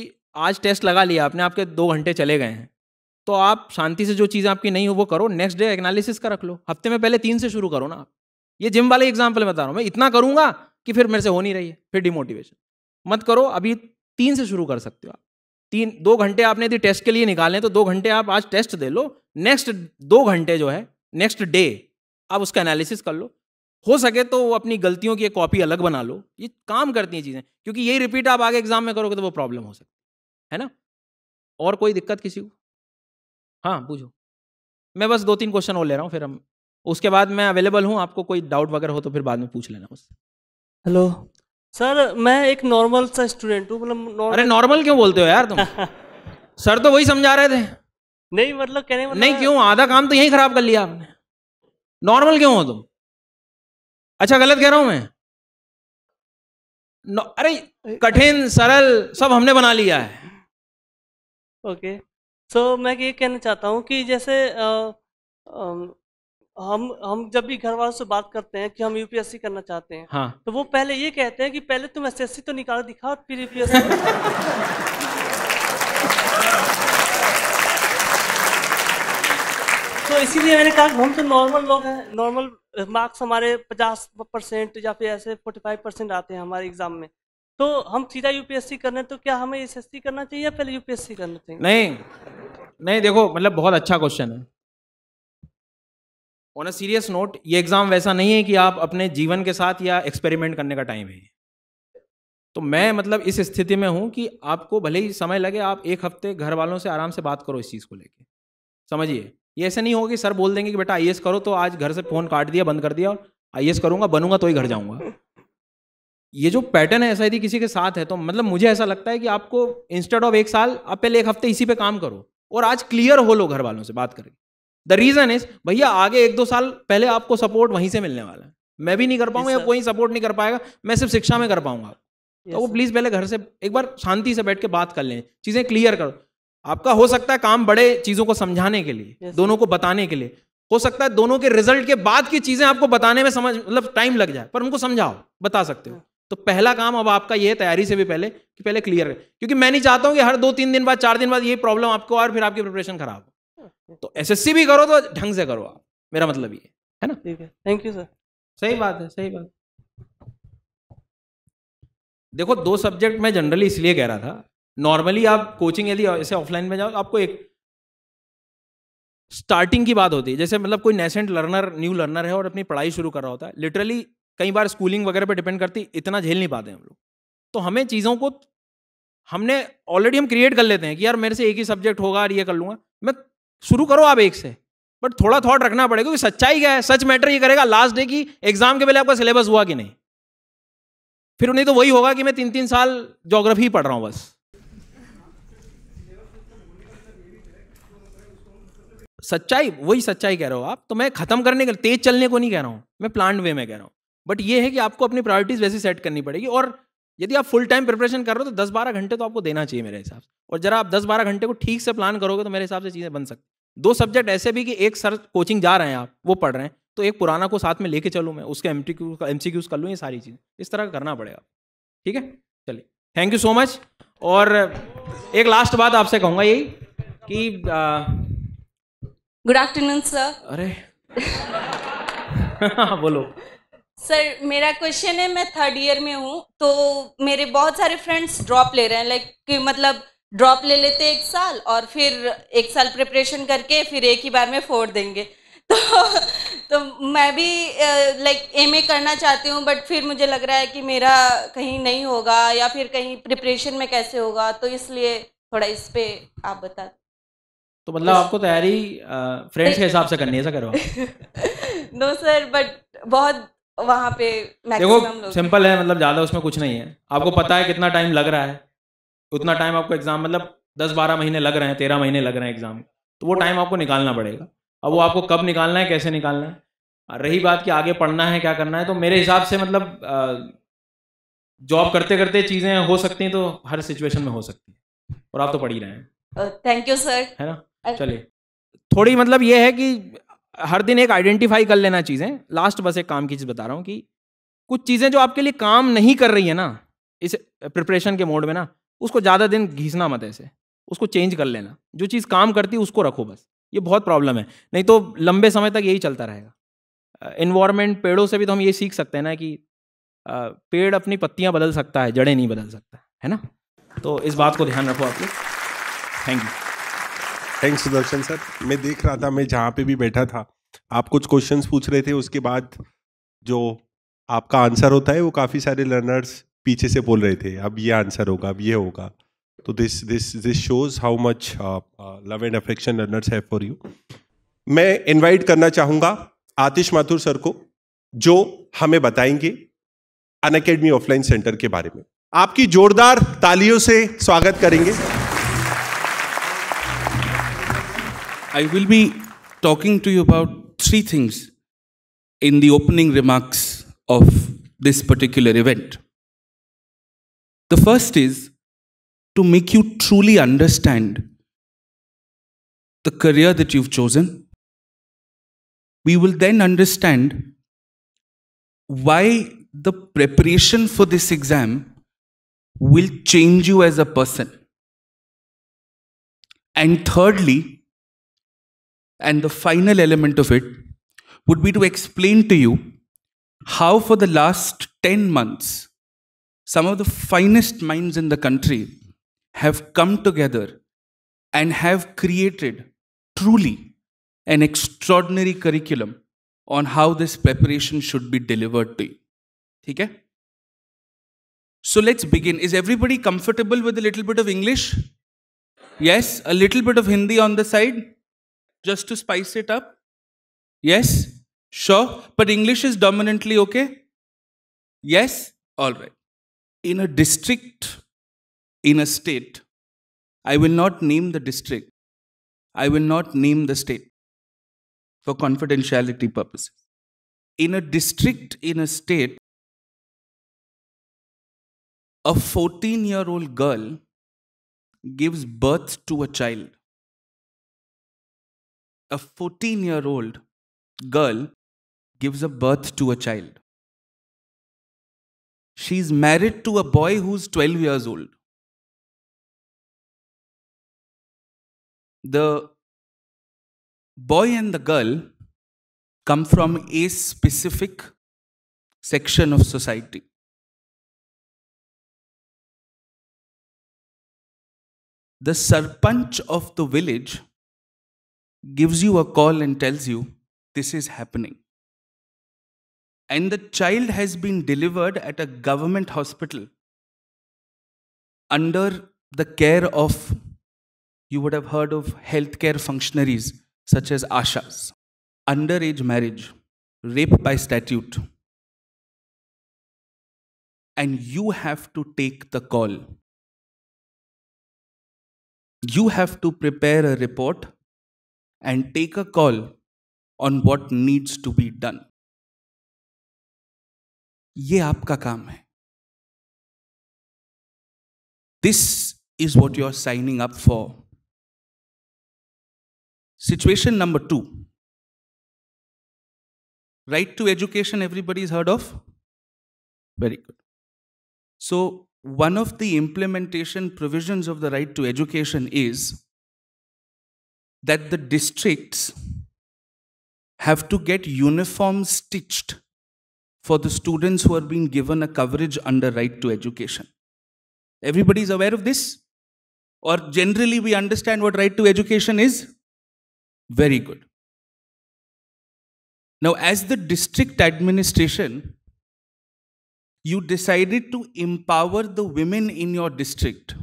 [SPEAKER 3] आज टेस्ट लगा लिया आपने आपके दो घंटे चले गए हैं तो आप शांति से जो चीज़ें आपकी नहीं हो वो करो नेक्स्ट डे एनालिसिस का रख लो हफ्ते में पहले तीन से शुरू करो ना आप ये जिम वाले एग्जाम्पल बता रहा हूँ मैं इतना करूँगा कि फिर मेरे से हो नहीं रही है फिर डिमोटिवेशन मत करो अभी तीन से शुरू कर सकते हो आप तीन दो घंटे आपने यदि टेस्ट के लिए निकालें तो दो घंटे आप आज टेस्ट दे लो नेक्स्ट दो घंटे जो है नेक्स्ट डे आप उसका एनालिसिस कर लो हो सके तो वो अपनी गलतियों की एक कॉपी अलग बना लो ये काम करती हैं चीज़ें क्योंकि यही रिपीट आप आगे एग्जाम में करोगे तो वो प्रॉब्लम हो सकती है ना और कोई दिक्कत किसी को हाँ पूछो मैं बस दो तीन क्वेश्चन और ले रहा हूँ फिर हम उसके बाद मैं अवेलेबल हूँ आपको कोई डाउट वगैरह हो तो फिर बाद में पूछ लेना मुझसे हेलो सर मैं एक नॉर्मल सा स्टूडेंट हूँ मतलब अरे नॉर्मल क्यों बोलते हो यार तुम सर तो वही समझा रहे थे नहीं मतलब कहने मतलब नहीं क्यों आधा काम तो यही खराब कर लिया आपने
[SPEAKER 4] नॉर्मल क्यों हो तुम अच्छा गलत कह रहा हूं मैं अरे कठिन सरल सब हमने बना लिया है
[SPEAKER 7] ओके सो so, मैं ये कहना चाहता हूँ कि जैसे आ, आ, हम हम जब भी घर वालों से बात करते हैं कि हम यूपीएससी करना चाहते हैं हाँ। तो वो पहले ये कहते हैं कि पहले तुम एस तो निकाल दिखाओ और फिर यूपीएससी
[SPEAKER 8] तो इसीलिए मैंने कहा हम तो नॉर्मल लोग हैं नॉर्मल मार्क्स हमारे पचास परसेंट या फिर ऐसे फोर्टी फाइव परसेंट आते हैं हमारे एग्जाम में तो हम सीधा यूपीएससी करने तो क्या हमें एसएससी करना चाहिए या पहले यूपीएससी
[SPEAKER 3] करना चाहिए नहीं नहीं देखो मतलब बहुत अच्छा क्वेश्चन है ऑन अ सीरियस नोट ये एग्जाम वैसा नहीं है कि आप अपने जीवन के साथ या एक्सपेरिमेंट करने का टाइम है तो मैं मतलब इस स्थिति में हूं कि आपको भले ही समय लगे आप एक हफ्ते घर वालों से आराम से बात करो इस चीज़ को लेके समझिए ये ऐसे नहीं होगा कि सर बोल देंगे कि बेटा आई करो तो आज घर से फ़ोन काट दिया बंद कर दिया और आई करूंगा बनूंगा तो ही घर जाऊंगा ये जो पैटर्न है ऐसा यदि किसी के साथ है तो मतलब मुझे ऐसा लगता है कि आपको इंस्टेड ऑफ एक साल आप पहले एक हफ्ते इसी पे काम करो और आज क्लियर हो लो घर वालों से बात करके द रीजन इज भैया आगे एक दो साल पहले आपको सपोर्ट वहीं से मिलने वाला है मैं भी नहीं कर पाऊंगा या कोई सपोर्ट नहीं कर पाएगा मैं सिर्फ शिक्षा में कर पाऊंगा तो वो प्लीज पहले घर से एक बार शांति से बैठ के बात कर लें चीजें क्लियर करो आपका हो सकता है काम बड़े चीजों को समझाने के लिए दोनों को बताने के लिए हो सकता है दोनों के रिजल्ट के बाद की चीजें आपको बताने में समझ मतलब टाइम लग जाए पर उनको समझाओ बता सकते हो तो पहला काम अब आपका यह तैयारी से भी पहले कि पहले क्लियर है क्योंकि मैं नहीं चाहता हूं कि हर दो तीन दिन बाद चार दिन बाद ये प्रॉब्लम आपको और फिर आपकी प्रिपरेशन खराब हो हम्म। तो एसएससी भी करो तो ढंग से करो आप मेरा मतलब ये है ना ठीक है थैंक यू सर सही बात है सही बात देखो दो सब्जेक्ट मैं जनरली इसलिए कह रहा था नॉर्मली आप कोचिंग यदि ऐसे ऑफलाइन में जाओ तो आपको एक स्टार्टिंग की बात होती है जैसे मतलब कोई नेसेंट लर्नर न्यू लर्नर है और अपनी पढ़ाई शुरू कर रहा होता है लिटरली कई बार स्कूलिंग वगैरह पे डिपेंड करती इतना झेल नहीं पाते हम लोग तो हमें चीज़ों को हमने ऑलरेडी हम क्रिएट कर लेते हैं कि यार मेरे से एक ही सब्जेक्ट होगा और ये कर लूँगा मैं शुरू करो आप एक से बट थोड़ा थॉट रखना पड़ेगा क्योंकि सच्चाई क्या है सच मैटर ये करेगा लास्ट डे की एग्जाम के पहले आपका सिलेबस हुआ कि नहीं फिर नहीं तो वही होगा कि मैं तीन तीन साल जोग्राफी पढ़ रहा हूँ बस सच्चाई वही सच्चाई कह रहे हो आप तो मैं खत्म करने के तेज चलने को नहीं कह रहा हूँ मैं प्लांट वे में कह रहा हूँ बट ये है कि आपको अपनी प्रायोरिटीज वैसे सेट करनी पड़ेगी और यदि आप फुल टाइम प्रिपरेशन कर रहे हो तो दस बारह घंटे तो आपको देना चाहिए मेरे हिसाब से और जरा आप दस बारह घंटे को ठीक से प्लान करोगे तो मेरे हिसाब से चीज़ें बन सकती दो सब्जेक्ट ऐसे भी कि एक सर कोचिंग जा रहे हैं आप वो पढ़ रहे हैं तो एक पुराना को साथ में लेके चलूँ मैं उसके M T Q M C Qs कर लूँ ये सारी चीज़ें इस तरह करना पड़ेगा ठीक है चलिए थैंक यू सो मच और एक लास्ट बात आपसे कहूँगा यही कि
[SPEAKER 9] गुड आफ्टरनून सर
[SPEAKER 3] अरे हाँ, बोलो
[SPEAKER 10] सर मेरा क्वेश्चन है मैं थर्ड ईयर में हूँ तो मेरे बहुत सारे फ्रेंड्स ड्रॉप ले रहे हैं लाइक कि मतलब ड्रॉप ले लेते एक साल और फिर एक साल प्रिपरेशन करके फिर एक ही बार में फोड़ देंगे तो तो मैं भी लाइक एम ए करना चाहती हूँ बट फिर मुझे लग रहा है कि मेरा कहीं नहीं होगा या फिर कहीं प्रिपरेशन में कैसे होगा तो इसलिए थोड़ा इस
[SPEAKER 6] पर आप बता
[SPEAKER 3] तो मतलब आपको तैयारी फ्रेंड्स के हिसाब से करनी है ऐसा करो
[SPEAKER 6] नो सर बट बहुत वहाँ पे देखो सिंपल
[SPEAKER 3] है मतलब ज़्यादा उसमें कुछ नहीं है आपको पता है कितना टाइम लग रहा है उतना टाइम आपको एग्ज़ाम मतलब दस बारह महीने लग रहे हैं तेरह महीने लग रहे हैं एग्ज़ाम तो वो टाइम आपको निकालना पड़ेगा अब वो आपको कब निकालना है कैसे निकालना है रही बात कि आगे पढ़ना है क्या करना है तो मेरे हिसाब से मतलब जॉब करते करते चीज़ें हो सकती हैं तो हर सिचुएशन में हो सकती हैं और आप तो पढ़ ही रहे
[SPEAKER 9] हैं थैंक यू सर
[SPEAKER 3] है ना चलिए थोड़ी मतलब ये है कि हर दिन एक आइडेंटिफाई कर लेना चीज़ें लास्ट बस एक काम की चीज़ बता रहा हूँ कि कुछ चीज़ें जो आपके लिए काम नहीं कर रही है ना इस प्रिपरेशन के मोड में ना उसको ज़्यादा दिन घिसना मत ऐसे उसको चेंज कर लेना जो चीज़ काम करती उसको रखो बस ये बहुत प्रॉब्लम है नहीं तो लंबे समय तक यही चलता रहेगा इन्वायरमेंट पेड़ों से भी तो हम ये सीख सकते हैं ना कि पेड़ अपनी पत्तियाँ बदल सकता है जड़ें नहीं बदल सकता है ना तो इस बात को ध्यान रखो आप लोग
[SPEAKER 1] thank you thanks Sudarshan sir मैं देख रहा था मैं जहाँ पे भी बैठा था आप कुछ क्वेश्चंस पूछ रहे थे उसके बाद जो आपका आंसर होता है वो काफ़ी सारे लर्नर्स पीछे से बोल रहे थे अब ये आंसर होगा अब ये होगा तो this this this shows how much love and affection learners have for you मैं इनवाइट करना चाहूँगा आतिश माथुर सर को जो हमें बताएंगे अन अकेडमी ऑफलाइन सेंटर के बारे में आपकी जोरदार तालियों से स्वागत करेंगे I will be talking to you about three
[SPEAKER 9] things in the opening remarks of this particular event. The first is to make you truly understand
[SPEAKER 4] the career that you've chosen.
[SPEAKER 9] We will then understand why the preparation for this exam will change you as a person. And thirdly, and the final element of it would be to explain to you how, for the last 10 months, some of the finest minds in the country have come together and have created truly an extraordinary curriculum on how this preparation should be delivered to you. Okay? So let's begin. Is everybody comfortable with a little bit of English? Yes, a little bit of Hindi on the side? just to spice it up? Yes? Sure. But English is dominantly okay? Yes? All right. In a district, in a state, I will not name the district. I will not name the state for confidentiality purposes. In a district, in a state,
[SPEAKER 4] a 14 year old girl gives birth to a child a 14 year old girl gives a birth to a child. She's married to a boy who's 12 years old. The boy and the girl come from a specific section of society. The sarpanch
[SPEAKER 9] of the village gives you a call and tells you this is happening. And the child has been delivered at a government hospital under the care of, you would have heard of healthcare functionaries such as ASHAs, underage marriage, rape by statute. And you have to take the call. You have to prepare a report and take a call on what needs to be done. ये आपका काम है
[SPEAKER 4] this is what you are signing up for situation
[SPEAKER 9] right to education everybody's heard of very good so one of the implementation provisions of the right to education is that the districts have to get uniforms stitched for the students who are being given a coverage under right to education. Everybody is aware of this? Or generally we understand what right to education is? Very good. Now, as the district administration, you decided to empower the women in your district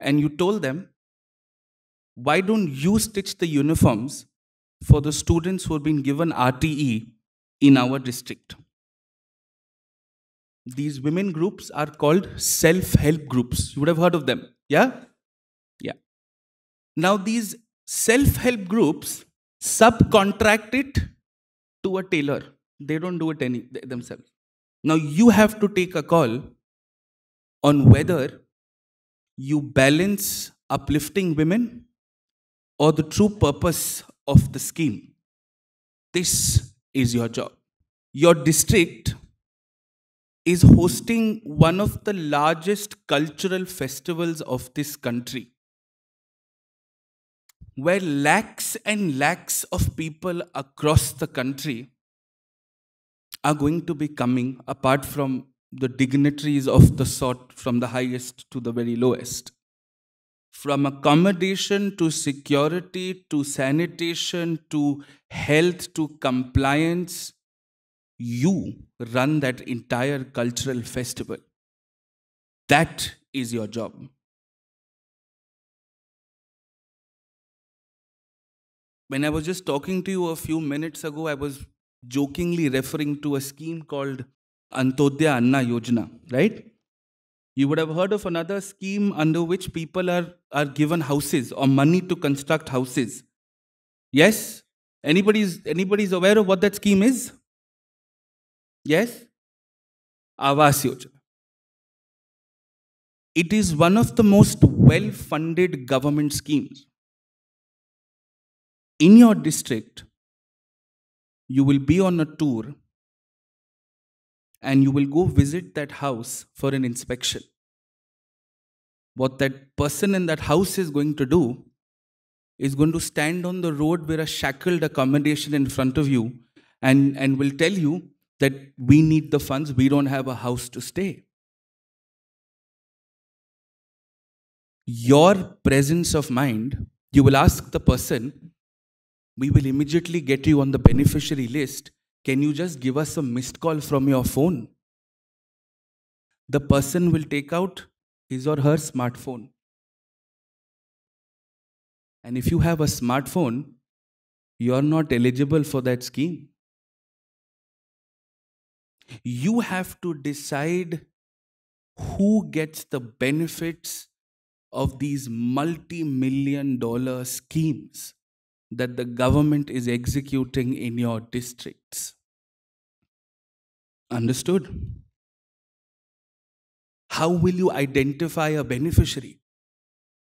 [SPEAKER 9] and you told them why don't you stitch the uniforms for the students who have been given RTE in our district? These women groups are called self help groups. You would have heard of them. Yeah? Yeah. Now, these self help groups subcontract it to a tailor, they don't do it any, themselves. Now, you have to take a call on whether you balance uplifting women or the true purpose of the scheme. This is your job. Your district is hosting one of the largest cultural festivals of this country, where lakhs and lakhs of people across the country are going to be coming, apart from the dignitaries of the sort from the highest to the very lowest from accommodation to security to sanitation to health to compliance. You run that entire cultural festival. That is your job. When I was just talking to you a few minutes ago, I was jokingly referring to a scheme called Antodaya Anna Yojana, right? You would have heard of another scheme under which people are, are given houses or money to construct houses. Yes? Anybody's, anybody's aware of what that scheme is? Yes? Avas Yojana. It is one of the most well funded government
[SPEAKER 4] schemes. In your district,
[SPEAKER 9] you will be on a tour and you will go visit that house for an inspection. What that person in that house is going to do is going to stand on the road with a shackled accommodation in front of you and, and will tell you that we need the funds, we don't have a house to stay. Your presence of mind, you will ask the person, we will immediately get you on the beneficiary list can you just give us a missed call from your phone? The person will take out his or her smartphone. And if you have a smartphone, you are not eligible for that scheme. You have to decide who gets the benefits of these multi million dollar schemes that the government is executing in your districts. Understood? How will you identify a beneficiary?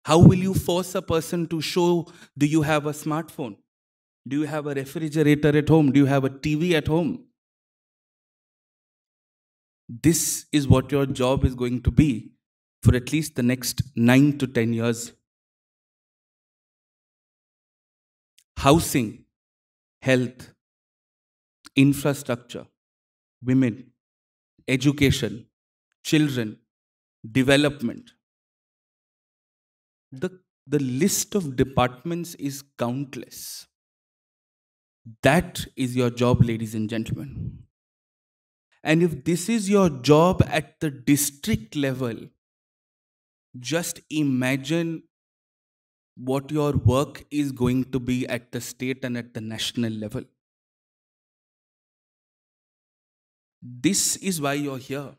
[SPEAKER 9] How will you force a person to show do you have a smartphone? Do you have a refrigerator at home? Do you have a TV at home? This is what your job is going to be for at least the next nine to 10 years.
[SPEAKER 4] Housing, health, infrastructure, women, education,
[SPEAKER 9] children, development. The, the list of departments is countless. That is your job, ladies and gentlemen. And if this is your job at the district level, just imagine what your work is going to be at the state and at the national level. This is why you're here.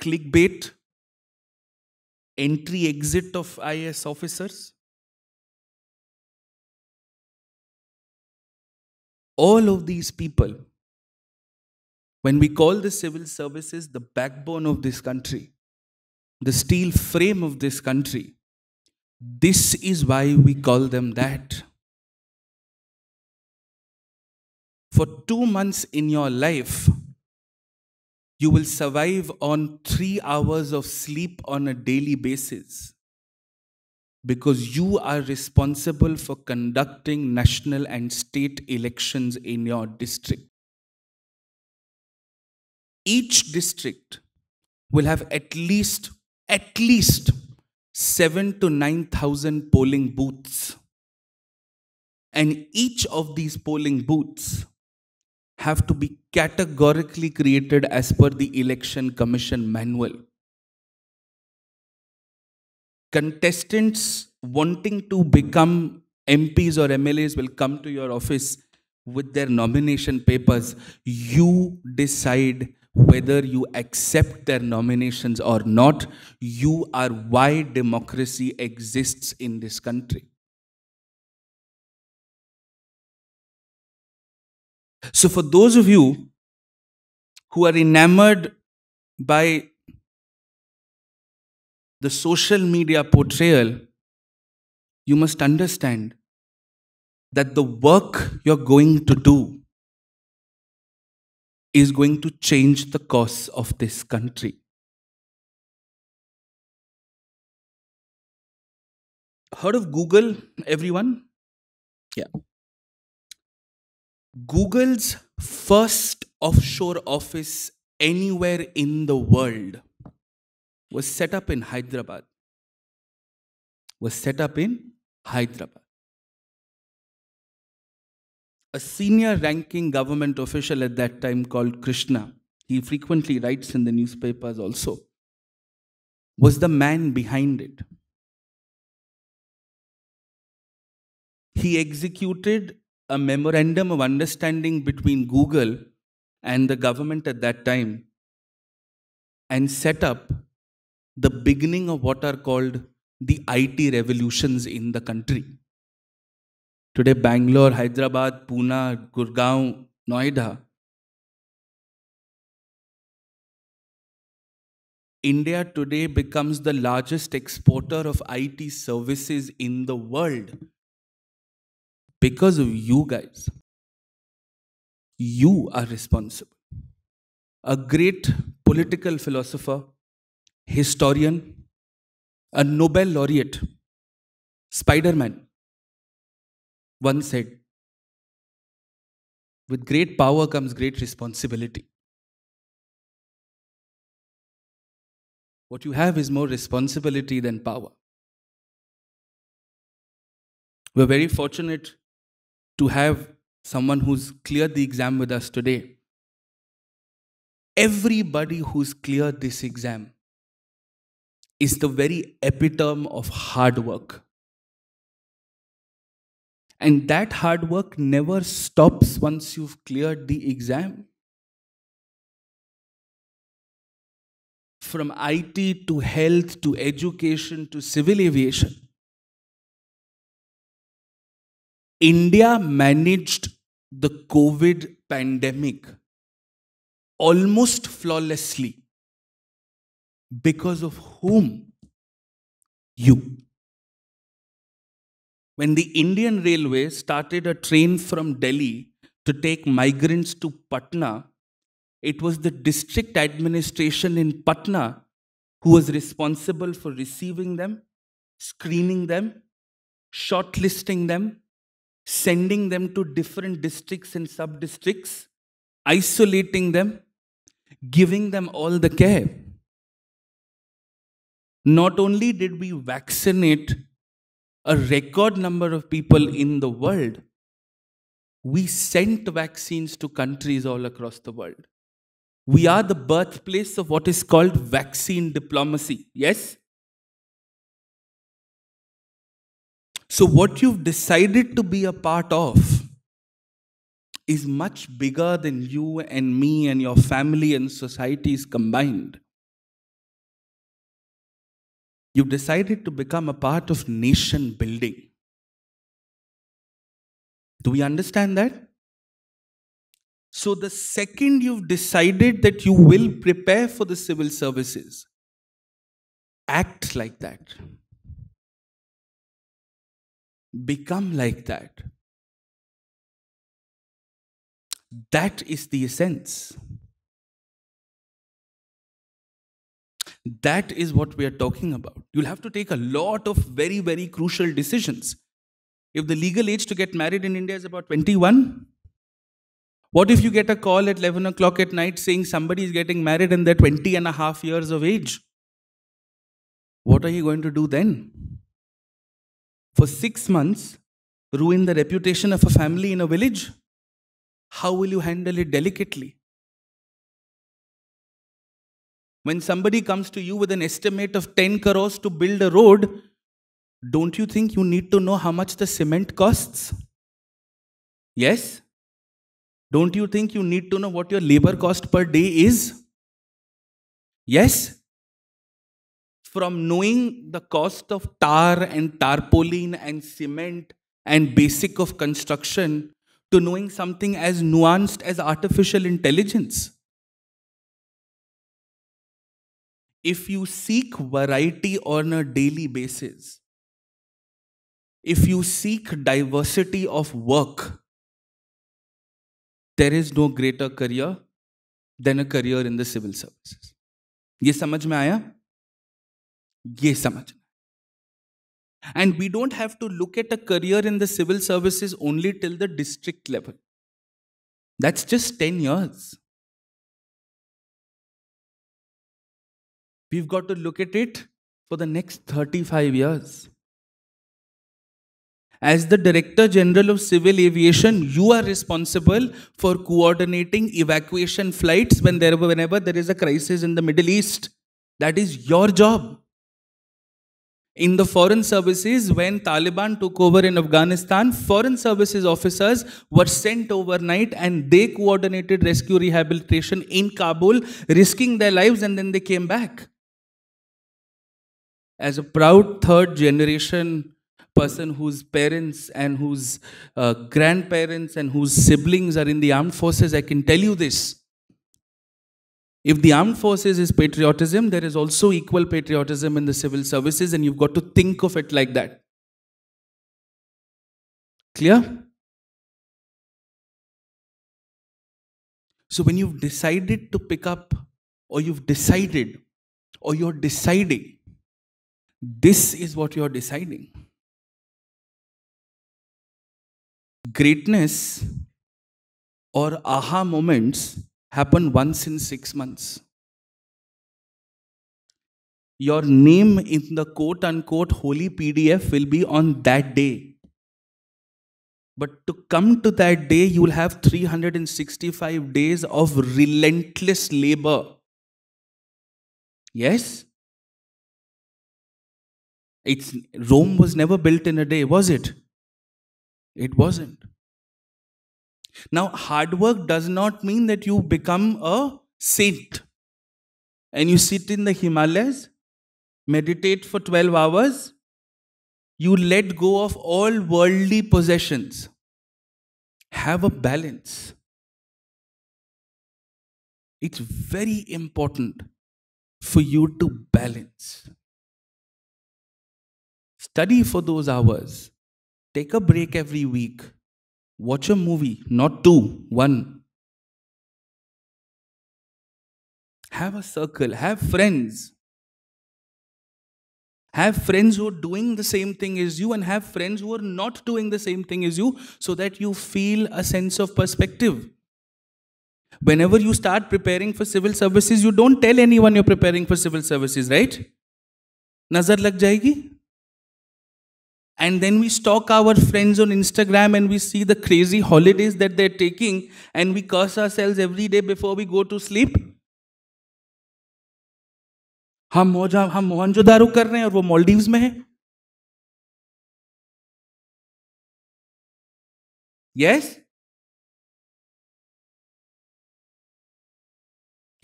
[SPEAKER 4] Clickbait, entry exit of IS officers.
[SPEAKER 9] All of these people, when we call the civil services the backbone of this country, the steel frame of this country, this is why we call them that. for two months in your life, you will survive on three hours of sleep on a daily basis because you are responsible for conducting national and state elections in your district. Each district will have at least, at least seven to 9,000 polling booths. And each of these polling booths have to be categorically created as per the Election Commission manual. Contestants wanting to become MPs or MLAs will come to your office with their nomination papers. You decide whether you accept their nominations or not. You are why democracy exists in this country.
[SPEAKER 4] So, for those of you who are enamored by the social media portrayal, you must understand that the work you're going to do is going to change the course of this country. Heard of Google, everyone? Yeah.
[SPEAKER 9] Google's first offshore office anywhere in the world was set up in Hyderabad. Was set up in Hyderabad. A senior ranking government official at that time called Krishna, he frequently writes in the newspapers also, was the man behind it. He executed a memorandum of understanding between Google and the government at that time and set up the beginning of what are called the IT revolutions in the country. Today, Bangalore, Hyderabad, Pune, Gurgaon, Noida. India today becomes the largest exporter of IT services in the world because of you guys. You are responsible. A great political philosopher, historian, a Nobel laureate, Spider Man, once
[SPEAKER 4] said, With great power comes great responsibility. What you have is more responsibility than power. We're very fortunate
[SPEAKER 9] to have someone who's cleared the exam with us today. Everybody who's cleared this exam is the very epitome of hard work. And that hard work never stops once you've cleared the exam. From IT to health to education
[SPEAKER 4] to civil aviation India
[SPEAKER 9] managed the COVID pandemic almost flawlessly because of
[SPEAKER 4] whom? You.
[SPEAKER 9] When the Indian Railway started a train from Delhi to take migrants to Patna, it was the district administration in Patna who was responsible for receiving them, screening them, shortlisting them, sending them to different districts and sub districts, isolating them, giving them all the care. Not only did we vaccinate a record number of people in the world, we sent vaccines to countries all across the world. We are the birthplace of what is called vaccine diplomacy. Yes? So, what you've decided to be a part of is much bigger than you and me and your family and societies combined. You've decided to become a part of nation building. Do we understand that? So, the second you've decided that you will prepare for the civil services, act like that become like that.
[SPEAKER 4] That is the essence.
[SPEAKER 9] That is what we are talking about. You'll have to take a lot of very, very crucial decisions. If the legal age to get married in India is about 21, what if you get a call at 11 o'clock at night saying somebody is getting married and they're 20 and a half years of age? What are you going to do then? for six months, ruin the reputation of a family in a village? How will you handle it delicately? When somebody comes to you with an estimate of 10 crores to build a road, don't you think you need to know how much the cement costs? Yes? Don't you think you need to know what your labor cost per day is? Yes? from knowing the cost of tar and tarpaulin and cement and basic of construction to knowing something as nuanced as artificial intelligence. If you seek variety on a daily basis, if you seek diversity of work, there is no greater career than a career in the civil services. Ye samajh mein aaya? ये समझना and we don't have to look at a career in the civil services only till the district level that's just ten years
[SPEAKER 4] we've got to look at it for the next
[SPEAKER 9] 35 years. As the Director General of Civil Aviation, you are responsible for coordinating evacuation flights there whenever there is a crisis in the Middle East. That is your job. In the foreign services, when Taliban took over in Afghanistan, foreign services officers were sent overnight and they coordinated rescue rehabilitation in Kabul, risking their lives and then they came back. As a proud third generation person whose parents and whose uh, grandparents and whose siblings are in the armed forces, I can tell you this. If the armed forces is patriotism, there is also equal patriotism in the civil services, and you've got to think of it like that.
[SPEAKER 4] Clear? So, when you've decided to pick up, or you've decided, or you're deciding,
[SPEAKER 9] this is what you're deciding. Greatness or aha moments happen once in six months. Your name in the quote unquote holy PDF will be on that day. But to come to that day, you will have 365 days of relentless labor. Yes? It's, Rome was never built in a day, was it? It wasn't. Now, hard work does not mean that you become a saint and you sit in the Himalayas, meditate for 12 hours, you let go of all worldly possessions.
[SPEAKER 4] Have a balance. It's
[SPEAKER 9] very important for you to balance. Study for those hours. Take a break every week
[SPEAKER 4] Watch a movie, not two, one.
[SPEAKER 9] Have a circle, have friends. Have friends who are doing the same thing as you and have friends who are not doing the same thing as you so that you feel a sense of perspective. Whenever you start preparing for civil services, you don't tell anyone you're preparing for civil services, right? Nazar lag jayegi? And then we stalk our friends on Instagram and we see the crazy holidays that they're taking and we curse ourselves every day before we go to sleep. हम मोजा हम मोहनजोदारो कर रहे हैं और वो
[SPEAKER 4] मॉलडीव्स में है yes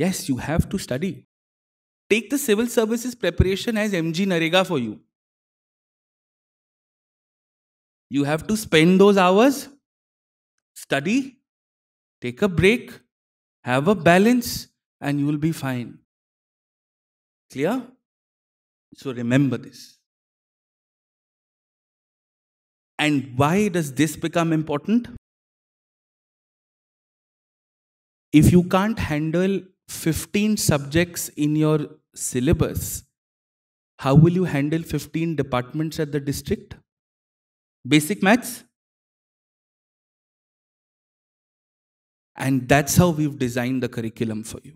[SPEAKER 9] yes you have to study you have to spend those hours,
[SPEAKER 4] study, take a break, have a balance, and you will be fine. Clear? So remember this. And why does this become important?
[SPEAKER 9] If you can't handle 15 subjects in your syllabus, how will you handle 15 departments at the district? basic maths. And that's how we've designed the curriculum for you.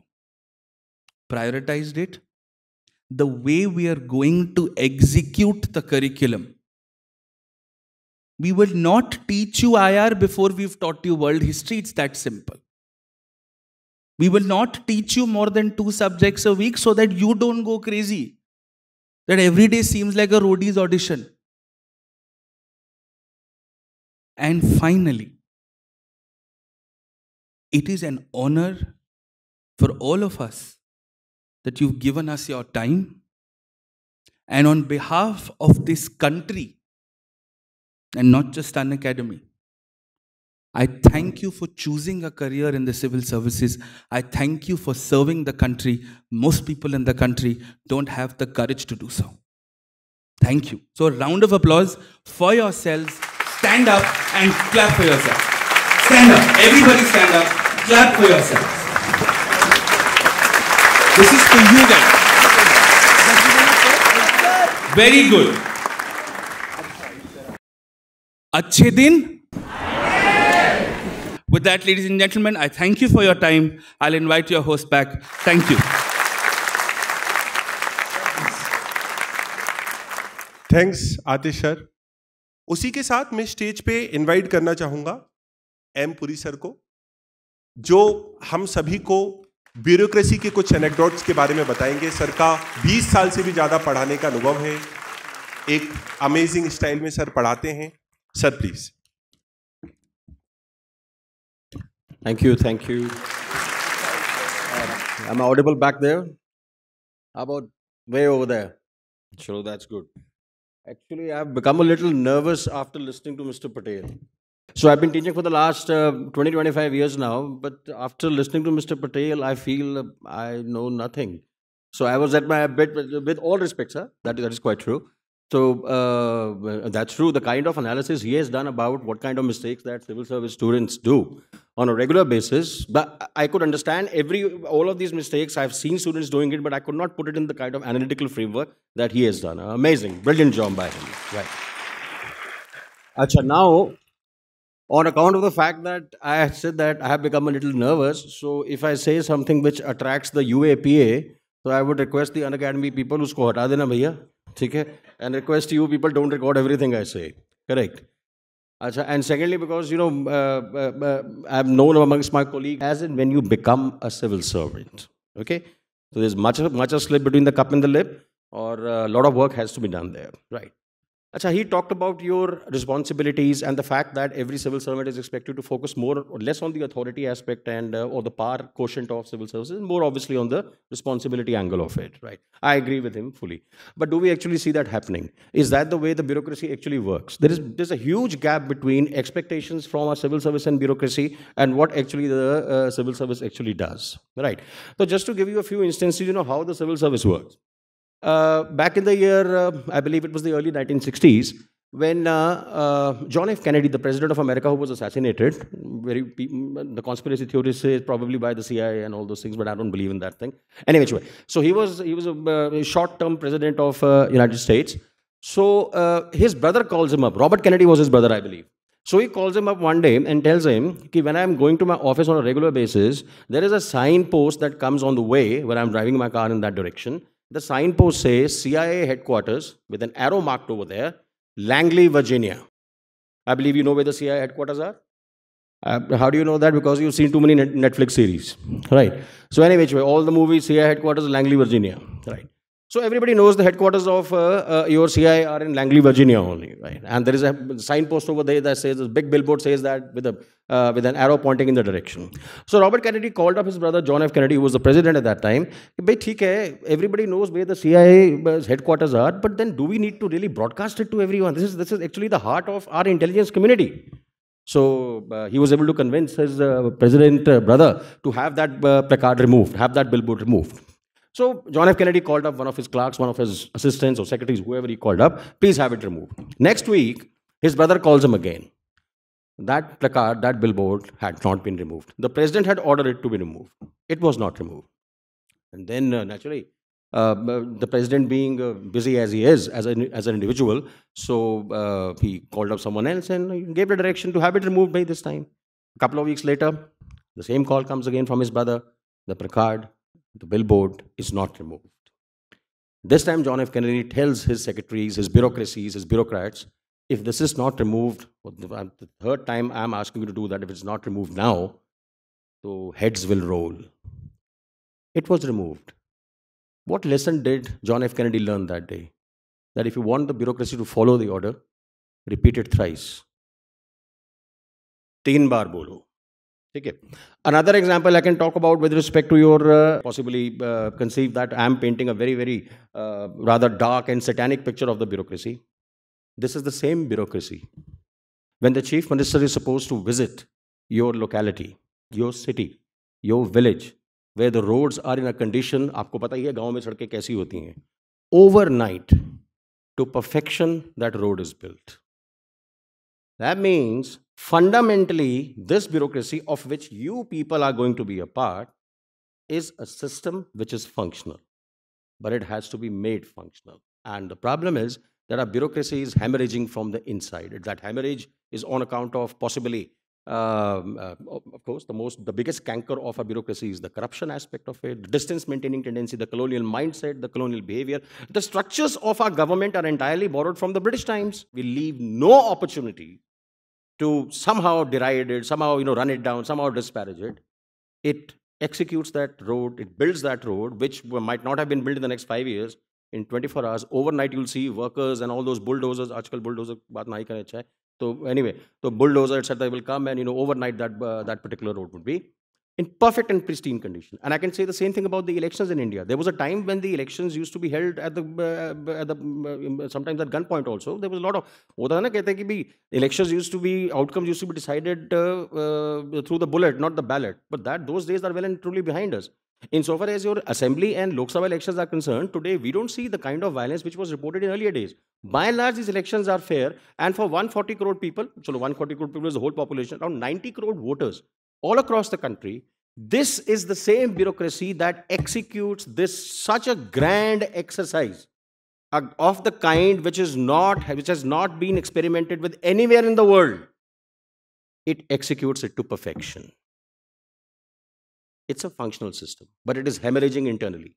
[SPEAKER 9] Prioritized it. The way we are going to execute the curriculum. We will not teach you IR before we've taught you world history. It's that simple. We will not teach you more than two subjects a week so that you don't go crazy. That every day seems like a roadies audition. And
[SPEAKER 4] finally, it is an honor for all
[SPEAKER 9] of us that you've given us your time. And on behalf of this country, and not just an academy, I thank you for choosing a career in the civil services. I thank you for serving the country. Most people in the country don't have the courage to do so. Thank you. So, a round of applause for yourselves. Stand up and clap for yourself.
[SPEAKER 11] Stand up. Everybody
[SPEAKER 9] stand up. Clap for yourself.
[SPEAKER 12] This is for you guys.
[SPEAKER 9] Very good. Achhe With that, ladies and gentlemen, I thank you for your time. I'll invite your host back.
[SPEAKER 1] Thank you. Thanks, Adishar. उसी के साथ मैं stage पे invite करना चाहूंगा M Puri sir को जो हम सभी को ब्यूरोक्रेसी के कुछ एनेक्डोट्स के बारे में बताएंगे सर का 20 साल से भी ज़्यादा पढ़ाने का अनुभव है एक अमेजिंग स्टाइल में सर पढ़ाते हैं sir please
[SPEAKER 13] thank you thank you Uh, am I audible back there? How about that's good Actually, I've become a little nervous after listening to Mr. Patel. So I've been teaching for the last uh, 20, 25 years now, but after listening to Mr. Patel, I feel uh, I know nothing. So I was at my bit, with, all respect, sir, that, that is quite true. So uh, that's true. The kind of analysis he has done about what kind of mistakes that civil service students do on a regular basis, but I could understand every all of these mistakes. I've seen students doing it, but I could not put it in the kind of analytical framework that he has done. Amazing, brilliant job by him. Right. Acha, now on account of the fact that I said that I have become a little nervous, so if I say something which attracts the UAPA, so I would request the Unacademy people, usko hata dena bhaiya. ठीक and request you people don't record everything I say. Correct. Achha, and secondly, because you know, uh, uh, uh, I'm known amongst my colleagues as in when you become a civil servant. Okay, so there's much much a slip between the cup and the lip, or a lot of work has to be done there. Right. Acha, he talked about your responsibilities and the fact that every civil servant is expected to focus more or less on the authority aspect and uh, or the power quotient of civil services, more obviously on the responsibility angle of it. Right? I agree with him fully. But do we actually see that happening? Is that the way the bureaucracy actually works? There is there's a huge gap between expectations from our civil service and bureaucracy and what actually the uh, civil service actually does. Right? So just to give you a few instances, you know how the civil service works. Uh, back in the year, uh, I believe it was the early 1960s, when uh, uh, John F. Kennedy, the president of America, who was assassinated, very mm, the conspiracy theorists say probably by the CIA and all those things, but I don't believe in that thing. Anyway, so he was he was a uh, short-term president of United States. So his brother calls him up. Robert Kennedy was his brother, I believe. So he calls him up one day and tells him that when I am going to my office on a regular basis, there is a signpost that comes on the way where I'm driving my car in that direction the signpost says CIA headquarters with an arrow marked over there, Langley, Virginia. I believe you know where the CIA headquarters are. Uh, how do you know that? Because you've seen too many Netflix series, right? So anyway, all the movies CIA headquarters, Langley, Virginia, right? So everybody knows the headquarters of uh, uh, your CI are in Langley, Virginia only, right? And there is a signpost over there that says, a big billboard says that with, a, uh, with an arrow pointing in the direction. So Robert Kennedy called up his brother John F. Kennedy, who was the president at that time. Hai, everybody knows where the CIA uh, headquarters are, but then do we need to really broadcast it to everyone? This is, this is actually the heart of our intelligence community. So uh, he was able to convince his uh, president uh, brother to have that uh, placard removed, have that billboard removed. So John F. Kennedy called up one of his clerks, one of his assistants or secretaries, whoever he called up, please have it removed. Next week, his brother calls him again. That placard, that billboard had not been removed. The president had ordered it to be removed. It was not removed. And then, uh, naturally, uh, the president being uh, busy as he is, as an, as an individual, so uh, he called up someone else and gave the direction to have it removed by this time. A couple of weeks later, the same call comes again from his brother. The placard the billboard is not removed. This time, John F. Kennedy tells his secretaries, his bureaucracies, his bureaucrats, if this is not removed, uh, the third time I'm asking you to do that, if it's not removed now, so heads will roll. It was removed. What lesson did John F. Kennedy learn that day? That if you want the bureaucracy to follow the order, repeat it thrice. तीन बार बोलो Okay. another example i can talk about with respect to your uh, possibly uh, conceive that i am painting a very very uh, rather dark and satanic picture of the bureaucracy this is the same bureaucracy when the chief minister is supposed to visit your locality your city your village where the roads are in a condition aapko pata hai mein सड़कें कैसी होती हैं overnight to perfection that road is built that means fundamentally, this bureaucracy of which you people are going to be a part is a system which is functional, but it has to be made functional. And the problem is that our bureaucracy is hemorrhaging from the inside. That hemorrhage is on account of possibly, um, uh, of course, the most, the biggest canker of our bureaucracy is the corruption aspect of it, the distance maintaining tendency, the colonial mindset, the colonial behavior. The structures of our government are entirely borrowed from the British times. We leave no opportunity to somehow deride it, somehow you know run it down, somehow disparage it, it executes that road, it builds that road, which might not have been built in the next five years. In 24 hours, overnight you'll see workers and all those bulldozers. आजकल bulldozers, बात नहीं करना चाहिए. So anyway, so bulldozer etc. will come and you know overnight that uh, that particular road would be in perfect and pristine condition. And I can say the same thing about the elections in India. There was a time when the elections used to be held at the, uh, at the um, uh, sometimes at gunpoint also. There was a lot of है ना कहते कि भी elections used to be outcomes used to be decided uh, uh, through the bullet, not the ballot. But that those days are well and truly behind us. Insofar as your assembly and Lok Sabha elections are concerned, today we don't see the kind of violence which was reported in earlier days. By and large, these elections are fair, and for 140 crore people, so 140 crore people is the whole population, around 90 crore voters all across the country, this is the same bureaucracy that executes this such a grand exercise of the kind which is not which has not been experimented with anywhere in the world it executes it to perfection it's a functional system but it is hemorrhaging internally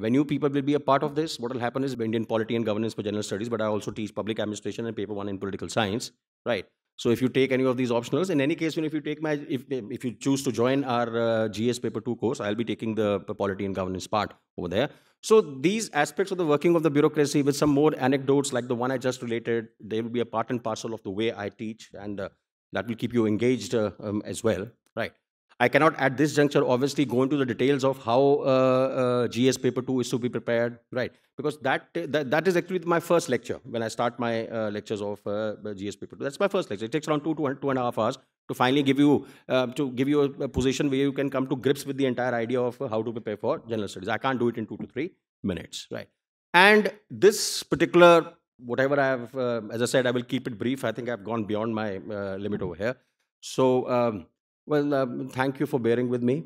[SPEAKER 13] when you people will be a part of this what will happen is indian polity and governance for general studies but i also teach public administration and paper one in political science right so if you take any of these optionals, in any case, you know, if you take my, if, if you choose to join our uh, GS paper two course, I'll be taking the polity and governance part over there. So these aspects of the working of the bureaucracy with some more anecdotes like the one I just related, they will be a part and parcel of the way I teach and uh, that will keep you engaged uh, um, as well, right? I cannot at this juncture obviously go into the details of how uh, uh, GS paper 2 is to be prepared, right? Because that, that, that is actually my first lecture when I start my uh, lectures of uh, GS paper 2. That's my first lecture. It takes around two, two, two and a half hours to finally give you, uh, to give you a, a, position where you can come to grips with the entire idea of how to prepare for general studies. I can't do it in two to three minutes, right? And this particular, whatever I have, uh, as I said, I will keep it brief. I think I've gone beyond my limit over here. So, um, well, um, thank you for bearing with me.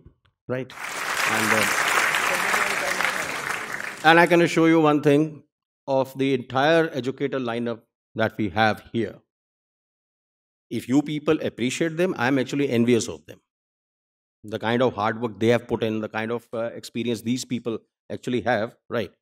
[SPEAKER 13] Right. And, uh, and I can assure you one thing of the entire educator lineup that we have here. If you people appreciate them, I'm actually envious of them. The kind of hard work they have put in, the kind of uh, experience these people actually have, right?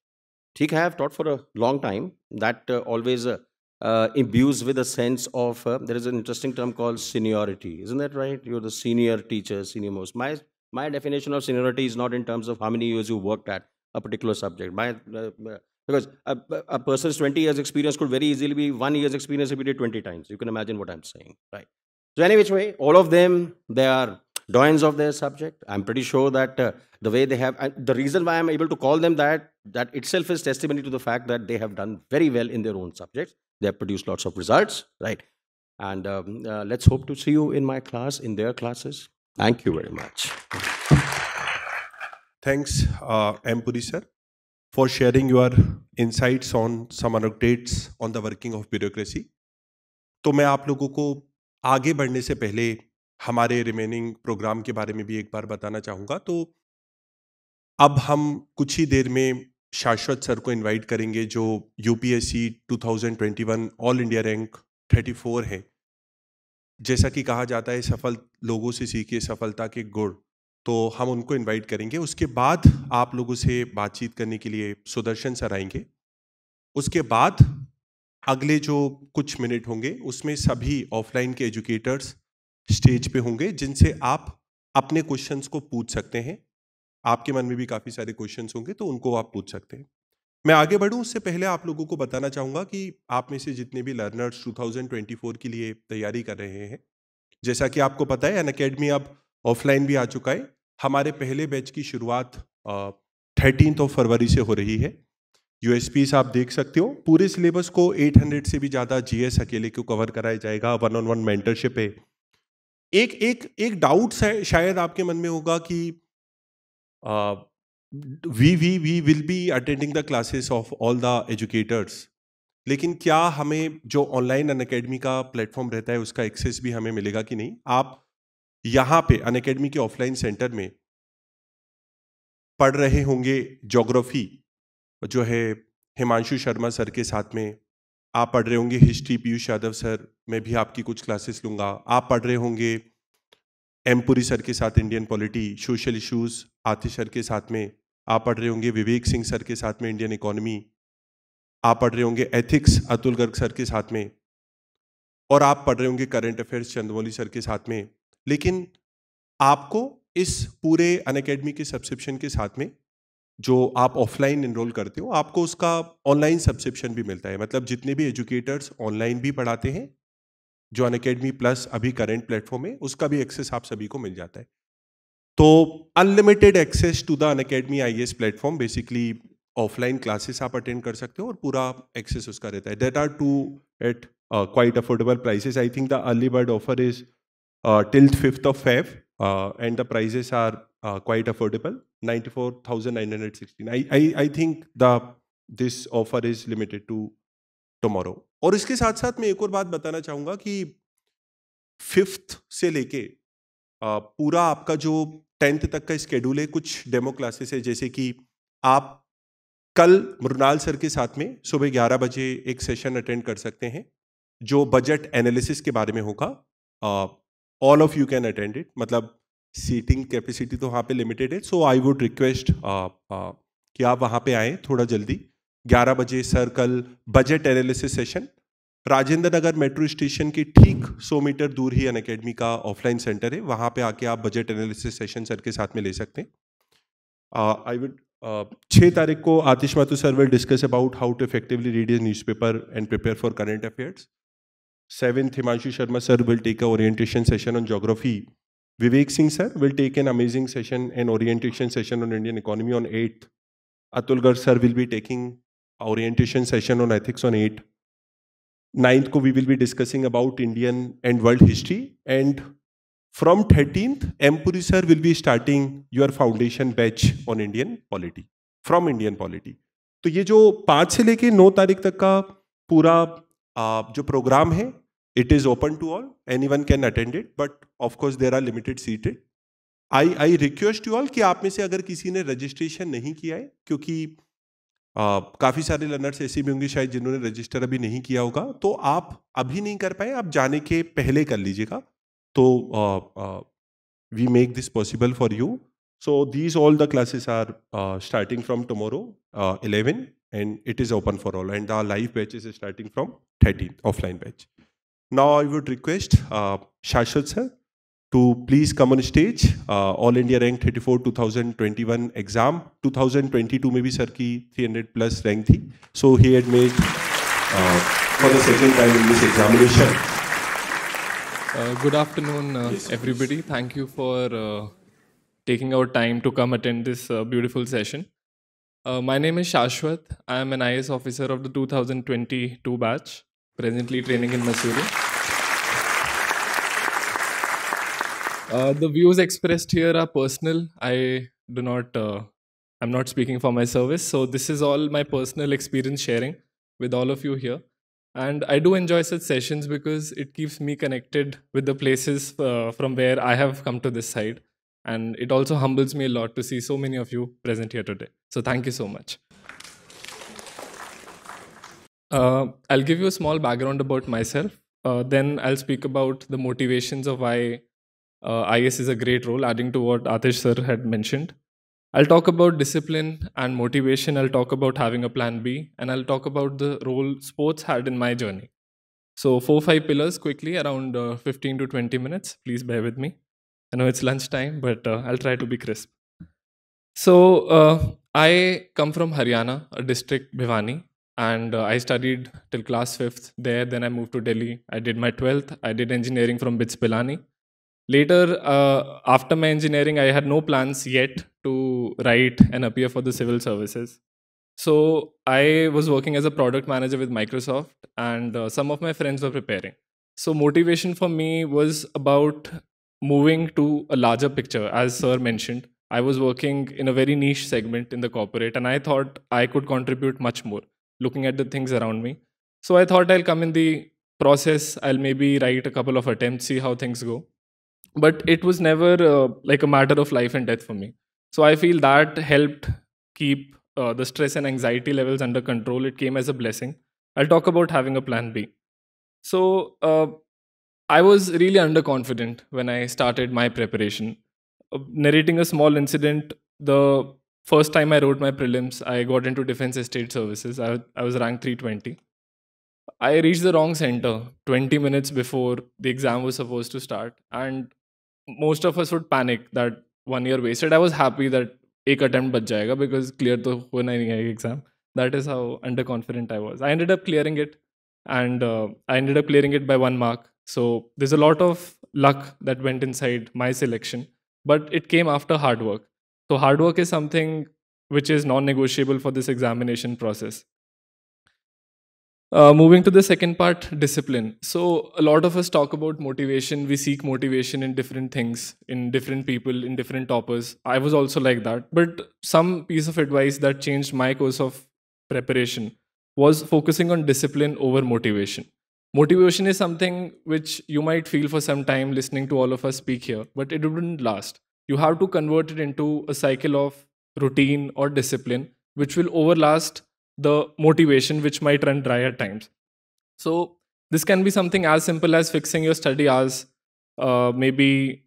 [SPEAKER 13] Theek, I have taught for a long time. That uh, always uh, uh, imbues with a sense of uh, there is an interesting term called seniority isn't that right you're the senior teacher senior most my my definition of seniority is not in terms of how many years you worked at a particular subject my uh, uh because a, a person's 20 years experience could very easily be one year's experience if you did 20 times you can imagine what i'm saying right so any which way all of them they are doyens of their subject i'm pretty sure that uh, the way they have uh, the reason why i'm able to call them that that itself is testimony to the fact that they have done very well in their own subjects They have produced lots of results, right? And um, uh, let's hope to see you in
[SPEAKER 1] my class, in their classes.
[SPEAKER 13] Thank you very much.
[SPEAKER 1] Thanks, uh, M. Puri sir, for sharing your insights on some updates on the working of bureaucracy. तो मैं आप लोगों को आगे बढ़ने से पहले हमारे रिमेनिंग प्रोग्राम के बारे में भी एक बार बताना चाहूँगा तो अब हम कुछ ही देर में शाश्वत सर को इनवाइट करेंगे जो यूपीएससी 2021 ऑल इंडिया रैंक 34 है जैसा कि कहा जाता है सफल लोगों से सीखिए सफलता के गुण तो हम उनको इनवाइट करेंगे उसके बाद आप लोगों से बातचीत करने के लिए सुदर्शन सर आएंगे उसके बाद अगले जो कुछ मिनट होंगे उसमें सभी ऑफलाइन के एजुकेटर्स स्टेज पे होंगे जिनसे आप अपने क्वेश्चंस को पूछ सकते हैं आपके मन में भी काफ़ी सारे क्वेश्चंस होंगे तो उनको आप पूछ सकते हैं मैं आगे बढ़ूं उससे पहले आप लोगों को बताना चाहूँगा कि आप में से जितने भी लर्नर्स 2024 के लिए तैयारी कर रहे हैं जैसा कि आपको पता है अन अकेडमी अब ऑफलाइन भी आ चुका है हमारे पहले बैच की शुरुआत थर्टीन ऑफ फरवरी से हो रही है यू आप देख सकते हो पूरे सिलेबस को 800 से भी ज़्यादा जीएस अकेले को कवर कराया जाएगा वन ऑन वन मेंटरशिप है एक एक एक डाउट शायद आपके मन में होगा कि uh, we we we will be attending the classes of all the educators लेकिन क्या हमें जो ऑनलाइन अन अकेडमी का प्लेटफॉर्म रहता है उसका एक्सेस भी हमें मिलेगा कि नहीं आप यहाँ पे अन अकेडमी के ऑफलाइन सेंटर में पढ़ रहे होंगे जोग्राफी जो है हिमांशु शर्मा सर के साथ में आप पढ़ रहे होंगे हिस्ट्री पीयूष यादव सर मैं भी आपकी कुछ क्लासेस लूँगा आप पढ़ रहे होंगे एमपुरी सर के साथ Indian polity social issues Atish sir के साथ में आप पढ़ रहे होंगे विवेक सिंह सर के साथ में इंडियन इकोनॉमी आप पढ़ रहे होंगे एथिक्स अतुल गर्ग सर के साथ में और आप पढ़ रहे होंगे करंट अफेयर्स चंद्रमौली सर के साथ में लेकिन आपको इस पूरे अन के सब्सक्रिप्शन के साथ में जो आप ऑफलाइन इनरोल करते हो आपको उसका ऑनलाइन सब्सक्रिप्शन भी मिलता है मतलब जितने भी एजुकेटर्स ऑनलाइन भी पढ़ाते हैं जो अनकेडमी प्लस अभी करेंट प्लेटफॉर्म है उसका भी एक्सेस आप सभी को मिल जाता है तो unlimited access to the Unacademy I S platform basically offline classes आप अटेंड कर सकते हो और पूरा एक्सेस उसका रहता है that are to at quite affordable prices I think the early bird offer is till fifth of Feb and the prices are quite affordable ninety four thousand nine hundred sixteen I I I think the this offer is limited to tomorrow और इसके साथ साथ मैं एक और बात बताना चाहूंगा कि फिफ्थ से लेके पूरा आपका जो टेंथ तक का स्केड्यूल है कुछ डेमो क्लासेस है जैसे कि आप कल मृणाल सर के साथ में सुबह ग्यारह बजे एक सेशन अटेंड कर सकते हैं जो बजट एनालिसिस के बारे में होगा all of you can attend it मतलब सीटिंग कैपेसिटी तो वहाँ पे लिमिटेड है सो आई वुड रिक्वेस्ट कि आप वहाँ पे आएँ थोड़ा जल्दी 11 बजे सर कल budget analysis session Rajendra Nagar metro station के ठीक 100 मीटर दूर ही अन अकेडमी का ऑफलाइन सेंटर है वहाँ पे आके आप बजट एनालिसिस सेशन सर के साथ में ले सकते हैं आई वुड छः तारीख को Atish Matu sir will discuss about how to effectively read is news paper and prepare for current affairs seventh Himanshu Sharma sir will take a orientation session on geography Vivek Singh sir will take an amazing session and orientation session on Indian economy on eighth Atul Garg sir will be taking orientation session on ethics on 8 9th ko we will be discussing about indian and world history and from 13th empuri sir will be starting your foundation batch on indian polity from indian polity तो ये जो पाँच से लेके नौ तारीख तक का पूरा जो प्रोग्राम है it is open to all anyone can attend it but of course there are limited seated I I request you all कि आप में से अगर किसी ने रजिस्ट्रेशन नहीं किया है क्योंकि काफ़ी सारे लर्नर्स ऐसे भी होंगे शायद जिन्होंने रजिस्टर अभी नहीं किया होगा तो आप अभी नहीं कर पाए आप जाने के पहले कर लीजिएगा तो we make this possible for you so these all the classes are starting from tomorrow eleven and it is open for all and the live batch is starting from thirteen offline batch now I would request Shashwat sir to please come on stage. Uh, All India Rank 34 2021 exam. 2022 maybe sir ki 300 plus rank thi. So he had made uh, for the second time in this examination.
[SPEAKER 14] Uh, good afternoon, uh, yes, everybody. Thank you for uh, taking our time to come attend this uh, beautiful session. Uh, my name is Shashwat. I am an IS officer of the 2022 batch, presently training in Missouri. Uh, the views expressed here are personal. I do not, uh, I'm not speaking for my service. So this is all my personal experience sharing with all of you here. And I do enjoy such sessions because it keeps me connected with the places uh, from where I have come to this side. And it also humbles me a lot to see so many of you present here today. So thank you so much. Uh, I'll give you a small background about myself. Uh, then I'll speak about the motivations of why uh, IS is a great role, adding to what Atish sir had mentioned. I'll talk about discipline and motivation. I'll talk about having a plan B, and I'll talk about the role sports had in my journey. So, four, five pillars quickly, around uh, 15 to 20 minutes. Please bear with me. I know it's lunchtime, but uh, I'll try to be crisp. So, uh, I come from Haryana, a district Bhivani, and uh, I studied till class fifth there. Then I moved to Delhi. I did my 12th. I did engineering from BITS Pilani. Later, uh, after my engineering, I had no plans yet to write and appear for the civil services. So I was working as a product manager with Microsoft, and uh, some of my friends were preparing. So motivation for me was about moving to a larger picture, as Sir mentioned. I was working in a very niche segment in the corporate, and I thought I could contribute much more looking at the things around me. So I thought I'll come in the process, I'll maybe write a couple of attempts, see how things go but it was never uh, like a matter of life and death for me so i feel that helped keep uh, the stress and anxiety levels under control it came as a blessing i'll talk about having a plan b so uh, i was really underconfident when i started my preparation uh, narrating a small incident the first time i wrote my prelims i got into defense estate services i, I was ranked 320 I reached the wrong center 20 minutes before the exam was supposed to start. And most of us would panic that one year wasted. I was happy that एक attempt बच because clear to ho ही नहीं exam. That is how underconfident I was. I ended up clearing it, and uh, I ended up clearing it by one mark. So there's a lot of luck that went inside my selection, but it came after hard work. So hard work is something which is non-negotiable for this examination process. Uh, moving to the second part, discipline. So, a lot of us talk about motivation. We seek motivation in different things, in different people, in different toppers. I was also like that. But some piece of advice that changed my course of preparation was focusing on discipline over motivation. Motivation is something which you might feel for some time listening to all of us speak here, but it wouldn't last. You have to convert it into a cycle of routine or discipline, which will overlast the motivation which might run dry at times. So this can be something as simple as fixing your study hours, uh, maybe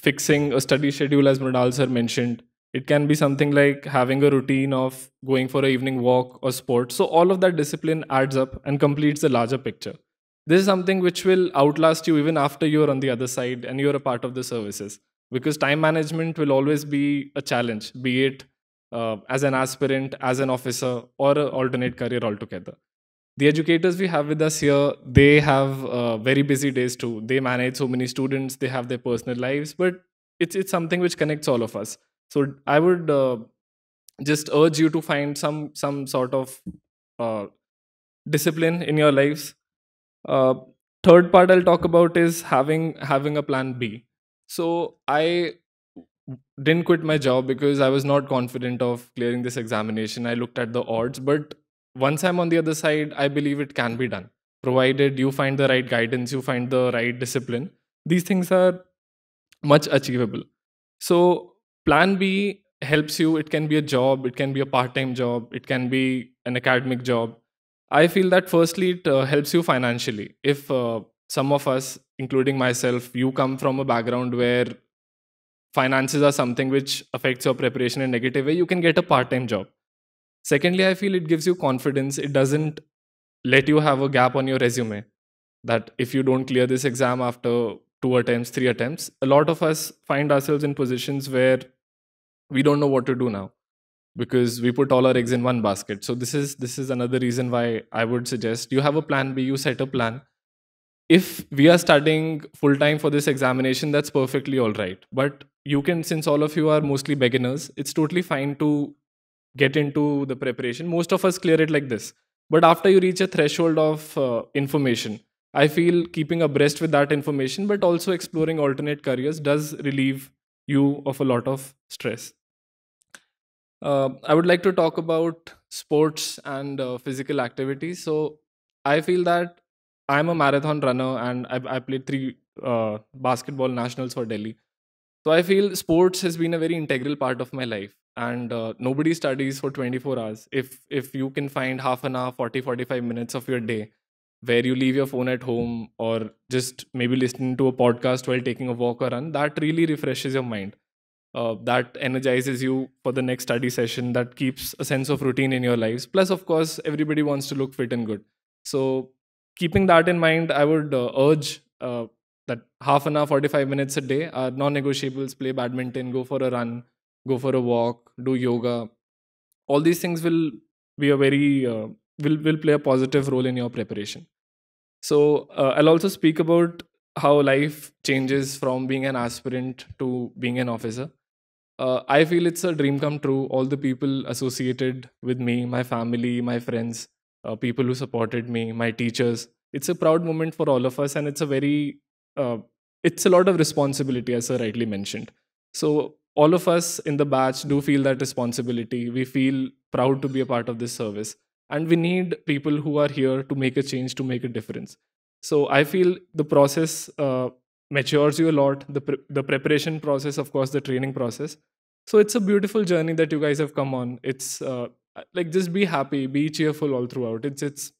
[SPEAKER 14] fixing a study schedule as Mridal sir mentioned. It can be something like having a routine of going for an evening walk or sport. So all of that discipline adds up and completes the larger picture. This is something which will outlast you even after you're on the other side and you're a part of the services because time management will always be a challenge, be it uh, as an aspirant, as an officer, or an alternate career altogether. The educators we have with us here, they have uh, very busy days too. They manage so many students, they have their personal lives, but it's, it's something which connects all of us. So I would uh, just urge you to find some, some sort of uh, discipline in your lives. Uh, third part I'll talk about is having, having a plan B. So I didn't quit my job because I was not confident of clearing this examination. I looked at the odds, but once I'm on the other side, I believe it can be done, provided you find the right guidance, you find the right discipline. These things are much achievable. So, plan B helps you. It can be a job, it can be a part time job, it can be an academic job. I feel that firstly, it uh, helps you financially. If uh, some of us, including myself, you come from a background where finances are something which affects your preparation in a negative way, you can get a part time job. Secondly, I feel it gives you confidence. It doesn't let you have a gap on your resume that if you don't clear this exam after two attempts, three attempts, a lot of us find ourselves in positions where we don't know what to do now because we put all our eggs in one basket so this is this is another reason why i would suggest you have a plan b you set a plan if we are studying full time for this examination, that's perfectly all right. But you can, since all of you are mostly beginners, it's totally fine to get into the preparation. Most of us clear it like this. But after you reach a threshold of uh, information, I feel keeping abreast with that information, but also exploring alternate careers does relieve you of a lot of stress. Uh, I would like to talk about sports and uh, physical activity. So I feel that I'm a marathon runner and I, I played three uh, basketball nationals for Delhi. So I feel sports has been a very integral part of my life. And uh, nobody studies for 24 hours. If, if you can find half an hour, 40, 45 minutes of your day where you leave your phone at home or just maybe listening to a podcast while taking a walk or run, that really refreshes your mind. Uh, that energizes you for the next study session, that keeps a sense of routine in your lives. Plus, of course, everybody wants to look fit and good. So keeping that in mind, I would uh, urge uh, that half an hour, 45 minutes a day are non negotiables. Play badminton, go for a run, go for a walk, do yoga. All these things will be a very, uh, will, will play a positive role in your preparation. So uh, I'll also speak about how life changes from being an aspirant to being an officer. Uh, I feel it's a dream come true. All the people associated with me, my family, my friends, uh, people who supported me, my teachers. It's a proud moment for all of us, and it's a very, uh, it's a lot of responsibility, as I rightly mentioned. So all of us in the batch do feel that responsibility. We feel proud to be a part of this service, and we need people who are here to make a change, to make a difference. So I feel the process uh, matures you a lot. The pre the preparation process, of course, the training process. So it's a beautiful journey that you guys have come on. It's uh, uh, like just be happy be cheerful all throughout it's it's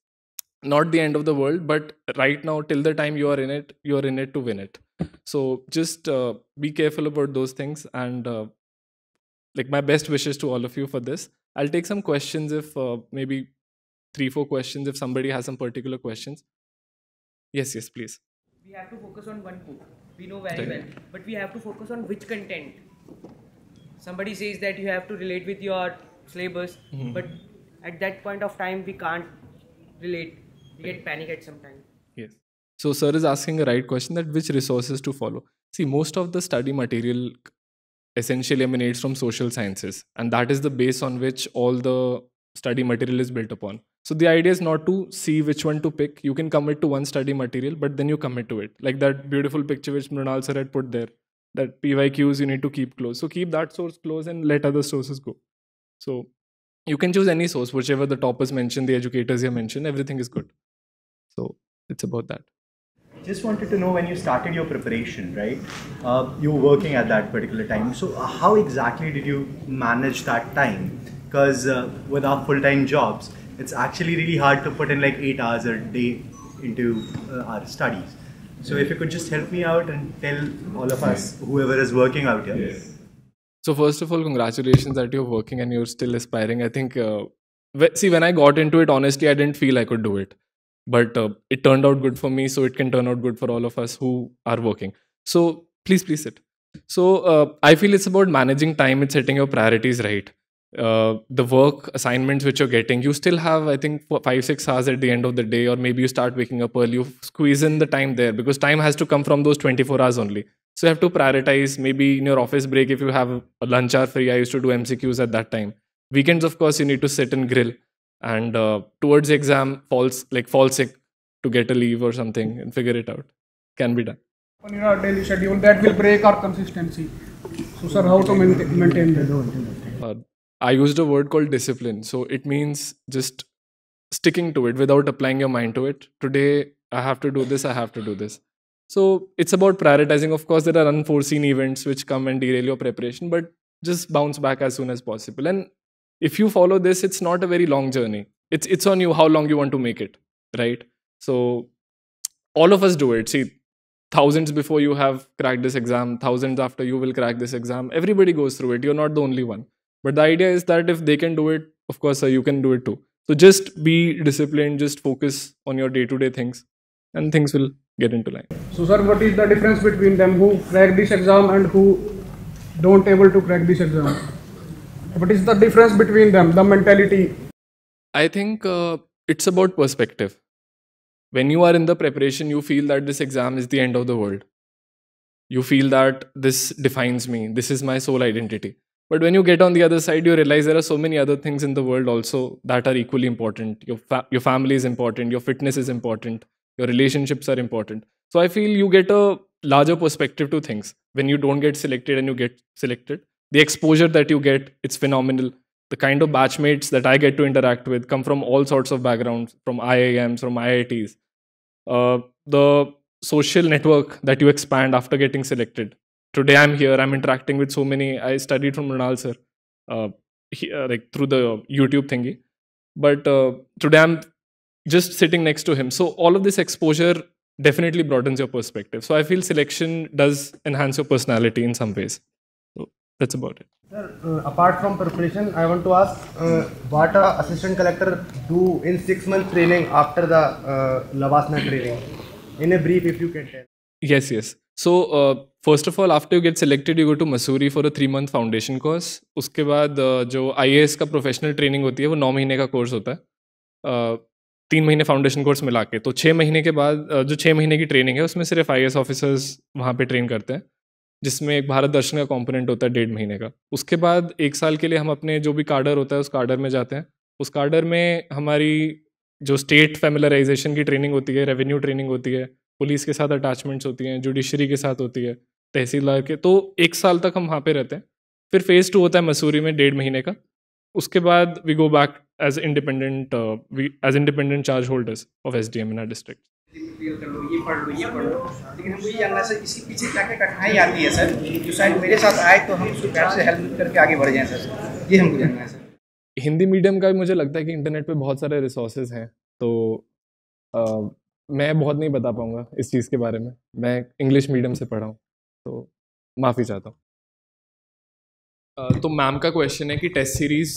[SPEAKER 14] not the end of the world but right now till the time you are in it you are in it to win it so just uh, be careful about those things and uh, like my best wishes to all of you for this i'll take some questions if uh, maybe three four questions if somebody has some particular questions yes yes please
[SPEAKER 3] we have to focus on one book we know very well
[SPEAKER 10] but we have to focus on which content somebody says that you have to relate with your syllabus mm-hmm. but at that point of time we can't relate we get panic at some time
[SPEAKER 14] yes so sir is asking a right question that which resources to follow see most of the study material essentially emanates from social sciences and that is the base on which all the study material is built upon so the idea is not to see which one to pick you can commit to one study material but then you commit to it like that beautiful picture which Mrinal sir had put there that pyqs you need to keep close so keep that source close and let other sources go so you can choose any source, whichever the toppers mention, the educators here mentioned, everything is good. So it's about that.
[SPEAKER 5] Just wanted to know when you started your preparation, right? Uh, you were working at that particular time. So uh, how exactly did you manage that time? Because uh, with our full-time jobs, it's actually really hard to put in like eight hours a
[SPEAKER 14] day into uh, our studies. So if
[SPEAKER 15] you could just help me out and tell all of us, whoever is working out here, yes.
[SPEAKER 14] So first of all, congratulations that you're working and you're still aspiring. I think uh, see when I got into it, honestly, I didn't feel I could do it, but uh, it turned out good for me. So it can turn out good for all of us who are working. So please, please sit. So uh, I feel it's about managing time. It's setting your priorities right. Uh, the work assignments which you're getting, you still have, I think, five, six hours at the end of the day, or maybe you start waking up early, you squeeze in the time there because time has to come from those 24 hours only. So you have to prioritize maybe in your office break if you have a lunch hour free. I used to do MCQs at that time. Weekends, of course, you need to sit and grill. And uh, towards exam, falls like fall sick to get a leave or something and figure it out. Can be done.
[SPEAKER 5] On your daily schedule, that will break our consistency. So, sir, how to maintain, maintain that?
[SPEAKER 14] Uh, I used a word called discipline. So it means just sticking to it without applying your mind to it. Today, I have to do this, I have to do this. So it's about prioritizing. Of course, there are unforeseen events which come and derail your preparation, but just bounce back as soon as possible. And if you follow this, it's not a very long journey. It's it's on you how long you want to make it, right? So all of us do it. See, thousands before you have cracked this exam, thousands after you will crack this exam. Everybody goes through it. You're not the only one. But the idea is that if they can do it, of course, sir, you can do it too. So just be disciplined, just focus on your day to day things and things will get into line.
[SPEAKER 5] So sir, what is the difference between them who crack this exam and who don't able to crack this exam? What is the difference between them, the mentality?
[SPEAKER 14] I think uh, it's about perspective. When you are in the preparation, you feel that this exam is the end of the world. You feel that this defines me, this is my sole identity. But when you get on the other side, you realize there are so many other things in the world also that are equally important. Your, fa- your family is important, your fitness is important, your relationships are important so i feel you get a larger perspective to things when you don't get selected and you get selected the exposure that you get it's phenomenal the kind of batchmates that i get to interact with come from all sorts of backgrounds from iims from iits uh, the social network that you expand after getting selected today i'm here i'm interacting with so many i studied from Ronald sir uh, he, uh, like through the youtube thingy but uh, today i'm just sitting next to him. So all of this exposure definitely broadens your perspective. So I feel selection does enhance your personality in some ways. So that's about it.
[SPEAKER 5] Sir, uh, apart from preparation, I want to ask uh, what a assistant collector do in six month training after the uh, training. In a brief, if you can tell.
[SPEAKER 14] Yes, yes. So uh, of all, after you get selected, you go to Masuri for a three month foundation course. Course उसके बाद जो professional का professional training होती है वो नौ महीने का होता है तीन महीने फाउंडेशन कोर्स मिला के तो छः महीने के बाद जो छः महीने की ट्रेनिंग है उसमें सिर्फ आई ऑफिसर्स वहाँ पर ट्रेन करते हैं जिसमें एक भारत दर्शन का कॉम्पोनेंट होता है डेढ़ महीने का उसके बाद एक साल के लिए हम अपने जो भी कार्डर होता है उस कार्डर में जाते हैं उस कार्डर में हमारी जो स्टेट फेमिलराइजेशन की ट्रेनिंग होती है रेवेन्यू ट्रेनिंग होती है पुलिस के साथ अटैचमेंट्स होती हैं जुडिशरी के साथ होती है तहसीलदार के तो एक साल तक हम वहाँ पे रहते हैं फिर फेज़ टू होता है मसूरी में डेढ़ महीने का उसके बाद we go back as independent uh, we as independent charge holders of SDM in our district. Hindi medium का भी मुझे लगता है कि इंटरनेट पे बहुत सारे रिसोर्सेज हैं तो आ, मैं बहुत नहीं बता पाऊंगा इस चीज़ के बारे में मैं इंग्लिश मीडियम से पढ़ा हूँ तो माफ़ी चाहता हूँ तो मैम का क्वेश्चन है कि टेस्ट सीरीज़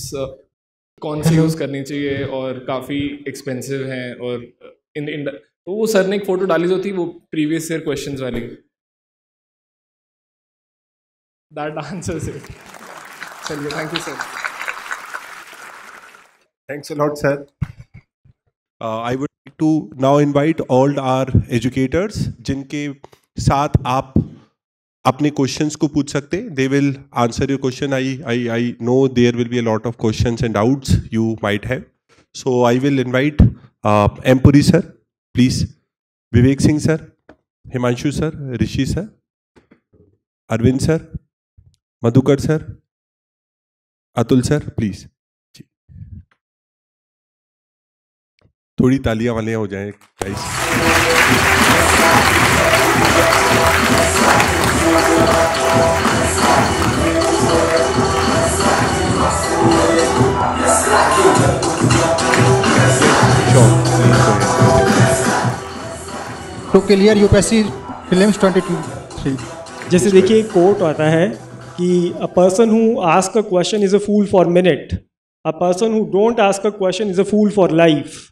[SPEAKER 14] कौन सी यूज़ करनी चाहिए और काफ़ी एक्सपेंसिव हैं और इन इन तो वो सर ने एक फ़ोटो डाली जो थी वो प्रीवियस ईयर क्वेश्चन वाली दैट आंसर से चलिए thank you sir thanks
[SPEAKER 1] a lot sir I would to now invite all our educators जिनके साथ आप अपने क्वेश्चंस को पूछ सकते they will answer your question I I I know there will be a lot of questions and doubts you might have so I will invite एमपुरी sir please Vivek Singh sir Himanshu sir Rishi sir Arvind sir Madhukar sir Atul sir please थोड़ी तालियां वाले हो जाए तो
[SPEAKER 11] clear UPSC film twenty two three जैसे देखिए quote आता है कि a person who ask a question is a fool for minute a person who don't ask a question is a fool for life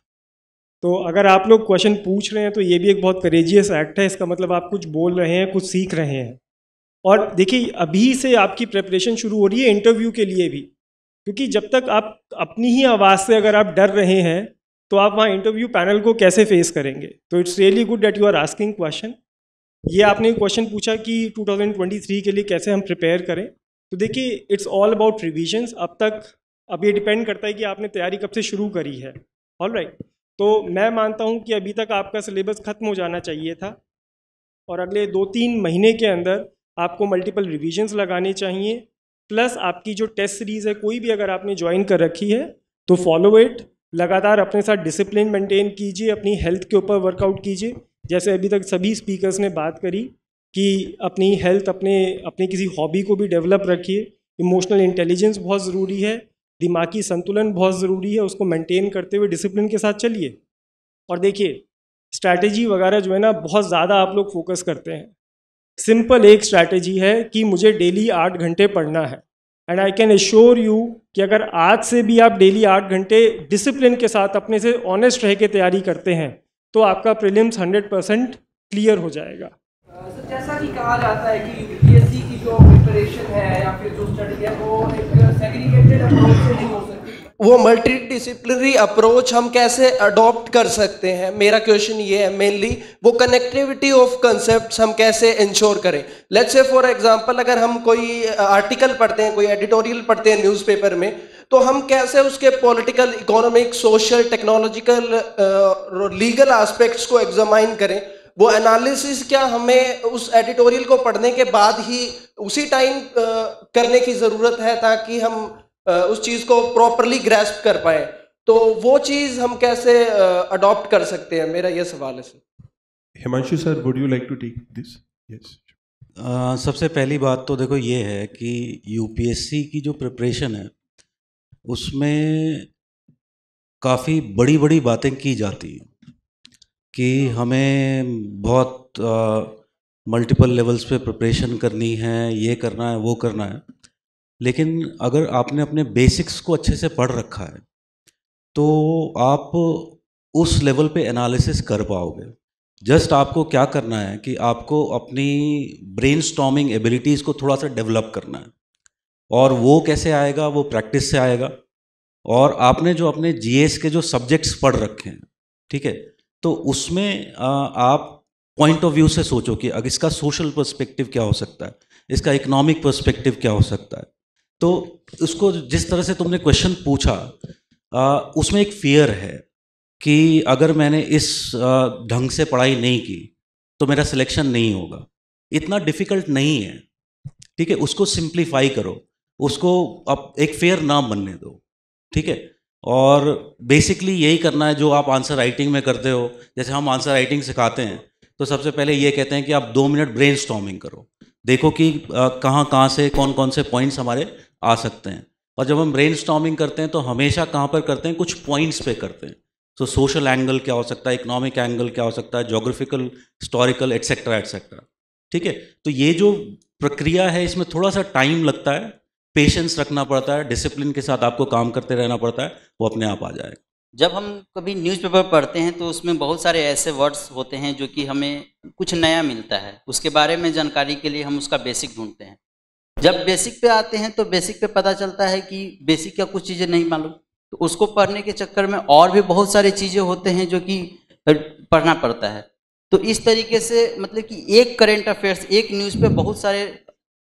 [SPEAKER 11] तो अगर आप लोग क्वेश्चन पूछ रहे हैं तो ये भी एक बहुत करेजियस एक्ट है इसका मतलब आप कुछ बोल रहे हैं कुछ सीख रहे हैं और देखिए अभी से आपकी प्रेपरेशन शुरू हो रही है इंटरव्यू के लिए भी क्योंकि जब तक आप अपनी ही आवाज़ से अगर आप डर रहे हैं तो आप वहाँ इंटरव्यू पैनल को कैसे फेस करेंगे तो it's really good that you are asking question ये आपने क्वेश्चन पूछा कि 2023 के लिए कैसे हम प्रिपेयर करें तो देखिए इट्स ऑल अबाउट रिविजन्स अब तक अब ये डिपेंड करता है कि आपने तैयारी कब से शुरू करी है ऑल राइट right. तो मैं मानता हूं कि अभी तक आपका सिलेबस ख़त्म हो जाना चाहिए था और अगले दो तीन महीने के अंदर आपको मल्टीपल रिविजन्स लगाने चाहिए प्लस आपकी जो टेस्ट सीरीज़ है कोई भी अगर आपने ज्वाइन कर रखी है तो फॉलो इट लगातार अपने साथ डिसिप्लिन मेंटेन कीजिए अपनी हेल्थ के ऊपर वर्कआउट कीजिए जैसे अभी तक सभी स्पीकर्स ने बात करी कि अपनी हेल्थ अपने अपने किसी हॉबी को भी डेवलप रखिए इमोशनल इंटेलिजेंस बहुत ज़रूरी है दिमागी संतुलन बहुत ज़रूरी है उसको मेंटेन करते हुए डिसिप्लिन के साथ चलिए और देखिए स्ट्रैटेजी वगैरह जो है ना बहुत ज़्यादा आप लोग फोकस करते हैं सिंपल एक स्ट्रैटेजी है कि मुझे डेली आठ घंटे पढ़ना है and I can assure you कि अगर आज से भी आप डेली आठ घंटे डिसिप्लिन के साथ अपने से ऑनेस्ट रह के तैयारी करते हैं तो आपका प्रिलिम्स हंड्रेड परसेंट क्लियर हो जाएगा
[SPEAKER 5] जैसा कि कहा जाता है कि
[SPEAKER 6] यूपीएससी की जो प्रिपरेशन है या फिर जो स्टडी है वो
[SPEAKER 5] वो मल्टी डिसिप्लिनरी अप्रोच हम कैसे अडॉप्ट कर सकते हैं मेरा क्वेश्चन ये है मेनली वो कनेक्टिविटी ऑफ कंसेप्ट हम कैसे इंश्योर करें लेट्स से फॉर एग्जांपल अगर हम कोई आर्टिकल पढ़ते हैं कोई एडिटोरियल पढ़ते हैं न्यूज़पेपर में तो हम कैसे उसके political economic social technological legal aspects को एग्जामाइन करें वो एनालिसिस क्या हमें उस एडिटोरियल को पढ़ने के बाद ही उसी टाइम करने की ज़रूरत है ताकि हम उस चीज़ को प्रॉपरली ग्रेस्प कर पाए तो वो चीज़ हम कैसे अडॉप्ट कर सकते हैं मेरा ये सवाल है sir Himanshu sir would you like to
[SPEAKER 1] take this yes सबसे
[SPEAKER 7] पहली बात तो देखो ये है कि यूपीएससी की जो प्रिपरेशन है उसमें काफ़ी बड़ी बड़ी बातें की जाती हैं कि हमें बहुत मल्टीपल लेवल्स पे प्रिपरेशन करनी है ये करना है वो करना है लेकिन अगर आपने अपने बेसिक्स को अच्छे से पढ़ रखा है तो आप उस लेवल पे एनालिसिस कर पाओगे जस्ट आपको क्या करना है कि आपको अपनी ब्रेन स्टॉमिंग एबिलिटीज़ को थोड़ा सा डेवलप करना है और वो कैसे आएगा वो प्रैक्टिस से आएगा और आपने जो अपने जीएस के जो सब्जेक्ट्स पढ़ रखे हैं ठीक है तो उसमें आप पॉइंट ऑफ व्यू से सोचो कि अगर इसका सोशल पर्सपेक्टिव क्या हो सकता है इसका इकोनॉमिक पर्सपेक्टिव क्या हो सकता है तो उसको जिस तरह से तुमने क्वेश्चन पूछा आ, उसमें एक फियर है कि अगर मैंने इस ढंग से पढ़ाई नहीं की तो मेरा सिलेक्शन नहीं होगा इतना डिफिकल्ट नहीं है ठीक है उसको सिंप्लीफाई करो उसको आप एक फेयर नाम बनने दो ठीक है और बेसिकली यही करना है जो आप आंसर राइटिंग में करते हो जैसे हम आंसर राइटिंग सिखाते हैं तो सबसे पहले ये कहते हैं कि आप दो मिनट ब्रेन करो देखो कि कहाँ कहाँ से कौन कौन से पॉइंट्स हमारे आ सकते हैं और जब हम ब्रेन करते हैं तो हमेशा कहाँ पर करते हैं कुछ पॉइंट्स पे करते हैं सो सोशल एंगल क्या हो सकता है इकोनॉमिक एंगल क्या हो सकता है जोग्राफिकल हिस्टोरिकल एट्सेट्रा एट्सेट्रा ठीक है तो ये जो प्रक्रिया है इसमें थोड़ा सा टाइम लगता है पेशेंस रखना पड़ता है डिसिप्लिन के साथ आपको काम करते रहना पड़ता है वो अपने आप आ जाएगा
[SPEAKER 10] जब हम कभी न्यूज़पेपर पढ़ते हैं तो उसमें बहुत सारे ऐसे वर्ड्स होते हैं जो कि हमें कुछ नया मिलता है उसके बारे में जानकारी के लिए हम उसका बेसिक ढूंढते हैं जब बेसिक पे आते हैं तो बेसिक पे पता चलता है कि बेसिक का कुछ चीज़ें नहीं मालूम तो उसको पढ़ने के चक्कर में और भी बहुत सारी चीज़ें होते हैं जो कि पढ़ना पड़ता है तो इस तरीके से मतलब कि एक करेंट अफेयर्स एक न्यूज़ पे बहुत सारे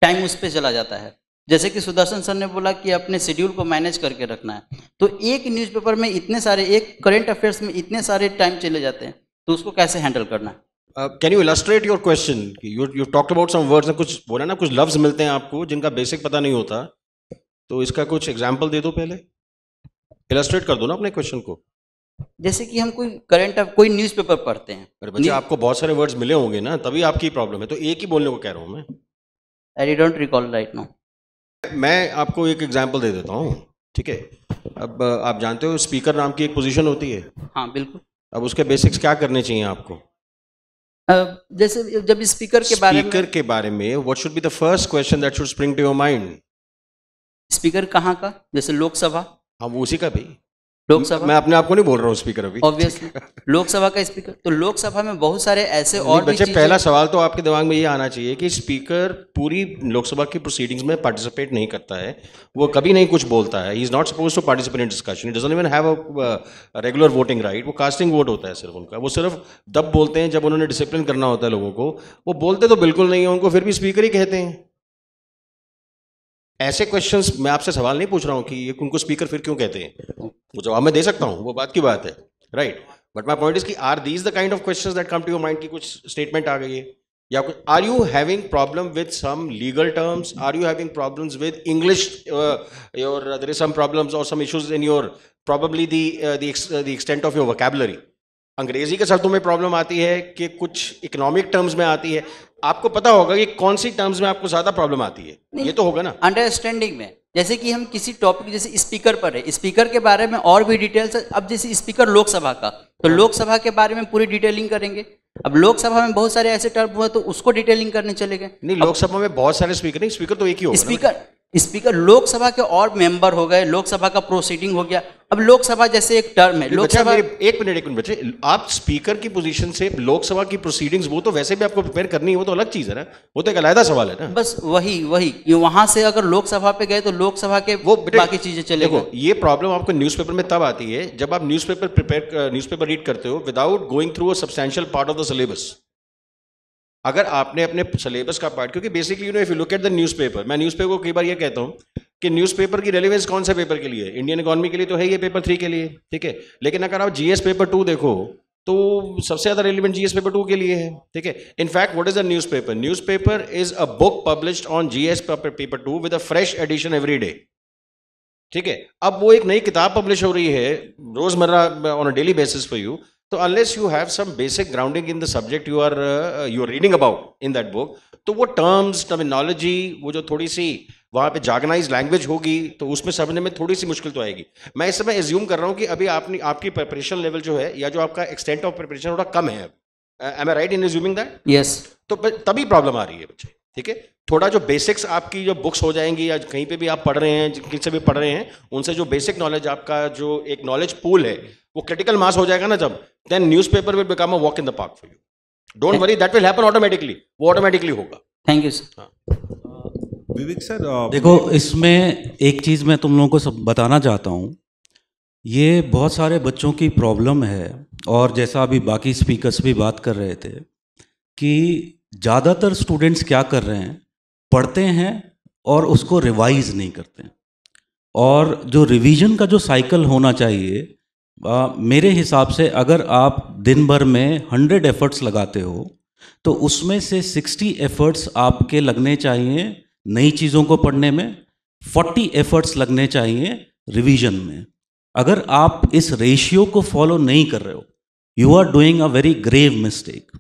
[SPEAKER 10] टाइम उस पर चला जाता है जैसे कि सुदर्शन सर ने बोला कि अपने शेड्यूल को मैनेज करके रखना है तो एक न्यूज़पेपर में इतने सारे एक करेंट अफेयर्स में इतने सारे टाइम चले जाते हैं
[SPEAKER 13] तो उसको कैसे हैंडल करना है can you illustrate your question you about some words कुछ बोला ना कुछ लफ्ज मिलते हैं आपको जिनका बेसिक पता नहीं होता तो इसका कुछ एग्जाम्पल दे दो पहले इलास्ट्रेट कर दो ना अपने क्वेश्चन को
[SPEAKER 10] जैसे कि हम कोई
[SPEAKER 13] करंट कोई न्यूज़पेपर पढ़ते हैं अरे बच्चे आपको बहुत सारे वर्ड्स मिले होंगे ना तभी आपकी प्रॉब्लम है तो एक ही बोलने को कह रहा हूँ मैं I don't recall right now मैं आपको एक एग्जाम्पल दे देता हूँ ठीक है अब आप जानते हो स्पीकर नाम की एक पोजीशन होती है हाँ बिल्कुल अब उसके बेसिक्स क्या करने चाहिए आपको
[SPEAKER 10] जैसे जब स्पीकर के बारे में स्पीकर
[SPEAKER 13] के बारे में what should be the first question that should spring to your mind speaker कहाँ का जैसे लोकसभा हाँ वो उसी का भी लोकसभा मैं अपने आप को नहीं बोल रहा हूँ स्पीकर अभी ऑब्वियसली लोकसभा का स्पीकर तो लोकसभा में बहुत
[SPEAKER 10] सारे ऐसे और बच्चे पहला
[SPEAKER 13] सवाल तो आपके दिमाग में ये आना चाहिए कि स्पीकर पूरी लोकसभा की प्रोसीडिंग्स में पार्टिसिपेट नहीं करता है वो कभी नहीं कुछ बोलता है is not suppose to participate in discussion doesn't even have regular voting right वो कास्टिंग वोट होता है सिर्फ उनका वो सिर्फ दब बोलते हैं जब उन्होंने डिसिप्लिन करना होता है लोगों को वो बोलते तो बिल्कुल नहीं है उनको फिर भी स्पीकर ही कहते हैं ऐसे क्वेश्चंस मैं आपसे सवाल नहीं पूछ रहा हूँ कि ये उनको स्पीकर फिर क्यों कहते हैं वो जवाब मैं दे सकता हूँ वो बात की बात है right but my point is की are these the kind of question that come to your mind की कुछ स्टेटमेंट आ गई है या कुछ are you having problem with some legal terms are you having problem with English your there is some problems और some issues in your probably the extent of your vocabulary अंग्रेजी के साथ में प्रॉब्लम आती है कि कुछ इकोनॉमिक टर्म्स में आती है आपको पता होगा कि कौन सी टर्म्स में आपको ज्यादा प्रॉब्लम आती है ये तो होगा ना अंडरस्टैंडिंग में जैसे कि हम किसी टॉपिक जैसे स्पीकर पर है
[SPEAKER 10] स्पीकर के बारे में और भी डिटेल्स अब जैसे स्पीकर लोकसभा का तो हाँ। लोकसभा के बारे में पूरी डिटेलिंग करेंगे अब लोकसभा में बहुत सारे ऐसे टर्म हुआ तो उसको डिटेलिंग करने चले गए नहीं लोकसभा में बहुत सारे स्पीकर नहीं स्पीकर तो एक ही होगा स्पीकर स्पीकर लोकसभा के और मेंबर हो गए लोकसभा का प्रोसीडिंग
[SPEAKER 13] हो गया अब लोकसभा जैसे एक टर्म है लोकसभा एक मिनट एक मिनट बच्चे आप स्पीकर की पोजीशन से लोकसभा की प्रोसीडिंग्स वो तो वैसे भी आपको प्रिपेयर करनी है वो तो अलग चीज है ना वो तो एक अलायदा सवाल है ना बस वही वही वहां से अगर लोकसभा पे गए तो लोकसभा के वो बाकी चीजें चले देखो ये प्रॉब्लम आपको न्यूज में तब आती है जब आप न्यूज़पेपर प्रिपेयर न्यूज रीड करते हो without going through a substantial part of the syllabus अगर आपने अपने सिलेबस का पार्ट क्योंकि basically you know if you look at the newspaper मैं न्यूज़पेपर को कई बार ये कहता हूँ कि न्यूज़पेपर की रेलिवेंस कौन से पेपर के लिए इंडियन इकोनॉमी के लिए तो है ये पेपर थ्री के लिए ठीक है लेकिन अगर आप जीएस पेपर टू देखो तो सबसे ज़्यादा रेलिवेंट जीएस पेपर टू के लिए है ठीक है in fact what is a newspaper newspaper is a book published on GS paper two with a fresh edition every day ठीक है अब वो एक नई किताब पब्लिश हो रही है रोजमर्रा on a daily basis for you तो unless you have some basic grounding in the subject you are you are reading about in that book तो वो टर्म्स टर्मिनोलॉजी वो जो थोड़ी सी वहाँ पे जागनाइज लैंग्वेज होगी तो उसमें समझने में थोड़ी सी मुश्किल तो आएगी मैं इस समय एज्यूम कर रहा हूँ कि अभी आपने आपकी प्रिपरेशन लेवल जो है या जो आपका एक्सटेंट ऑफ प्रिपरेशन थोड़ा कम है am I right in assuming that yes तो तभी प्रॉब्लम आ रही है बच्चे ठीक है थोड़ा जो बेसिक्स आपकी जो बुक्स हो जाएंगी या कहीं पे भी आप पढ़ रहे हैं किसी भी पढ़ रहे हैं उनसे जो बेसिक नॉलेज आपका जो एक नॉलेज पूल है वो क्रिटिकल मास हो जाएगा ना जब then newspaper will become a walk in the park for you don't worry that will happen automatically वो ऑटोमेटिकली होगा thank you sir
[SPEAKER 1] Vivek sir देखो
[SPEAKER 7] इसमें एक चीज़ मैं तुम लोगों को सब बताना चाहता हूँ ये बहुत सारे बच्चों की प्रॉब्लम है और जैसा अभी बाकी स्पीकर्स भी बात कर रहे थे कि ज़्यादातर स्टूडेंट्स क्या कर रहे हैं पढ़ते हैं और उसको रिवाइज नहीं करते और जो रिवीजन का जो साइकिल होना चाहिए आ, मेरे हिसाब से अगर आप दिन भर में हंड्रेड एफर्ट्स लगाते हो तो उसमें से सिक्सटी एफर्ट्स आपके लगने चाहिए नई चीज़ों को पढ़ने में फोर्टी एफर्ट्स लगने चाहिए रिवीजन में अगर आप इस रेशियो को फॉलो नहीं कर रहे हो you are doing a very grave mistake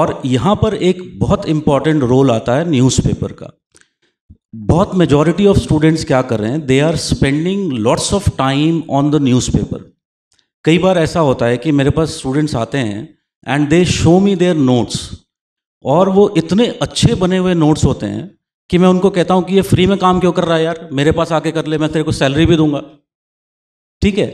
[SPEAKER 7] और यहाँ पर एक बहुत इंपॉर्टेंट रोल आता है न्यूज़पेपर का बहुत मेजॉरिटी ऑफ स्टूडेंट्स क्या कर रहे हैं they are spending lots of time on the newspaper कई बार ऐसा होता है कि मेरे पास स्टूडेंट्स आते हैं and they show me their notes और वो इतने अच्छे बने हुए नोट्स होते हैं कि मैं उनको कहता हूँ कि ये फ्री में काम क्यों कर रहा है यार मेरे पास आके कर ले मैं तेरे को सैलरी भी दूंगा ठीक है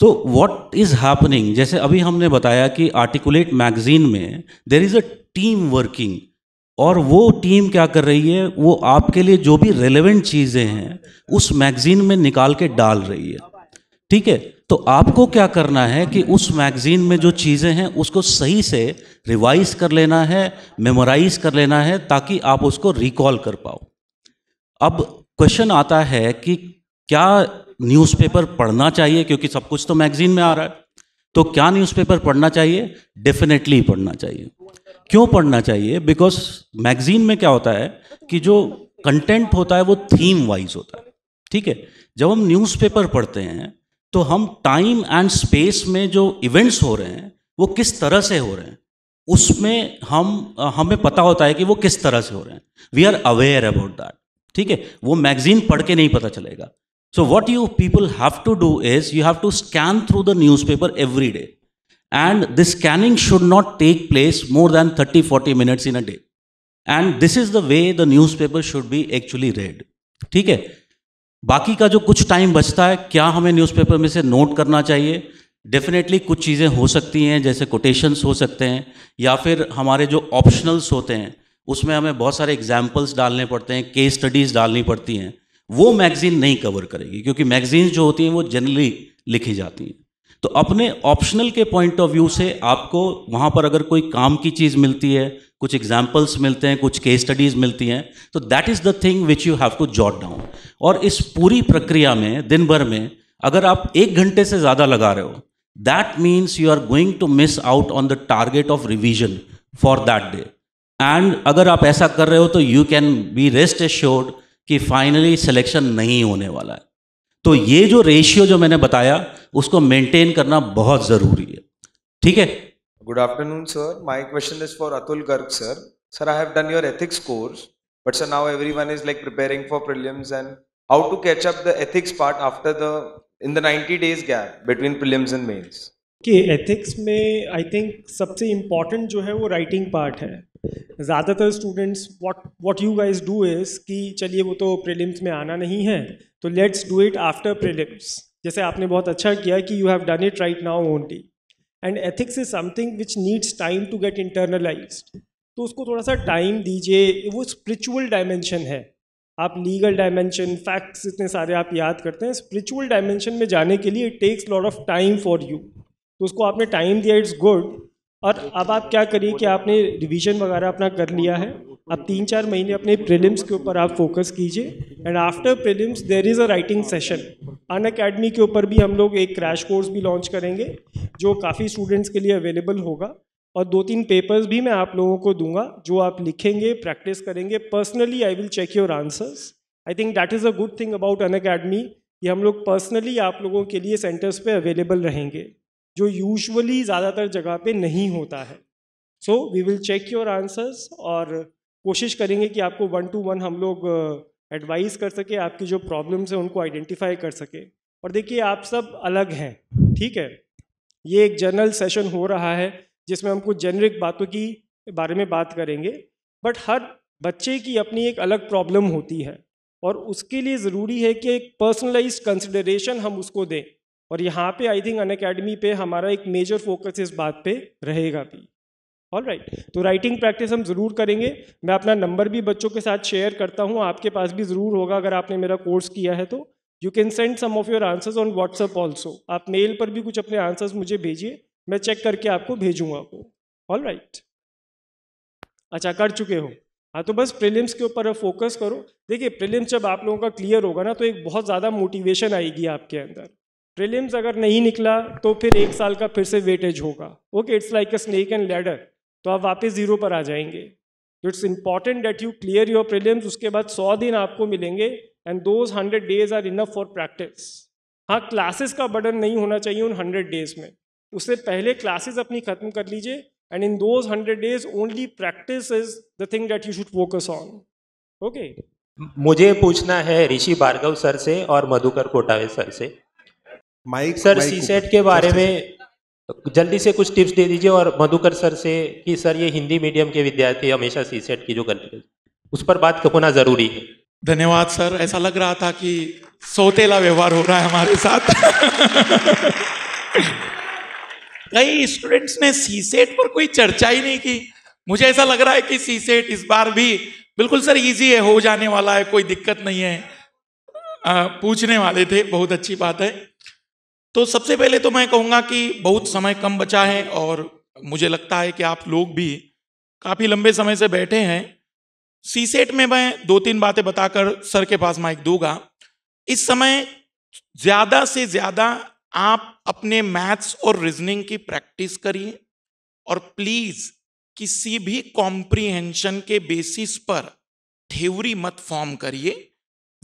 [SPEAKER 7] तो वॉट इज़ हैपनिंग जैसे अभी हमने बताया कि आर्टिकुलेट मैगजीन में there is a team working और वो टीम क्या कर रही है वो आपके लिए जो भी रेलेवेंट चीज़ें हैं उस मैगजीन में निकाल के डाल रही है ठीक है तो आपको क्या करना है कि उस मैगज़ीन में जो चीज़ें हैं उसको सही से रिवाइज कर लेना है मेमोराइज कर लेना है ताकि आप उसको रिकॉल कर पाओ अब क्वेश्चन आता है कि क्या न्यूज़पेपर पढ़ना चाहिए क्योंकि सब कुछ तो मैगज़ीन में आ रहा है तो क्या न्यूज़पेपर पढ़ना चाहिए डेफिनेटली पढ़ना चाहिए क्यों पढ़ना चाहिए बिकॉज मैगज़ीन में क्या होता है कि जो कंटेंट होता है वो थीम वाइज होता है ठीक है जब हम न्यूज़पेपर पढ़ते हैं तो हम टाइम एंड स्पेस में जो इवेंट्स हो रहे हैं वो किस तरह से हो रहे हैं उसमें हम हमें पता होता है कि वो किस तरह से हो रहे हैं we are aware about that ठीक है वो मैगजीन पढ़ के नहीं पता चलेगा so what you people have to do is you have to scan through the newspaper every day and this scanning should not take place more than thirty forty minutes in a day and this is the way the newspaper should be actually read ठीक है बाकी का जो कुछ time बचता है क्या हमें न्यूज़पेपर में से नोट करना चाहिए डेफिनेटली कुछ चीज़ें हो सकती हैं जैसे कोटेशंस हो सकते हैं या फिर हमारे जो ऑप्शनल्स होते हैं उसमें हमें बहुत सारे एग्जाम्पल्स डालने पड़ते हैं केस स्टडीज़ डालनी पड़ती हैं वो मैगज़ीन नहीं कवर करेगी क्योंकि मैगज़ीन्स जो होती हैं वो जनरली लिखी जाती हैं तो अपने ऑप्शनल के पॉइंट ऑफ व्यू से आपको वहाँ पर अगर कोई काम की चीज़ मिलती है कुछ एग्जाम्पल्स मिलते हैं कुछ केस स्टडीज़ मिलती हैं तो that is the thing which you have to jot down और इस पूरी प्रक्रिया में दिन भर में अगर आप एक घंटे से ज़्यादा लगा रहे हो that means you are going to miss out on the target of revision for that day and अगर आप ऐसा कर रहे हो तो you can be rest assured कि फाइनली सिलेक्शन नहीं होने वाला है तो ये जो रेशियो जो मैंने बताया उसको मेंटेन करना बहुत ज़रूरी है ठीक है
[SPEAKER 3] Good afternoon, sir. My question is for Atul Garg, sir. Sir, I have done your ethics course, but sir, now everyone is like preparing for prelims and how to catch up the ethics part after the in the 90 days gap between prelims and
[SPEAKER 12] mains.
[SPEAKER 11] कि ethics में I think सबसे important जो है वो writing part है ज़्यादातर students what what you guys do is कि चलिए वो तो प्रीलिम्स में आना नहीं है तो let's do it after prelims जैसे आपने बहुत अच्छा किया कि you have done it right now only and ethics is something which needs time to get internalize तो उसको थोड़ा सा टाइम दीजिए वो स्पिरिचुअल डायमेंशन है आप लीगल डायमेंशन फैक्ट्स इतने सारे आप याद करते हैं स्पिरिचुअल डायमेंशन में जाने के लिए it takes lot of time for you तो उसको आपने टाइम दिया इट्स गुड और अब आप क्या करिए कि आपने रिवीजन वगैरह अपना कर लिया है आप तीन चार महीने अपने प्रिलिम्स के ऊपर आप फोकस कीजिए and after prelims there is a writing session Unacademy के ऊपर भी हम लोग एक क्रैश कोर्स भी लॉन्च करेंगे जो काफ़ी स्टूडेंट्स के लिए अवेलेबल होगा और दो तीन पेपर्स भी मैं आप लोगों को दूंगा जो आप लिखेंगे प्रैक्टिस करेंगे personally I will check your answers I think that is a good thing about Unacademy कि हम लोग पर्सनली आप लोगों के लिए सेंटर्स पे अवेलेबल रहेंगे जो यूजुअली ज़्यादातर जगह पे नहीं होता है so we will check your answers और कोशिश करेंगे कि आपको वन टू वन हम लोग एडवाइस कर सके आपकी जो प्रॉब्लम्स हैं उनको आइडेंटिफाई कर सके और देखिए आप सब अलग हैं ठीक है ये एक जनरल सेशन हो रहा है जिसमें हम कुछ जेनरिक बातों की बारे में बात करेंगे बट हर बच्चे की अपनी एक अलग प्रॉब्लम होती है और उसके लिए ज़रूरी है कि एक पर्सनलाइज कंसिडरेशन हम उसको दें और यहाँ पे आई थिंक अन अकेडमी पर हमारा एक मेजर फोकस इस बात पे रहेगा भी ऑल राइट right. तो राइटिंग प्रैक्टिस हम ज़रूर करेंगे मैं अपना नंबर भी बच्चों के साथ शेयर करता हूँ आपके पास भी ज़रूर होगा अगर आपने मेरा कोर्स किया है तो you can send some of your answers on WhatsApp also आप मेल पर भी कुछ अपने आंसर्स मुझे भेजिए मैं चेक करके आपको भेजूंगा आपको ऑल राइट right. अच्छा कर चुके हो हाँ तो बस प्रिलिम्स के ऊपर फोकस करो देखिए प्रिलिम्स जब आप लोगों का क्लियर होगा ना तो एक बहुत ज़्यादा मोटिवेशन आएगी आपके अंदर प्रिलिम्स अगर नहीं निकला तो फिर एक साल का फिर से वेटेज होगा okay it's like a snake and ladder तो आप वापस जीरो पर आ जाएंगे तो it's important that you clear your prelims उसके बाद सौ दिन आपको मिलेंगे and those hundred days are enough for practice हाँ क्लासेस का बर्डन नहीं होना चाहिए उन हंड्रेड डेज में उससे पहले क्लासेस अपनी खत्म कर लीजिए and in those hundred days only practice is the thing that you should focus on
[SPEAKER 2] okay मुझे पूछना है ऋषि भार्गव सर से और मधुकर कोटावे सर से माइक सर सीसेट के बारे में तो जल्दी से कुछ टिप्स दे दीजिए और मधुकर सर से कि सर ये हिंदी मीडियम के विद्यार्थी हमेशा सी सेट की जो गलती है उस पर बात होना जरूरी है धन्यवाद सर ऐसा लग रहा था कि सोतेला व्यवहार हो रहा है हमारे साथ
[SPEAKER 16] कई स्टूडेंट्स ने सी सेट पर कोई चर्चा ही नहीं की मुझे ऐसा लग रहा है कि सी सेट इस बार भी बिल्कुल सर इजी है हो जाने वाला है कोई दिक्कत नहीं है आ, पूछने वाले थे बहुत अच्छी बात है तो सबसे पहले तो मैं कहूंगा कि बहुत समय कम बचा है और मुझे लगता है कि आप लोग भी काफ़ी लंबे समय से बैठे हैं सी सेट में मैं दो तीन बातें बताकर सर के पास माइक दूंगा इस समय ज़्यादा से ज़्यादा आप अपने मैथ्स और रीजनिंग की प्रैक्टिस करिए और प्लीज़ किसी भी कॉम्प्रीहेंशन के बेसिस पर थ्योरी मत फॉर्म करिए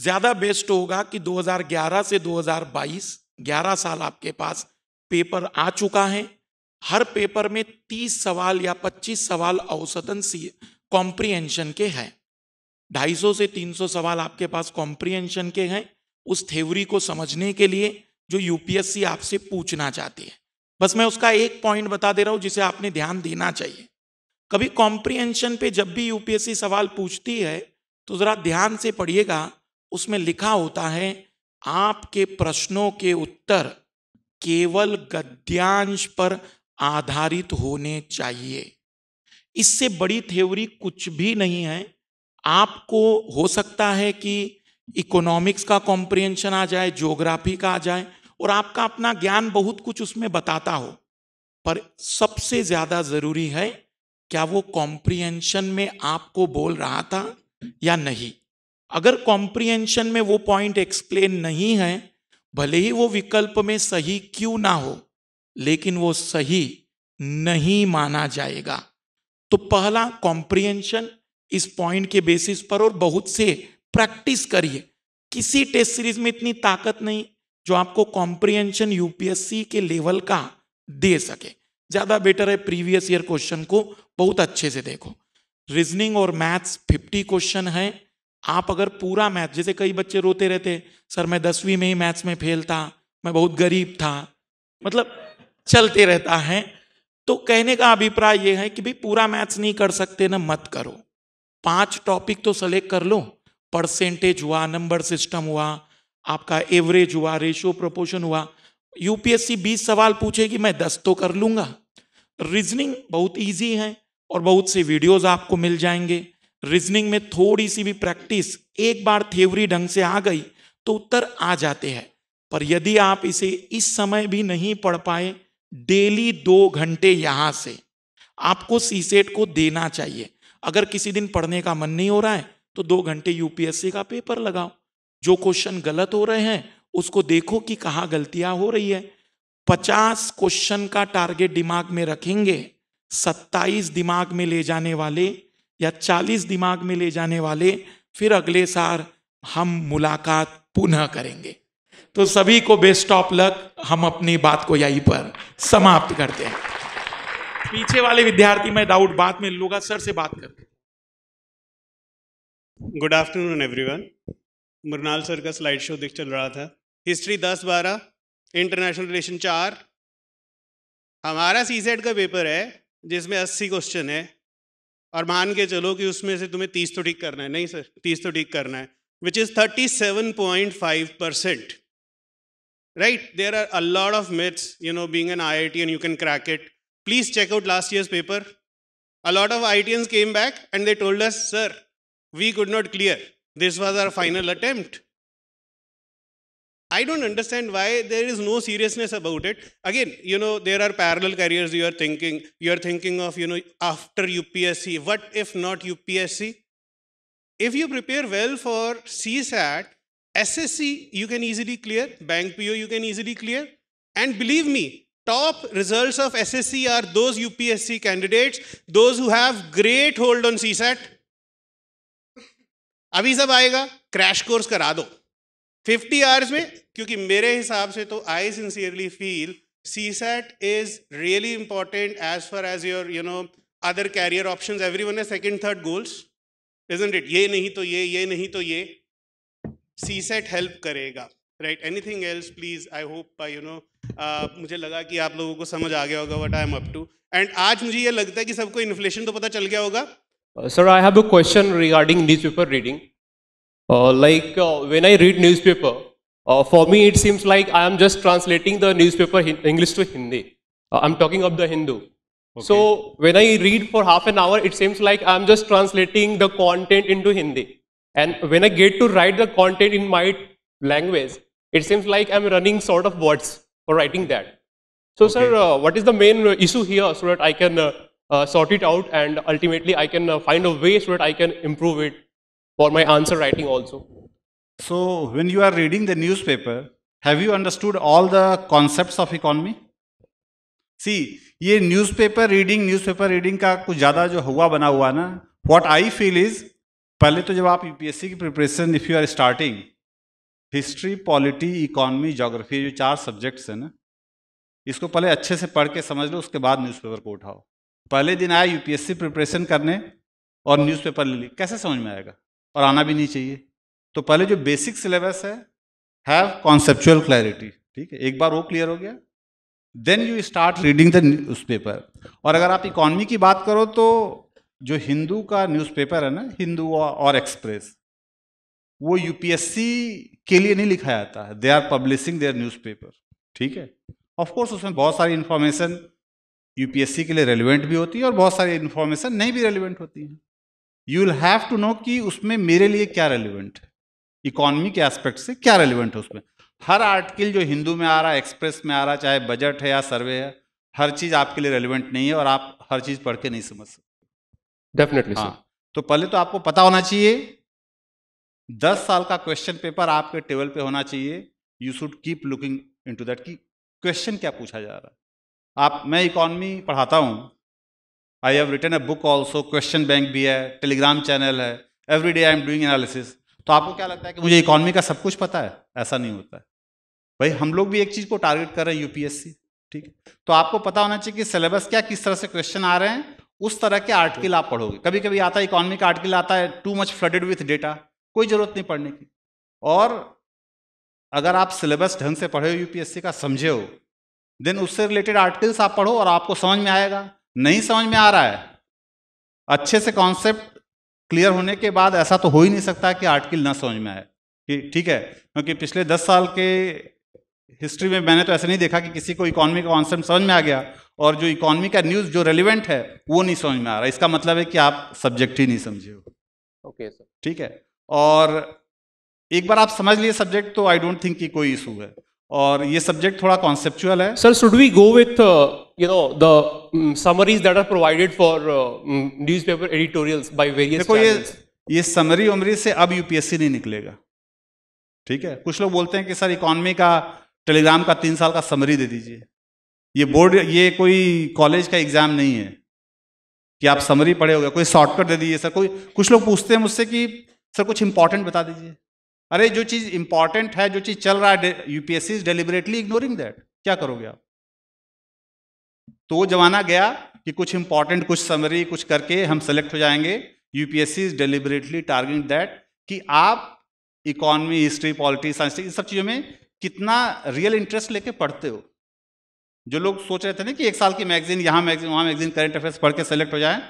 [SPEAKER 16] ज़्यादा बेस्ट होगा कि 2011 से 2022 ग्यारह साल आपके पास पेपर आ चुका है हर पेपर में तीस सवाल या पच्चीस सवाल औसतन सी कॉम्प्रीहेंशन के हैं ढाई सौ से तीन सौ सवाल आपके पास कॉम्प्रीहेंशन के हैं उस थ्योरी को समझने के लिए जो यूपीएससी आपसे पूछना चाहती है बस मैं उसका एक पॉइंट बता दे रहा हूं जिसे आपने ध्यान देना चाहिए कभी कॉम्प्रीहेंशन पे जब भी यूपीएससी सवाल पूछती है तो ज़रा ध्यान से पढ़िएगा उसमें लिखा होता है आपके प्रश्नों के उत्तर केवल गद्यांश पर आधारित होने चाहिए इससे बड़ी थ्योरी कुछ भी नहीं है आपको हो सकता है कि इकोनॉमिक्स का कॉम्प्रिहेंशन आ जाए ज्योग्राफी का आ जाए और आपका अपना ज्ञान बहुत कुछ उसमें बताता हो पर सबसे ज़्यादा ज़रूरी है क्या वो कॉम्प्रिहेंशन में आपको बोल रहा था या नहीं अगर कॉम्प्रिहेंशन में वो पॉइंट एक्सप्लेन नहीं है भले ही वो विकल्प में सही क्यों ना हो लेकिन वो सही नहीं माना जाएगा तो पहला कॉम्प्रिहेंशन इस पॉइंट के बेसिस पर और बहुत से प्रैक्टिस करिए किसी टेस्ट सीरीज में इतनी ताकत नहीं जो आपको कॉम्प्रिहेंशन यूपीएससी के लेवल का दे सके ज़्यादा बेटर है प्रीवियस ईयर क्वेश्चन को बहुत अच्छे से देखो रीजनिंग और मैथ्स 50 क्वेश्चन है आप अगर पूरा मैथ जैसे कई बच्चे रोते रहते सर मैं दसवीं में ही मैथ्स में फेल था मैं बहुत गरीब था मतलब चलते रहता है तो कहने का अभिप्राय यह है कि भाई पूरा मैथ्स नहीं कर सकते ना मत करो पांच टॉपिक तो सेलेक्ट कर लो परसेंटेज हुआ नंबर सिस्टम हुआ आपका एवरेज हुआ रेशियो प्रोपोर्शन हुआ यूपीएससी बीस सवाल पूछेगी मैं दस तो कर लूंगा रीजनिंग बहुत इजी है और बहुत से वीडियोस आपको मिल जाएंगे रीजनिंग में थोड़ी सी भी प्रैक्टिस एक बार थ्योरी ढंग से आ गई तो उत्तर आ जाते हैं पर यदि आप इसे इस समय भी नहीं पढ़ पाए डेली दो घंटे यहां से आपको सीसेट को देना चाहिए अगर किसी दिन पढ़ने का मन नहीं हो रहा है तो दो घंटे यूपीएससी का पेपर लगाओ जो क्वेश्चन गलत हो रहे हैं उसको देखो कि कहा गलतियां हो रही है पचास क्वेश्चन का टारगेट दिमाग में रखेंगे सत्ताईस दिमाग में ले जाने वाले या चालीस दिमाग में ले जाने वाले फिर अगले साल हम मुलाकात पुनः करेंगे तो सभी को बेस्ट ऑफ लक हम अपनी बात को यहीं पर समाप्त करते हैं पीछे वाले विद्यार्थी में डाउट बाद में लोग सर से बात करते good
[SPEAKER 12] afternoon everyone Mrinal sir का स्लाइड शो दिख चल रहा था हिस्ट्री दस बारह इंटरनेशनल रिलेशन चार हमारा सी का पेपर है जिसमें अस्सी क्वेश्चन है और मान के चलो कि उसमें से तुम्हें तीस तो ठीक करना है नहीं सर तीस तो ठीक करना है which is thirty seven point five percent right there are a lord of myths you know being an I I IITian you can crack it please check out last year paper a lot of IITians came back and they told us sir we could not clear this was our final attempt I don't understand why there is no seriousness about it. Again, you know, there are parallel careers you are thinking. You are thinking of, you know, after UPSC, what if not UPSC? If you prepare well for CSAT, SSC you can easily clear, Bank PO you can easily clear. And believe me, top results of SSC are those UPSC candidates, those who have great hold on CSAT. अभी सब आएगा crash course करा दो fifty hours में क्योंकि मेरे हिसाब से तो I sincerely feel CSAT is really important as far as your you know other career option every one second third goals isn't it ये नहीं तो ये ये नहीं तो ये सी सेट हेल्प करेगा right anything else please I hope you know मुझे लगा कि आप लोगों को समझ आ गया होगा what I am up to and आज मुझे ये लगता है कि सबको इन्फ्लेशन तो पता चल गया होगा
[SPEAKER 15] sir I have a question regarding paper reading Uh, like uh, when I read newspaper, uh, for me it seems like I am just translating the newspaper English to Hindi. Uh, I'm talking of the Hindu. Okay. So when I read for half an hour, it seems like I'm just translating the content into Hindi. And when I get to write the content in my language, it seems like I'm running sort of words for writing that. So okay. sir, uh, what is the main issue here so that I can sort it out and ultimately I can find a way so that I can improve it for my answer writing also.
[SPEAKER 17] So when you are reading the newspaper, have you understood all the concepts of economy? See, ये newspaper reading, newspaper reading का कुछ ज़्यादा जो हुआ बना हुआ ना what I feel is पहले तो जब आप UPSC की preparation if you are starting history, polity, economy, geography जो चार subjects हैं ना इसको पहले अच्छे से पढ़ के समझ लो उसके बाद न्यूज़पेपर को उठाओ पहले दिन आया यूपीएससी प्रिपरेशन करने और न्यूज़पेपर ले ली कैसे समझ में आएगा और आना भी नहीं चाहिए तो पहले जो बेसिक सिलेबस है हैव कॉन्सेप्चुअल क्लैरिटी ठीक है एक बार वो क्लियर हो गया then you start reading the newspaper और अगर आप इकॉनमी की बात करो तो जो हिंदू का न्यूज़ पेपर है ना हिंदू और एक्सप्रेस वो यूपीएससी के लिए नहीं लिखा जाता है they are publishing their newspaper ठीक है ऑफकोर्स उसमें बहुत सारी इन्फॉर्मेशन यूपीएससी के लिए रेलिवेंट भी होती है और बहुत सारी इन्फॉर्मेशन नहीं भी रेलिवेंट होती है you will have to know कि उसमें मेरे लिए क्या रेलिवेंट है इकोनॉमी के एस्पेक्ट से क्या रेलिवेंट है उसमें हर आर्टिकल जो हिंदू में आ रहा है एक्सप्रेस में आ रहा चाहे बजट है या सर्वे है हर चीज़ आपके लिए रेलिवेंट नहीं है और आप हर चीज़ पढ़ के नहीं समझ सकते
[SPEAKER 9] डेफिनेटली हाँ sir.
[SPEAKER 17] तो पहले तो आपको पता होना चाहिए दस साल का क्वेश्चन पेपर आपके टेबल पे होना चाहिए you should keep looking into that कि क्वेश्चन क्या पूछा जा रहा है आप मैं इकोनॉमी पढ़ाता हूँ I have written a book also question bank भी है टेलीग्राम चैनल है every day I am doing analysis तो आपको क्या लगता है कि मुझे इकोनॉमी का सब कुछ पता है ऐसा नहीं होता है भाई हम लोग भी एक चीज़ को टारगेट कर रहे हैं यूपीएससी ठीक है तो आपको पता होना चाहिए कि सिलेबस क्या किस तरह से क्वेश्चन आ रहे हैं उस तरह के आर्टिकल आप पढ़ोगे कभी कभी आता है इकोनॉमी का आर्टिकल आता है too much flooded with data कोई ज़रूरत नहीं पढ़ने की और अगर आप सिलेबस ढंग से पढ़े हो यूपीएससी का समझे हो देन उससे रिलेटेड आर्टिकल्स आप पढ़ो और आपको समझ में आएगा नहीं समझ में आ रहा है अच्छे से कॉन्सेप्ट क्लियर होने के बाद ऐसा तो हो ही नहीं सकता कि आर्टिकल ना समझ में आए कि ठीक है क्योंकि पिछले दस साल के हिस्ट्री में मैंने तो ऐसा नहीं देखा कि किसी को इकोनॉमी का कॉन्सेप्ट समझ में आ गया और जो इकोनॉमी का न्यूज़ जो रेलिवेंट है वो नहीं समझ में आ रहा इसका मतलब है कि आप सब्जेक्ट ही नहीं समझे हो ओके सर ठीक है और एक बार आप समझ लिए सब्जेक्ट तो आई डोंट थिंक कि कोई इशू है और ये सब्जेक्ट
[SPEAKER 15] थोड़ा कॉन्सेप्चुअल है sir should we go with you know the um, summaries that are provided for uh, mm, newspaper editorials by various देखो ये ये समरी उमरी से अब
[SPEAKER 17] यूपीएससी नहीं निकलेगा ठीक है कुछ लोग बोलते हैं कि सर इकोनॉमी का टेलीग्राम का तीन साल का समरी दे दीजिए ये बोर्ड ये कोई कॉलेज का एग्जाम नहीं है कि आप समरी पढ़े हो गए कोई शॉर्टकट दे दीजिए सर कोई कुछ लोग पूछते हैं मुझसे कि सर कुछ इंपॉर्टेंट बता दीजिए अरे जो चीज़ इंपॉर्टेंट है जो चीज़ चल रहा है UPSC is deliberately ignoring that क्या करोगे आप तो वो जमाना गया कि कुछ इंपॉर्टेंट कुछ समरी कुछ करके हम सेलेक्ट हो जाएंगे UPSC is deliberately target that कि आप इकोनॉमी हिस्ट्री पॉलिटिक्स साइंस इन सब चीज़ों में कितना रियल इंटरेस्ट लेके पढ़ते हो जो लोग सोच रहे थे ना कि एक साल की मैगजीन यहाँ मैगजीन वहाँ मैगजीन करेंट अफेयर्स पढ़ के सेलेक्ट हो जाए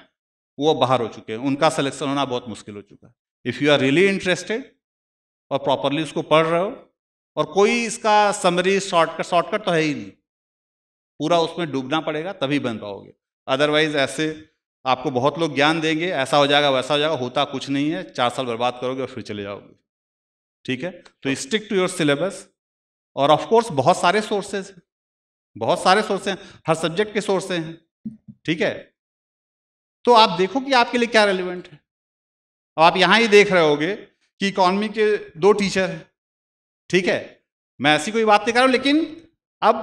[SPEAKER 17] वो बाहर हो चुके हैं उनका सिलेक्शन होना बहुत मुश्किल हो चुका है if you are really interested और प्रॉपरली उसको पढ़ रहे हो और कोई इसका समरी शॉर्टकट शॉर्टकट तो है ही नहीं पूरा उसमें डूबना पड़ेगा तभी बन पाओगे अदरवाइज ऐसे आपको बहुत लोग ज्ञान देंगे ऐसा हो जाएगा वैसा हो जाएगा होता कुछ नहीं है चार साल बर्बाद करोगे और फिर चले जाओगे ठीक है तो स्टिक टू योर सिलेबस और ऑफ कोर्स बहुत सारे सोर्सेज हैं बहुत सारे सोर्सेज हैं हर सब्जेक्ट के सोर्सेज हैं ठीक है तो आप देखो कि आपके लिए क्या रेलिवेंट है अब आप यहां ही देख रहे होगे कि इकोनॉमी के दो टीचर हैं ठीक है मैं ऐसी कोई बात नहीं कर रहा हूं लेकिन अब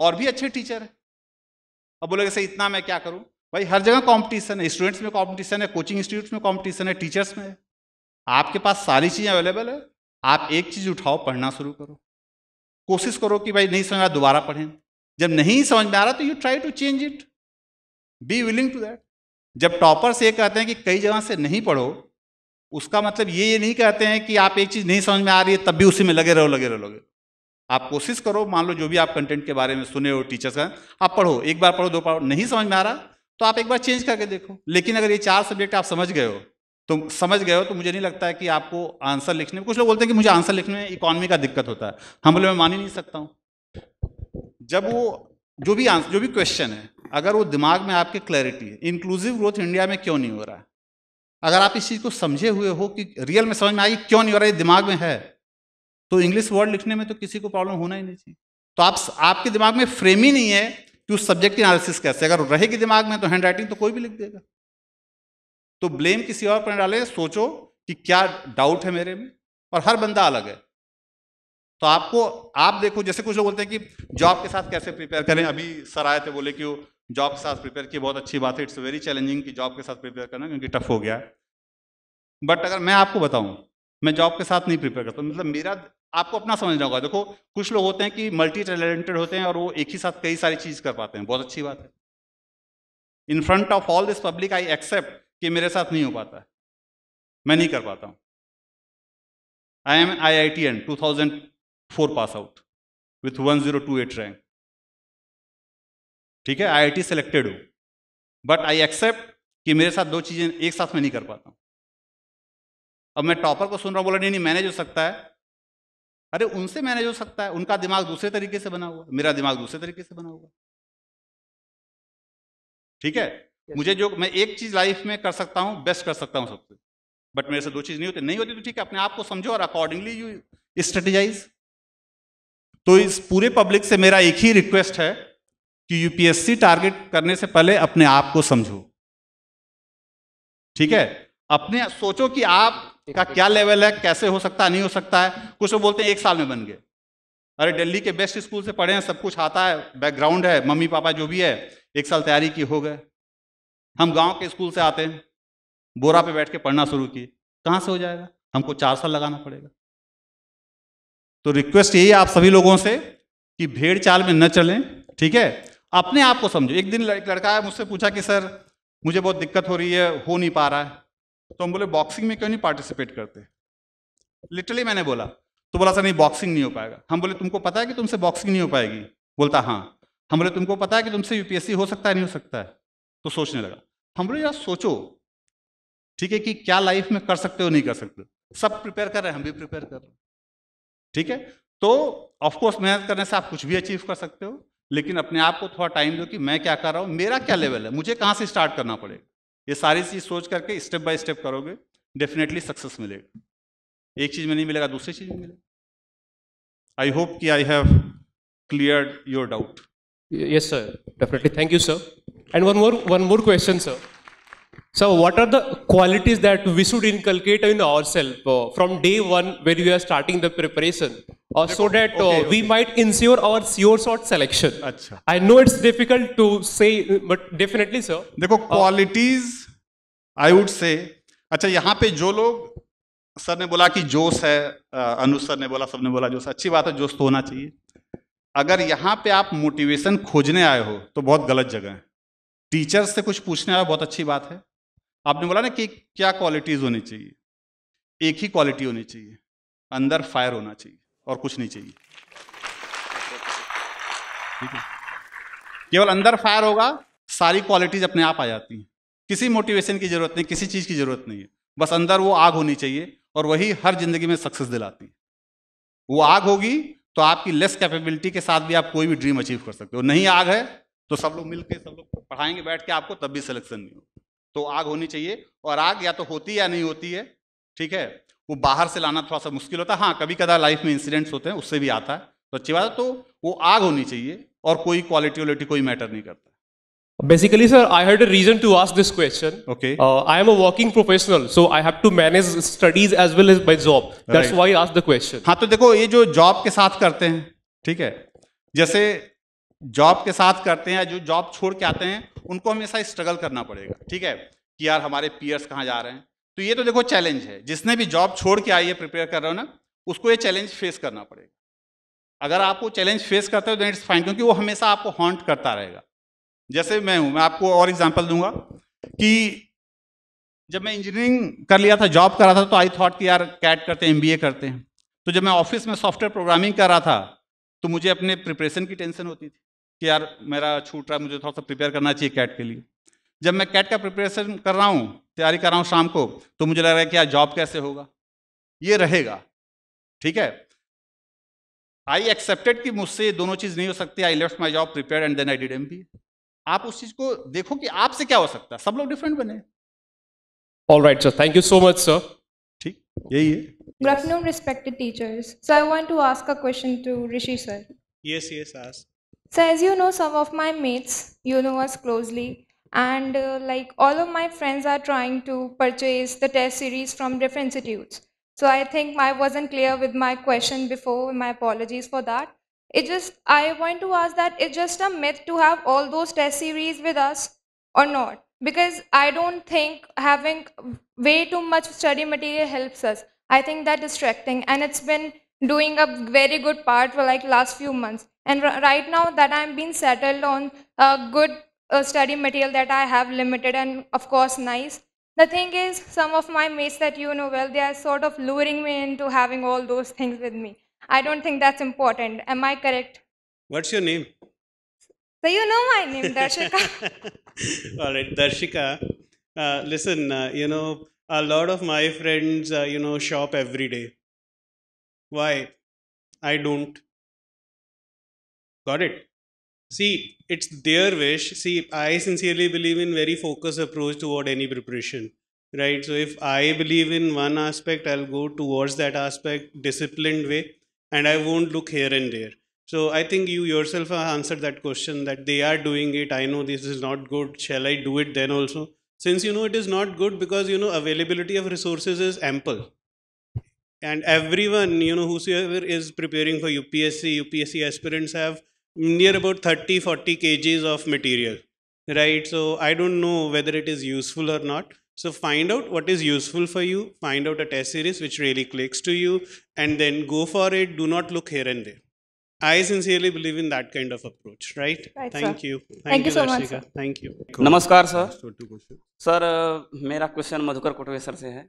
[SPEAKER 17] और भी अच्छे टीचर हैं अब बोले सर इतना मैं क्या करूं भाई हर जगह कंपटीशन है स्टूडेंट्स में कंपटीशन है कोचिंग इंस्टीट्यूट में कंपटीशन है टीचर्स में आपके पास सारी चीज़ें अवेलेबल है आप एक चीज़ उठाओ पढ़ना शुरू करो कोशिश करो कि भाई नहीं समझ आ दोबारा पढ़ें जब नहीं समझ में आ रहा तो you try to change it be willing to that जब टॉपर्स ये कहते हैं कि कई जगह से नहीं पढ़ो उसका मतलब ये ये नहीं कहते हैं कि आप एक चीज़ नहीं समझ में आ रही है तब भी उसी में लगे रहो लगे रहो लगे आप कोशिश करो मान लो जो भी आप कंटेंट के बारे में सुने हो टीचर्स का आप पढ़ो एक बार पढ़ो दो बार नहीं समझ में आ रहा तो आप एक बार चेंज करके देखो लेकिन अगर ये चार सब्जेक्ट आप समझ गए हो तो समझ गए हो तो मुझे नहीं लगता है कि आपको आंसर लिखने में कुछ लोग बोलते हैं कि मुझे आंसर लिखने में इकोनॉमी का दिक्कत होता है हम बोले मैं मान ही नहीं सकता हूँ जब वो जो भी आंसर जो भी क्वेश्चन है अगर वो दिमाग में आपके क्लैरिटी है इंक्लूसिव ग्रोथ इंडिया में क्यों नहीं हो रहा है अगर आप इस चीज़ को समझे हुए हो कि रियल में समझ में आई क्यों नहीं हो रहा है दिमाग में है तो इंग्लिश वर्ड लिखने में तो किसी को प्रॉब्लम होना ही नहीं चाहिए तो आप आपके दिमाग में फ्रेम ही नहीं है कि उस सब्जेक्ट की एनालिसिस कैसे अगर रहेगी दिमाग में तो हैंड राइटिंग तो कोई भी लिख देगा तो ब्लेम किसी और पर डाले सोचो कि क्या डाउट है मेरे में और हर बंदा अलग है तो आपको आप देखो जैसे कुछ लोग बोलते हैं कि जॉब के साथ कैसे प्रिपेयर करें अभी सर आए थे बोले कि वो जॉब के साथ प्रिपेयर की बहुत अच्छी बात है इट्स वेरी चैलेंजिंग कि जॉब के साथ प्रिपेयर करना क्योंकि टफ हो गया है बट अगर मैं आपको बताऊं मैं जॉब के साथ नहीं प्रिपेयर करता मतलब मेरा आपको अपना समझना होगा देखो कुछ लोग होते हैं कि मल्टी टैलेंटेड होते हैं और वो एक ही साथ कई सारी चीज़ कर पाते हैं बहुत अच्छी बात है in front of all this public I accept कि मेरे साथ नहीं हो पाता है मैं नहीं कर पाता हूं I am I I IITian two thousand four pass out with one zero two
[SPEAKER 4] eight rank ठीक है आई आई टी सेलेक्टेड हूँ बट आई एक्सेप्ट
[SPEAKER 17] कि मेरे साथ दो चीज़ें एक साथ में नहीं कर पाता हूं अब मैं टॉपर को सुन रहा हूं बोला नहीं नहीं मैनेज हो सकता है अरे उनसे मैनेज हो सकता है उनका दिमाग दूसरे तरीके से बना हुआ मेरा दिमाग दूसरे तरीके से बना हुआ ठीक है मुझे जो मैं एक चीज लाइफ में कर सकता हूं बेस्ट कर सकता हूं सबसे बट मेरे से दो चीज नहीं होती नहीं होती तो ठीक है अपने आप को समझो और अकॉर्डिंगली यू स्ट्रेटेजाइज तो इस पूरे पब्लिक से मेरा एक ही रिक्वेस्ट है कि यूपीएससी टारगेट करने से पहले अपने आप को समझो ठीक है अपने सोचो कि आप का क्या लेवल है कैसे हो सकता है नहीं हो सकता है कुछ लोग बोलते हैं एक साल में बन गए अरे दिल्ली के बेस्ट स्कूल से पढ़े हैं सब कुछ आता है बैकग्राउंड है मम्मी पापा जो भी है एक साल तैयारी की हो गए हम गांव के स्कूल से आते हैं बोरा पे बैठ के पढ़ना शुरू किए कहाँ से हो जाएगा हमको चार साल लगाना पड़ेगा तो रिक्वेस्ट यही है आप सभी लोगों से कि भेड़ चाल में न चलें ठीक है अपने आप को समझो एक दिन एक लड़का है मुझसे पूछा कि सर मुझे बहुत दिक्कत हो रही है हो नहीं पा रहा है तो हम बोले बॉक्सिंग में क्यों नहीं पार्टिसिपेट करते लिटरली मैंने बोला तो बोला सर नहीं बॉक्सिंग नहीं हो पाएगा हम बोले तुमको पता है कि तुमसे बॉक्सिंग नहीं हो पाएगी बोलता हाँ हम बोले तुमको पता है कि तुमसे यूपीएससी हो सकता है नहीं हो सकता है तो सोचने लगा हम बोले यार सोचो ठीक है कि क्या लाइफ में कर सकते हो नहीं कर सकते सब प्रिपेयर कर रहे हैं हम भी प्रिपेयर कर रहे हैं ठीक है तो ऑफकोर्स मेहनत करने से आप कुछ भी अचीव कर सकते हो लेकिन अपने आप को थोड़ा टाइम दो कि मैं क्या कर रहा हूँ मेरा क्या लेवल है मुझे कहाँ से स्टार्ट करना पड़ेगा ये सारी चीज सोच करके स्टेप बाय स्टेप करोगे डेफिनेटली सक्सेस मिलेगा एक चीज में नहीं मिलेगा दूसरी चीज में मिलेगा आई होप कि I have clear
[SPEAKER 15] your doubt yes sir definitely thank you sir and one more one more question sir So what are the qualities that we should inculcate in ourselves uh, from day one when we are starting the preparation uh, so that uh, okay, okay. we might ensure our sure shot selection. Achha. I know it's difficult to say but definitely sir. देखो qualities I would say अच्छा यहाँ पे जो लोग sir ने बोला कि
[SPEAKER 17] जोश है अनु सर ने बोला सब ने बोला जोश अच्छी बात है जोश तो होना चाहिए अगर यहाँ पे आप मोटिवेशन खोजने आए हो तो बहुत गलत जगह है टीचर से कुछ पूछने आए बहुत अच्छी बात है आपने बोला ना कि क्या क्वालिटीज होनी चाहिए एक ही क्वालिटी होनी चाहिए अंदर फायर होना चाहिए और कुछ नहीं चाहिए ठीक है केवल अंदर फायर होगा सारी क्वालिटीज अपने आप आ जाती हैं किसी मोटिवेशन की जरूरत नहीं किसी चीज़ की जरूरत नहीं है बस अंदर वो आग होनी चाहिए और वही हर जिंदगी में सक्सेस दिलाती है वो आग होगी तो आपकी लेस कैपेबिलिटी के साथ भी आप कोई भी ड्रीम अचीव कर सकते हो नहीं आग है तो सब लोग मिलकर सब लोग पढ़ाएंगे बैठ के आपको तब भी सिलेक्शन नहीं होगा तो आग होनी चाहिए और आग या तो होती है या नहीं होती है ठीक है वो बाहर से लाना थोड़ा सा मुश्किल होता है हाँ कभी कदा लाइफ में इंसिडेंट्स होते हैं उससे भी आता है तो अच्छी बात है तो वो आग होनी
[SPEAKER 15] चाहिए और कोई क्वालिटी वालिटी कोई मैटर नहीं करता basically sir I had reason to ask this question okay I am a working professional so I have to manage studies as well as my job that's why ask the question हाँ तो देखो ये जो job के साथ करते हैं ठीक है जैसे
[SPEAKER 17] जॉब के साथ करते हैं जो जॉब छोड़ के आते हैं उनको हमेशा स्ट्रगल करना पड़ेगा ठीक है कि यार हमारे पीयर्स कहाँ जा रहे हैं तो ये तो देखो चैलेंज है जिसने भी जॉब छोड़ के आई है प्रिपेयर कर रहे हो ना उसको ये चैलेंज फेस करना पड़ेगा अगर आप वो चैलेंज फेस करते हो तो इट्स फाइन क्योंकि वो हमेशा आपको हॉन्ट करता रहेगा जैसे मैं हूँ मैं आपको और एग्जाम्पल दूंगा कि जब मैं इंजीनियरिंग कर लिया था जॉब कर रहा था तो आई थॉट कि यार कैट करते हैं एम करते हैं तो जब मैं ऑफिस में सॉफ्टवेयर प्रोग्रामिंग कर रहा था तो मुझे अपने प्रिपरेशन की टेंशन होती थी कि यार मेरा छूट रहा है मुझे थोड़ा सा प्रिपेयर करना चाहिए कैट के लिए जब मैं कैट का प्रिपरेशन कर रहा हूँ तैयारी कर रहा हूँ शाम को तो मुझे लग रहा है कि यार जॉब कैसे होगा ये रहेगा ठीक है आई एक्सेप्टेड कि मुझसे ये दोनों चीज़ नहीं हो सकती I left my job prepare and then I did M B आप उस चीज़ को देखो कि आपसे क्या हो सकता है सब लोग
[SPEAKER 6] डिफरेंट बने
[SPEAKER 15] all right sir thank you so much sir ठीक यही है
[SPEAKER 6] Good afternoon, respected teachers. So I want to ask a question to Rishi sir.
[SPEAKER 12] Yes, yes, ask.
[SPEAKER 6] So, as you know, some of my mates, you know us closely, and uh, like all of my friends are trying to purchase the test series from different institutes. So, I think I wasn't clear with my question before, my apologies for that. It just, I want to ask that it's just a myth to have all those test series with us or not. Because I don't think having way too much study material helps us. I think that distracting and it's been doing a very good part for like last few months and right now that I'm being settled on a good uh, study material that I have limited and of course nice. The thing is, some of my mates that you know well, they are sort of luring me into having all those things with me. I don't think that's important. Am I correct? What's your name? So you know my name, Darshika.
[SPEAKER 12] all right, Darshika. Uh, listen, uh, you know, a lot of my friends, uh, you know, shop every day.
[SPEAKER 4] Why? I don't. Got it? See, it's their wish. See, I sincerely believe in very focused approach
[SPEAKER 12] toward any preparation, right? So if I believe in one aspect, I'll go towards that aspect disciplined way, and I won't look here and there. So I think you yourself answered that question that they are doing it. I know this is not good. Shall I do it then also? Since you know it is not good because you know availability of resources is ample and everyone you know whosoever is preparing for upsc upsc aspirants have near about 30 40 kgs of material right so i don't know whether it is useful or not so find out what is useful for you find out a test series which really clicks to you and then go for it do not look here and there I sincerely believe in that kind
[SPEAKER 8] of approach, right? right Thank sir. you. Thank, Thank you, you so much. Sir. Thank you. sir. Sir, my uh, question Madhukar Madhukar Kotwe sir से है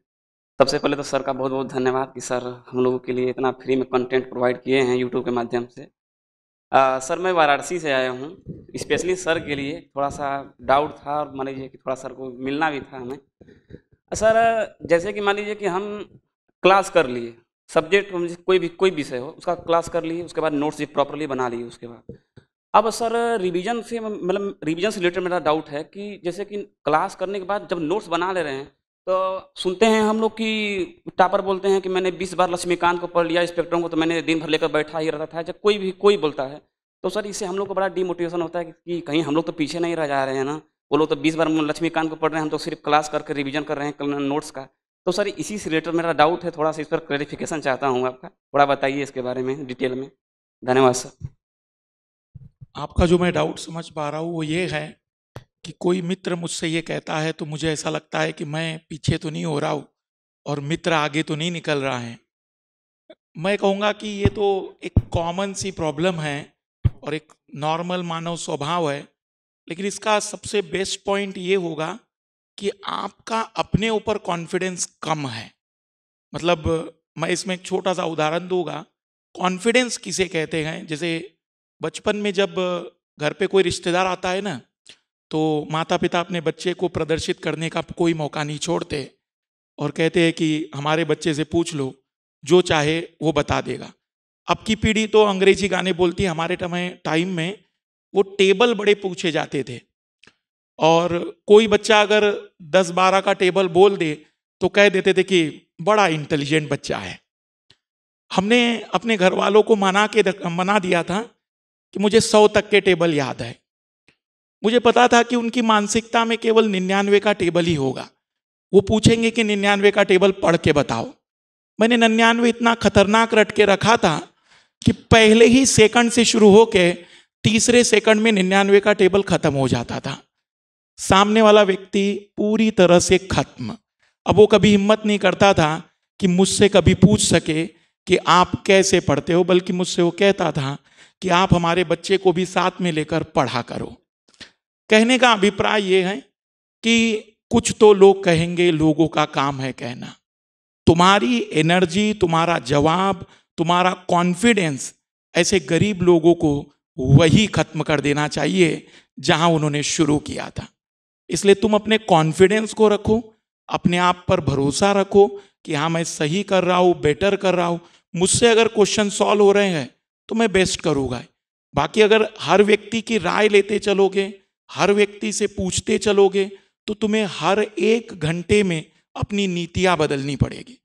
[SPEAKER 8] सबसे पहले तो sir का बहुत बहुत धन्यवाद कि सर हम लोगों के लिए इतना फ्री में कंटेंट प्रोवाइड किए हैं यूट्यूब के माध्यम से आ, सर मैं वाराणसी से आया हूँ स्पेशली सर के लिए थोड़ा सा डाउट था और मान लीजिए कि थोड़ा सर को मिलना भी था हमें सर जैसे कि मान लीजिए कि हम क्लास कर लिए सब्जेक्ट कोई भी कोई विषय हो उसका क्लास कर लिए उसके बाद नोट्स प्रॉपरली बना लिए उसके बाद अब सर रिवीजन से मतलब रिवीजन से रिलेटेड मेरा डाउट है कि जैसे कि क्लास करने के बाद जब नोट्स बना ले रहे हैं तो सुनते हैं हम लोग कि टापर बोलते हैं कि मैंने 20 बार लक्ष्मीकांत को पढ़ लिया इंस्पेक्टरों को तो मैंने दिन भर लेकर बैठा ही रहता था जब कोई भी कोई बोलता है तो सर इससे हम लोग को बड़ा डिमोटिवेशन होता है कि कहीं हम लोग तो पीछे नहीं रह जा रहे हैं ना वो लोग तो बीस बार लक्ष्मीकांत को पढ़ रहे हैं हम तो सिर्फ क्लास करके रिविजन कर रहे हैं नोट्स का तो सर इसी से रिलेटेड मेरा डाउट है थोड़ा सा इस पर क्लैरिफिकेशन चाहता हूँ आपका थोड़ा बताइए इसके बारे में डिटेल में धन्यवाद सर
[SPEAKER 16] आपका जो मैं डाउट समझ पा रहा हूँ वो ये है कि कोई मित्र मुझसे ये कहता है तो मुझे ऐसा लगता है कि मैं पीछे तो नहीं हो रहा हूँ और मित्र आगे तो नहीं निकल रहा है मैं कहूँगा कि ये तो एक कॉमन सी प्रॉब्लम है और एक नॉर्मल मानव स्वभाव है लेकिन इसका सबसे बेस्ट पॉइंट ये होगा कि आपका अपने ऊपर कॉन्फिडेंस कम है मतलब मैं इसमें एक छोटा सा उदाहरण दूंगा कॉन्फिडेंस किसे कहते हैं जैसे बचपन में जब घर पे कोई रिश्तेदार आता है ना तो माता पिता अपने बच्चे को प्रदर्शित करने का कोई मौका नहीं छोड़ते और कहते हैं कि हमारे बच्चे से पूछ लो जो चाहे वो बता देगा अब की पीढ़ी तो अंग्रेजी गाने बोलती है हमारे टाइम में वो टेबल बड़े पूछे जाते थे और कोई बच्चा अगर दस बारह का टेबल बोल दे तो कह देते थे कि बड़ा इंटेलिजेंट बच्चा है हमने अपने घर वालों को मना के मना दिया था कि मुझे सौ तक के टेबल याद है मुझे पता था कि उनकी मानसिकता में केवल निन्यानवे का टेबल ही होगा वो पूछेंगे कि निन्यानवे का टेबल पढ़ के बताओ मैंने निन्यानवे इतना खतरनाक रट के रखा था कि पहले ही सेकंड से शुरू होके तीसरे सेकंड में निन्यानवे का टेबल खत्म हो जाता था सामने वाला व्यक्ति पूरी तरह से खत्म अब वो कभी हिम्मत नहीं करता था कि मुझसे कभी पूछ सके कि आप कैसे पढ़ते हो बल्कि मुझसे वो कहता था कि आप हमारे बच्चे को भी साथ में लेकर पढ़ा करो कहने का अभिप्राय ये है कि कुछ तो लोग कहेंगे लोगों का काम है कहना तुम्हारी एनर्जी तुम्हारा जवाब तुम्हारा कॉन्फिडेंस ऐसे गरीब लोगों को वही खत्म कर देना चाहिए जहां उन्होंने शुरू किया था इसलिए तुम अपने कॉन्फिडेंस को रखो अपने आप पर भरोसा रखो कि हाँ मैं सही कर रहा हूँ बेटर कर रहा हूँ मुझसे अगर क्वेश्चन सॉल्व हो रहे हैं तो मैं बेस्ट करूँगा बाकी अगर हर व्यक्ति की राय लेते चलोगे हर व्यक्ति से पूछते चलोगे तो तुम्हें हर एक घंटे में अपनी नीतियाँ बदलनी पड़ेगी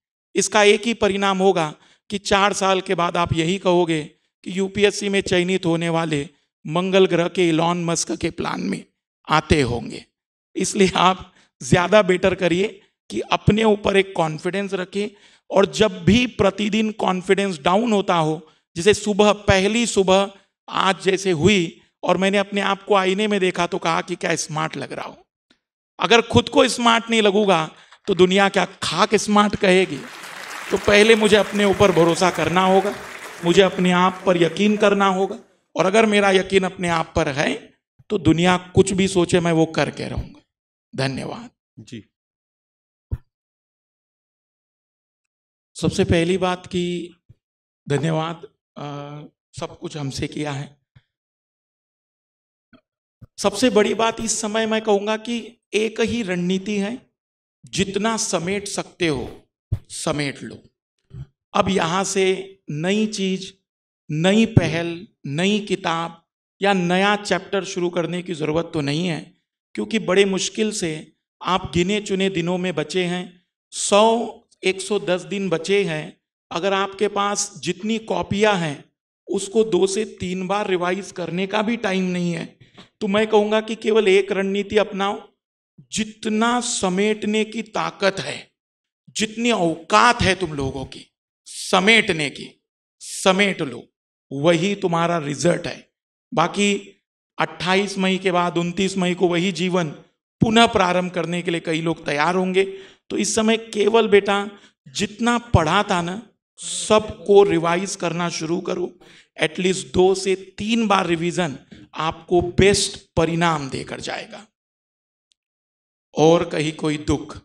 [SPEAKER 16] इसका एक ही परिणाम होगा कि चार साल के बाद आप यही कहोगे कि यूपीएससी में चयनित होने वाले मंगल ग्रह के इलॉन मस्क के प्लान में आते होंगे इसलिए आप ज़्यादा बेटर करिए कि अपने ऊपर एक कॉन्फिडेंस रखें और जब भी प्रतिदिन कॉन्फिडेंस डाउन होता हो जैसे सुबह पहली सुबह आज जैसे हुई और मैंने अपने आप को आईने में देखा तो कहा कि क्या स्मार्ट लग रहा हो अगर खुद को स्मार्ट नहीं लगूंगा तो दुनिया क्या खाक स्मार्ट कहेगी तो पहले मुझे अपने ऊपर भरोसा करना होगा मुझे अपने आप पर यकीन करना होगा और अगर मेरा यकीन अपने आप पर है तो दुनिया कुछ भी सोचे मैं वो करके रहूंगा धन्यवाद
[SPEAKER 4] जी सबसे पहली बात
[SPEAKER 16] कि धन्यवाद आ, सब कुछ हमसे किया है सबसे बड़ी बात इस समय मैं कहूँगा कि एक ही रणनीति है जितना समेट सकते हो समेट लो अब यहाँ से नई चीज नई पहल नई किताब या नया चैप्टर शुरू करने की ज़रूरत तो नहीं है क्योंकि बड़े मुश्किल से आप गिने चुने दिनों में बचे हैं सौ एक सौ दस दिन बचे हैं अगर आपके पास जितनी कॉपियाँ हैं उसको दो से तीन बार रिवाइज करने का भी टाइम नहीं है तो मैं कहूंगा कि केवल एक रणनीति अपनाओ जितना समेटने की ताकत है जितनी औकात है तुम लोगों की समेटने की समेट लो वही तुम्हारा रिजल्ट है बाकी 28 मई के बाद 29 मई को वही जीवन पुनः प्रारंभ करने के लिए कई लोग तैयार होंगे तो इस समय केवल बेटा जितना पढ़ा था ना सबको रिवाइज करना शुरू करो एटलीस्ट दो से तीन बार रिवीजन आपको बेस्ट परिणाम देकर जाएगा और कहीं कोई दुख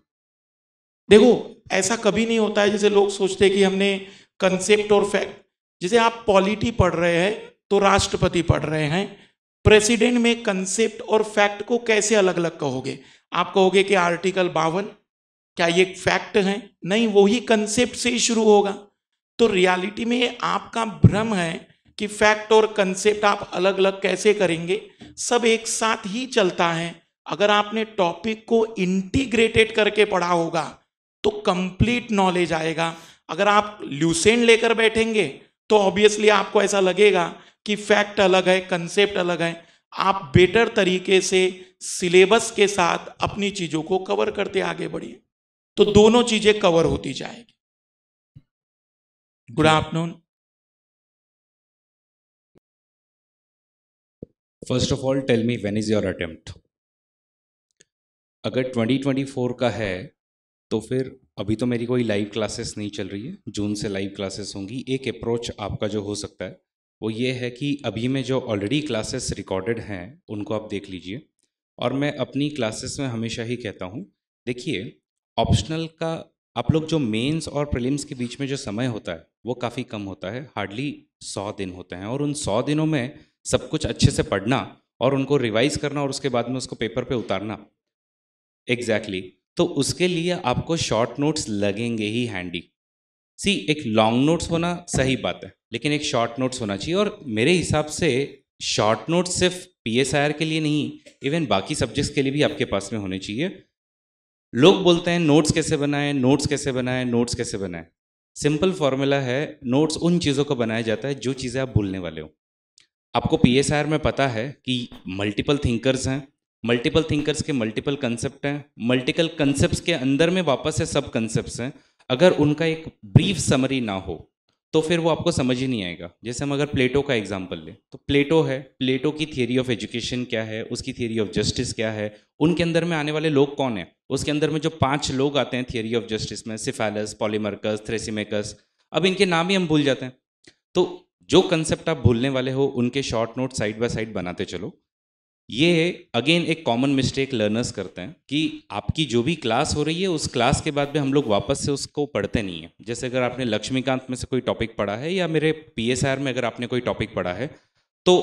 [SPEAKER 16] देखो ऐसा कभी नहीं होता है जैसे लोग सोचते हैं कि हमने कंसेप्ट और फैक्ट जैसे आप पॉलिटी पढ़ रहे हैं तो राष्ट्रपति पढ़ रहे हैं प्रेसिडेंट में कंसेप्ट और फैक्ट को कैसे अलग अलग कहोगे आप कहोगे कि आर्टिकल बावन क्या ये फैक्ट है नहीं वही कंसेप्ट से ही शुरू होगा तो रियलिटी में आपका भ्रम है कि फैक्ट और कंसेप्ट आप अलग अलग कैसे करेंगे सब एक साथ ही चलता है अगर आपने टॉपिक को इंटीग्रेटेड करके पढ़ा होगा तो कंप्लीट नॉलेज आएगा अगर आप ल्यूसेंट लेकर बैठेंगे तो ऑब्वियसली आपको ऐसा लगेगा कि फैक्ट अलग है कंसेप्ट अलग है आप बेटर तरीके से सिलेबस के साथ अपनी चीज़ों को कवर करते आगे बढ़िए तो दोनों चीज़ें कवर होती जाएगी
[SPEAKER 4] good afternoon
[SPEAKER 18] first of all tell me when is your attempt अगर 2024 का है तो फिर अभी तो मेरी कोई लाइव क्लासेस नहीं चल रही है जून से लाइव क्लासेस होंगी एक अप्रोच आपका जो हो सकता है वो ये है कि अभी में जो ऑलरेडी क्लासेस रिकॉर्डेड हैं उनको आप देख लीजिए और मैं अपनी क्लासेस में हमेशा ही कहता हूँ देखिए ऑप्शनल का आप लोग जो मेंस और प्रीलिम्स के बीच में जो समय होता है वो काफ़ी कम होता है हार्डली सौ दिन होते हैं और उन सौ दिनों में सब कुछ अच्छे से पढ़ना और उनको रिवाइज करना और उसके बाद में उसको पेपर पे उतारना एग्जैक्टली exactly. तो उसके लिए आपको शॉर्ट नोट्स लगेंगे ही हैंडी सी एक लॉन्ग नोट्स होना सही बात है लेकिन एक शॉर्ट नोट्स होना चाहिए और मेरे हिसाब से शॉर्ट नोट्स सिर्फ पी के लिए नहीं इवन बाकी सब्जेक्ट्स के लिए भी आपके पास में होने चाहिए लोग बोलते हैं नोट्स कैसे बनाएं नोट्स कैसे बनाएं नोट्स कैसे बनाएं सिंपल फॉर्मूला है नोट्स उन चीज़ों को बनाया जाता है जो चीज़ें आप भूलने वाले हों आपको पी में पता है कि मल्टीपल थिंकर्स हैं मल्टीपल थिंकर्स के मल्टीपल कंसेप्ट हैं मल्टीपल कंसेप्ट के अंदर में वापस से सब कंसेप्ट हैं अगर उनका एक ब्रीफ समरी ना हो तो फिर वो आपको समझ ही नहीं आएगा जैसे हम अगर प्लेटो का एग्जाम्पल लें तो प्लेटो है प्लेटो की थियोरी ऑफ एजुकेशन क्या है उसकी थियोरी ऑफ जस्टिस क्या है उनके अंदर में आने वाले लोग कौन हैं उसके अंदर में जो पांच लोग आते हैं थियोरी ऑफ जस्टिस में सिफेलस पॉलीमर्कस थ्रेसिमेकस अब इनके नाम ही हम भूल जाते हैं तो जो कंसेप्ट आप भूलने वाले हो उनके short note side by side बनाते चलो ये अगेन एक कॉमन मिस्टेक लर्नर्स करते हैं कि आपकी जो भी क्लास हो रही है उस क्लास के बाद भी हम लोग वापस से उसको पढ़ते नहीं है जैसे अगर आपने लक्ष्मीकांत में से कोई टॉपिक पढ़ा है या मेरे पी में अगर आपने कोई टॉपिक पढ़ा है तो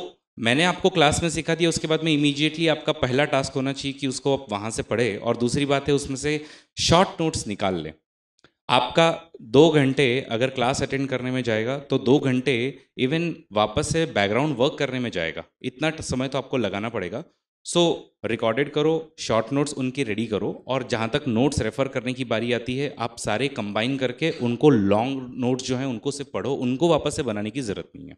[SPEAKER 18] मैंने आपको क्लास में सिखा दिया उसके बाद में इमीजिएटली आपका पहला टास्क होना चाहिए कि उसको आप वहाँ से पढ़े और दूसरी बात है उसमें से शॉर्ट नोट्स निकाल लें आपका दो घंटे अगर क्लास अटेंड करने में जाएगा तो दो घंटे इवन वापस से बैकग्राउंड वर्क करने में जाएगा इतना समय तो आपको लगाना पड़ेगा सो so, रिकॉर्डेड करो शॉर्ट नोट्स उनकी रेडी करो और जहाँ तक नोट्स रेफ़र करने की बारी आती है आप सारे कंबाइन करके उनको लॉन्ग नोट्स जो हैं उनको से पढ़ो उनको वापस से बनाने की ज़रूरत नहीं है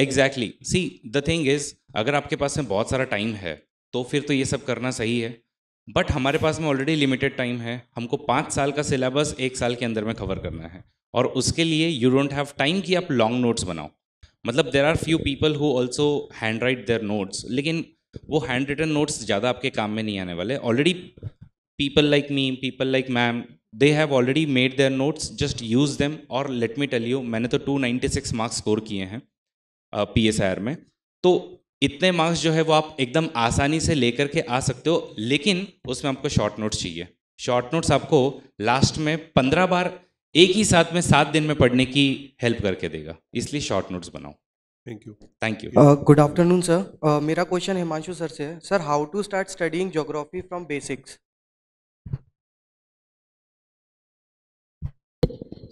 [SPEAKER 18] exactly see the thing is अगर आपके पास में बहुत सारा टाइम है तो फिर तो ये सब करना सही है बट हमारे पास में ऑलरेडी लिमिटेड टाइम है हमको पाँच साल का सिलेबस एक साल के अंदर में कवर करना है और उसके लिए यू डोंट हैव टाइम कि आप लॉन्ग नोट्स बनाओ मतलब there are few people who also hand write their notes लेकिन वो हैंड रिटन नोट्स ज़्यादा आपके काम में नहीं आने वाले already people like me people like ma'am they have already made their notes just use them और लेट मी टेल यू मैंने तो 296 मार्क्स स्कोर किए हैं पी एस आई आर में तो इतने मार्क्स जो है वो आप एकदम आसानी से लेकर के आ सकते हो लेकिन उसमें आपको शॉर्ट नोट्स चाहिए शॉर्ट नोट्स आपको लास्ट में पंद्रह बार एक ही साथ में सात दिन में पढ़ने की हेल्प करके देगा इसलिए शॉर्ट नोट्स बनाओ thank you thank you good
[SPEAKER 10] afternoon sir
[SPEAKER 4] मेरा क्वेश्चन हिमांशु सर से sir how to start studying geography from basics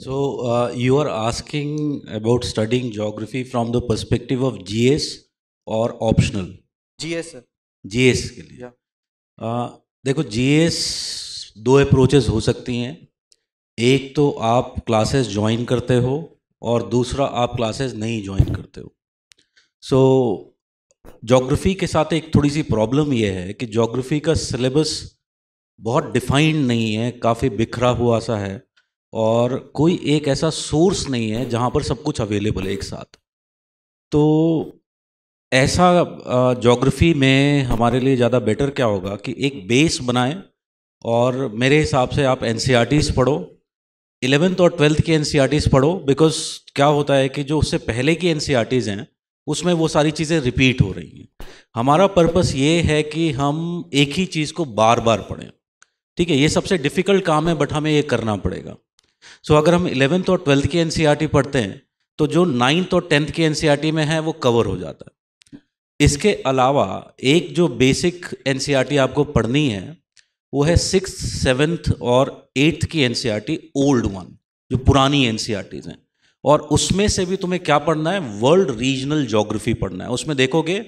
[SPEAKER 4] So uh, you are asking
[SPEAKER 7] about studying geography from the perspective of GS और optional
[SPEAKER 4] GS GS के लिए
[SPEAKER 7] आ, देखो GS दो approaches हो सकती हैं एक तो आप क्लासेस ज्वाइन करते हो और दूसरा आप क्लासेस नहीं ज्वाइन करते हो सो so, जोग्राफ़ी के साथ एक थोड़ी सी प्रॉब्लम यह है कि जोग्राफ़ी का सिलेबस बहुत डिफाइंड नहीं है काफ़ी बिखरा हुआ सा है और कोई एक ऐसा सोर्स नहीं है जहाँ पर सब कुछ अवेलेबल है एक साथ तो ऐसा जोग्राफ़ी में हमारे लिए ज़्यादा बेटर क्या होगा कि एक बेस बनाएं और मेरे हिसाब से आप एन e पढ़ो इलेवेंथ और ट्वेल्थ की एन पढ़ो बिकॉज क्या होता है कि जो उससे पहले की एन e हैं उसमें वो सारी चीज़ें रिपीट हो रही हैं हमारा पर्पस ये है कि हम एक ही चीज़ को बार बार पढ़ें ठीक है ये सबसे डिफ़िकल्ट काम है बट हमें ये करना पड़ेगा सो so, अगर हम इलेवेंथ और ट्वेल्थ की एन पढ़ते हैं तो जो नाइन्थ और टेंथ की एन में है वो कवर हो जाता है इसके अलावा एक जो बेसिक एन e आपको पढ़नी है वो है सिक्स सेवन्थ और एट्थ की एन ओल्ड वन जो पुरानी एन e हैं और उसमें से भी तुम्हें क्या पढ़ना है वर्ल्ड रीजनल जोग्राफी पढ़ना है उसमें देखोगे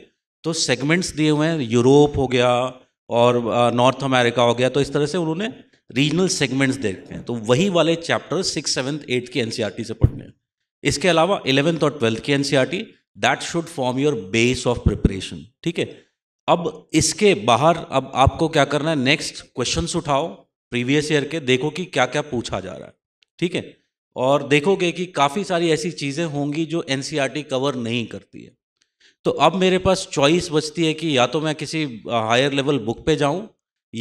[SPEAKER 7] तो सेगमेंट्स दिए हुए हैं यूरोप हो गया और नॉर्थ अमेरिका हो गया तो इस तरह से उन्होंने रीजनल सेगमेंट्स देखते हैं तो वही वाले चैप्टर सिक्स सेवन्थ एट्थ की एन e से पढ़ने हैं इसके अलावा इलेवेंथ और ट्वेल्थ की N that should form your base of preparation ठीक है अब इसके बाहर अब आपको क्या करना है नेक्स्ट क्वेश्चंस उठाओ प्रीवियस ईयर के देखो कि क्या क्या पूछा जा रहा है ठीक है और देखोगे कि काफ़ी सारी ऐसी चीज़ें होंगी जो एन कवर e नहीं करती है तो अब मेरे पास चॉइस बचती है कि या तो मैं किसी हायर लेवल बुक पे जाऊं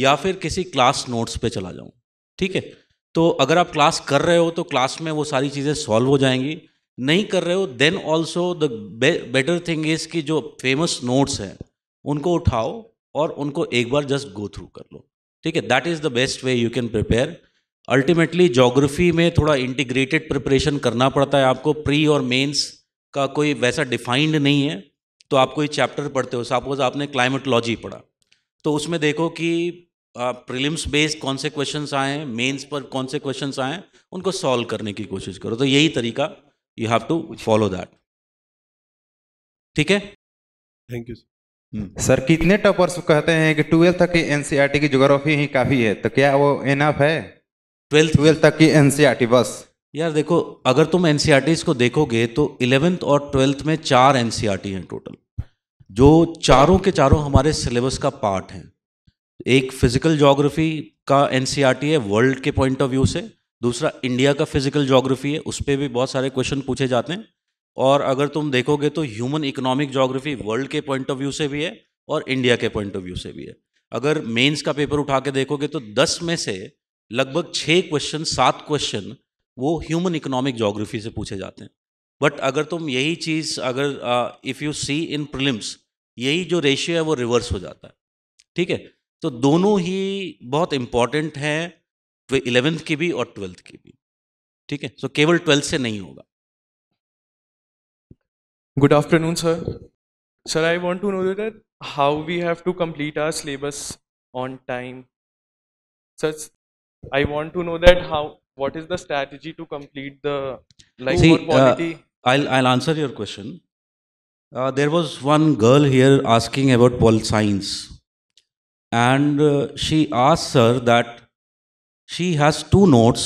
[SPEAKER 7] या फिर किसी क्लास नोट्स पे चला जाऊं ठीक है तो अगर आप क्लास कर रहे हो तो क्लास में वो सारी चीज़ें सॉल्व हो जाएंगी नहीं कर रहे हो then also the better thing is कि जो फेमस नोट्स हैं उनको उठाओ और उनको एक बार जस्ट गो थ्रू कर लो ठीक है that is the best way you can prepare ultimately geography में थोड़ा इंटीग्रेटेड प्रिपरेशन करना पड़ता है आपको प्री और मेन्स का कोई वैसा डिफाइंड नहीं है तो आप कोई चैप्टर पढ़ते हो सपोज आपने क्लाइमेटोलॉजी पढ़ा तो उसमें देखो कि प्रिलिम्स बेस्ड कौन से क्वेश्चंस आए मेन्स मेंस पर कौन से क्वेश्चंस आए उनको सॉल्व करने की कोशिश करो तो यही तरीका
[SPEAKER 17] you have to follow that ठीक है थैंक यू सर कितने टॉपर्स कहते हैं कि ट्वेल्थ तक की एनसीईआरटी e की जोग्राफी ही काफ़ी है तो क्या वो इनफ है ट्वेल्थ ट्वेल्थ तक की एनसीईआरटी e बस यार देखो अगर तुम एनसीईआरटीज
[SPEAKER 7] e को देखोगे तो इलेवेंथ और ट्वेल्थ में चार एनसीईआरटी हैं टोटल जो चारों के चारों हमारे सिलेबस का पार्ट हैं एक फिजिकल जोग्राफी का एनसीईआरटी है वर्ल्ड के पॉइंट ऑफ व्यू से दूसरा इंडिया का फिजिकल जोग्राफी है उस पर भी बहुत सारे क्वेश्चन पूछे जाते हैं और अगर तुम देखोगे तो ह्यूमन इकोनॉमिक जोग्राफी वर्ल्ड के पॉइंट ऑफ व्यू से भी है और इंडिया के पॉइंट ऑफ व्यू से भी है अगर मेंस का पेपर उठा के देखोगे तो दस में से लगभग छः क्वेश्चन सात क्वेश्चन वो ह्यूमन इकोनॉमिक जोग्राफी से पूछे जाते हैं बट अगर तुम यही चीज़ अगर if you see in prelims यही जो रेशियो है वो रिवर्स हो जाता है ठीक है तो दोनों ही बहुत इम्पॉर्टेंट हैं वे इलेवेंथ की भी और ट्वेल्थ की भी ठीक है सो केवल ट्वेल्थ से नहीं होगा
[SPEAKER 4] good afternoon sir sir I want to know that
[SPEAKER 14] how we have to complete our syllabus on time sir I want to know that how what is the strategy to complete दाइक
[SPEAKER 7] answer your question there was one girl here asking about pol science and she आज sir that she has two notes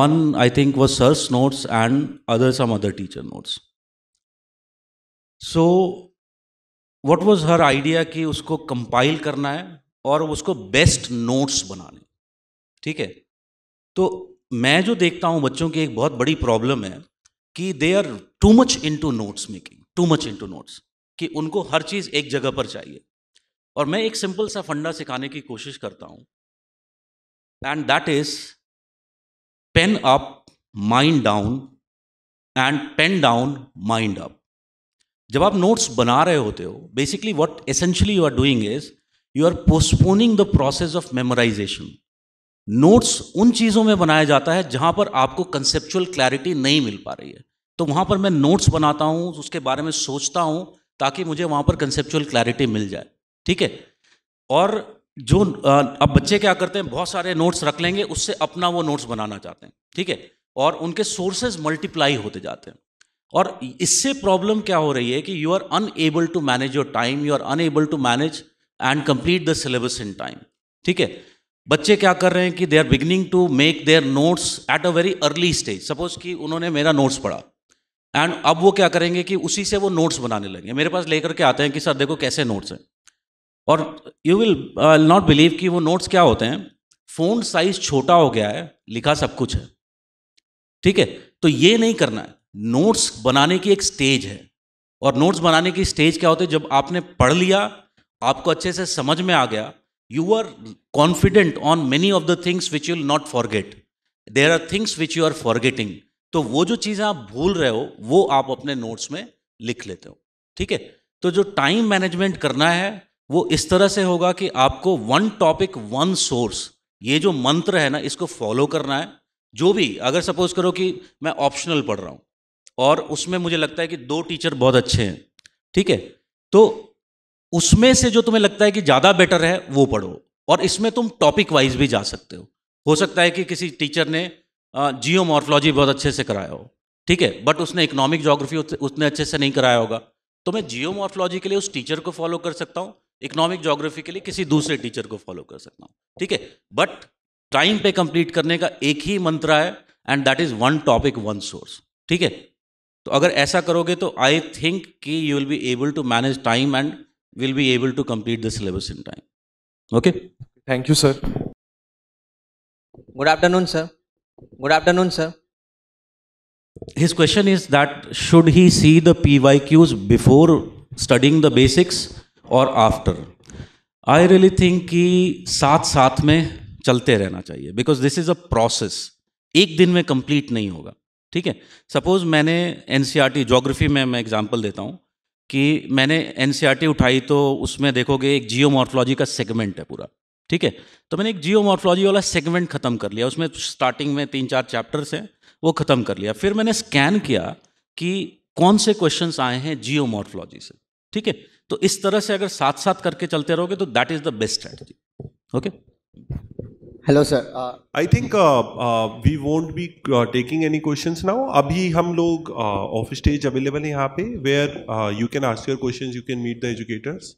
[SPEAKER 7] one i think was sir's notes and other some other teacher notes so what was her idea कि उसको compile करना है और उसको best notes बनाने ठीक है तो मैं जो देखता हूँ बच्चों की एक बहुत बड़ी प्रॉब्लम है कि they are too much into notes making too much into notes कि उनको हर चीज़ एक जगह पर चाहिए और मैं एक सिंपल सा फंडा सिखाने की कोशिश करता हूँ and that is
[SPEAKER 4] pen up, mind down,
[SPEAKER 7] and pen down mind up जब आप नोट्स बना रहे होते हो basically what essentially you are doing is you are postponing the process of memorization notes उन चीज़ों में बनाया जाता है जहां पर आपको कंसेप्चुअल क्लैरिटी नहीं मिल पा रही है तो वहां पर मैं नोट्स बनाता हूँ उसके बारे में सोचता हूँ ताकि मुझे वहां पर कंसेप्चुअल क्लैरिटी मिल जाए ठीक है और जो अब बच्चे क्या करते हैं बहुत सारे नोट्स रख लेंगे उससे अपना वो नोट्स बनाना चाहते हैं ठीक है और उनके सोर्सेज मल्टीप्लाई होते जाते हैं और इससे प्रॉब्लम क्या हो रही है कि you are unable to manage your time you are unable to manage and complete the syllabus in time ठीक है बच्चे क्या कर रहे हैं कि they are beginning to make their notes at a very early stage suppose कि उन्होंने मेरा नोट्स पढ़ा एंड अब वो क्या करेंगे कि उसी से वो नोट्स बनाने लगे मेरे पास लेकर के आते हैं कि सर देखो कैसे नोट्स हैं और यू विल नॉट बिलीव कि वो नोट्स क्या होते हैं फ़ोन साइज छोटा हो गया है लिखा सब कुछ है ठीक है तो ये नहीं करना है नोट्स बनाने की एक स्टेज है और नोट्स बनाने की स्टेज क्या होती है जब आपने पढ़ लिया आपको अच्छे से समझ में आ गया you are confident on many of the things which you'll not forget there are things which you are forgetting तो वो जो चीज़ें आप भूल रहे हो वो आप अपने नोट्स में लिख लेते हो ठीक है तो जो टाइम मैनेजमेंट करना है वो इस तरह से होगा कि आपको वन टॉपिक वन सोर्स ये जो मंत्र है ना इसको फॉलो करना है जो भी अगर सपोज करो कि मैं ऑप्शनल पढ़ रहा हूँ और उसमें मुझे लगता है कि दो टीचर बहुत अच्छे हैं ठीक है तो उसमें से जो तुम्हें लगता है कि ज़्यादा बेटर है वो पढ़ो और इसमें तुम टॉपिक वाइज भी जा सकते हो हो सकता है कि किसी टीचर ने जियो मॉर्फोलॉजी बहुत अच्छे से कराया हो ठीक है बट उसने इकोनॉमिक जोग्राफी उतने अच्छे से नहीं कराया होगा तो मैं जियो मॉर्फोलॉजी के लिए उस टीचर को फॉलो कर सकता हूँ इकोनॉमिक जोग्राफी के लिए किसी दूसरे टीचर को फॉलो कर सकता हूँ ठीक है बट टाइम पे कंप्लीट करने का एक ही मंत्र है and that is one topic one source ठीक है तो अगर ऐसा करोगे तो आई थिंक कि you will be able to manage time and will be able to complete the syllabus in time
[SPEAKER 11] okay thank you sir
[SPEAKER 4] good afternoon sir good afternoon sir question is
[SPEAKER 7] that should he see the P Y Qs before studying the basics और after I really think कि साथ साथ में चलते रहना चाहिए because this is a process एक दिन में कंप्लीट नहीं होगा ठीक है सपोज मैंने N C R T geography में मैं एग्जाम्पल देता हूँ कि मैंने एन e उठाई तो उसमें देखोगे एक जियो मॉर्फोलॉजी का सेगमेंट है पूरा ठीक है तो मैंने एक जियो मॉर्फोलॉजी वाला सेगमेंट ख़त्म कर लिया उसमें स्टार्टिंग में तीन चार चैप्टर्स हैं वो ख़त्म कर लिया फिर मैंने स्कैन किया कि कौन से क्वेश्चंस आए हैं जियो मॉर्फोलॉजी से ठीक है तो इस तरह से अगर साथ साथ करके चलते रहोगे तो that is the best
[SPEAKER 1] strategy okay hello sir I think we won't be taking any question now अभी हम लोग ऑफ स्टेज अवेलेबल है यहाँ पे where you can ask your question you can meet the educators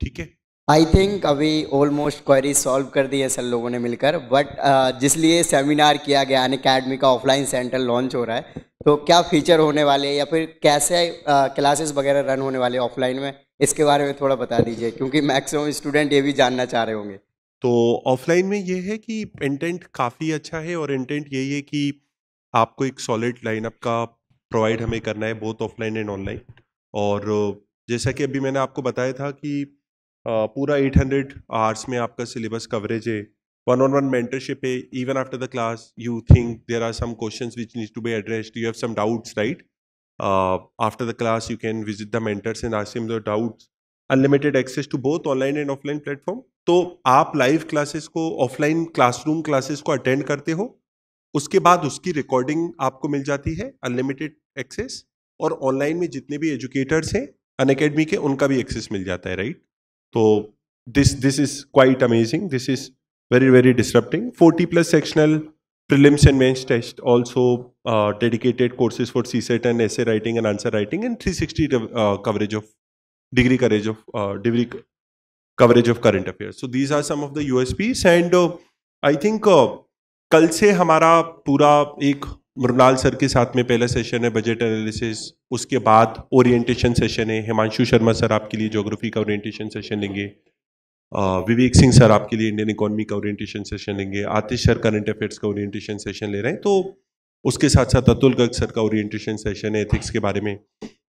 [SPEAKER 10] ठीक है I think अभी almost query solve कर दी है सर लोगों ने मिलकर बट uh, जिसलिए सेमिनार किया गया अन अकेडमी का ऑफलाइन सेंटर लॉन्च हो रहा है तो क्या फीचर होने वाले या फिर कैसे क्लासेस uh, वगैरह रन होने वाले ऑफलाइन में इसके बारे में थोड़ा बता दीजिए क्योंकि मैक्सिमम स्टूडेंट ये भी जानना चाह रहे होंगे
[SPEAKER 1] तो ऑफलाइन में ये है कि इंटेंट काफ़ी अच्छा है और इंटेंट यही है कि आपको एक सॉलिड लाइनअप का प्रोवाइड हमें करना है बोथ ऑफलाइन एंड ऑनलाइन और जैसा कि अभी मैंने आपको बताया था कि पूरा 800 आवर्स में आपका सिलेबस कवरेज है वन ऑन वन मेंटरशिप है even after the class you think there are some questions which needs to be addressed you have some doubts right Uh, after the class, you can visit the mentors and ask them your doubts. Unlimited access to both online and offline platform तो आप live classes को offline classroom classes को attend करते हो उसके बाद उसकी recording आपको मिल जाती है अनलिमिटेड एक्सेस और ऑनलाइन में जितने भी एजुकेटर्स हैं अन अकेडमी के उनका भी एक्सेस मिल जाता है राइट तो this this is quite amazing this is very very disturbing forty plus sectional prelims and mains test also uh, dedicated courses for CSET and essay writing and answer writing and 360 uh, coverage of degree coverage of uh, degree coverage of current affairs. So these are some of the USPs and uh, I think uh, कल से हमारा पूरा एक Mrinal sir के साथ में पहला session है बजट एनालिसिस उसके बाद ओरिएंटेशन सेशन है हिमांशु शर्मा सर आपके लिए ज्योग्राफी का ओरिएंटेशन सेशन लेंगे विवेक सिंह सर आपके लिए इंडियन इकोनॉमी का ओरिएंटेशन सेशन लेंगे आतिश सर करंट अफेयर्स का ओरिएंटेशन सेशन ले रहे हैं तो उसके साथ साथ अतुल गर्ग सर का ओरिएंटेशन सेशन है एथिक्स के बारे में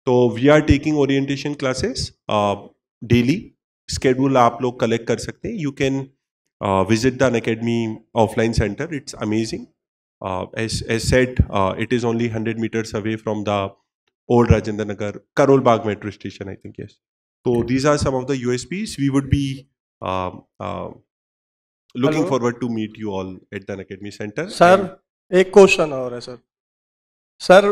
[SPEAKER 1] तो we are taking orientation classes daily schedule आप लोग कलेक्ट कर सकते हैं you can visit the academy offline centre it's amazing as said it is only hundred metres away from the old Rajendra Nagar Karol Bagh metro station I think yes तो these are some of the U S Ps we would be looking forward to meet you all at the academy centre sir एक question और है sir
[SPEAKER 5] sir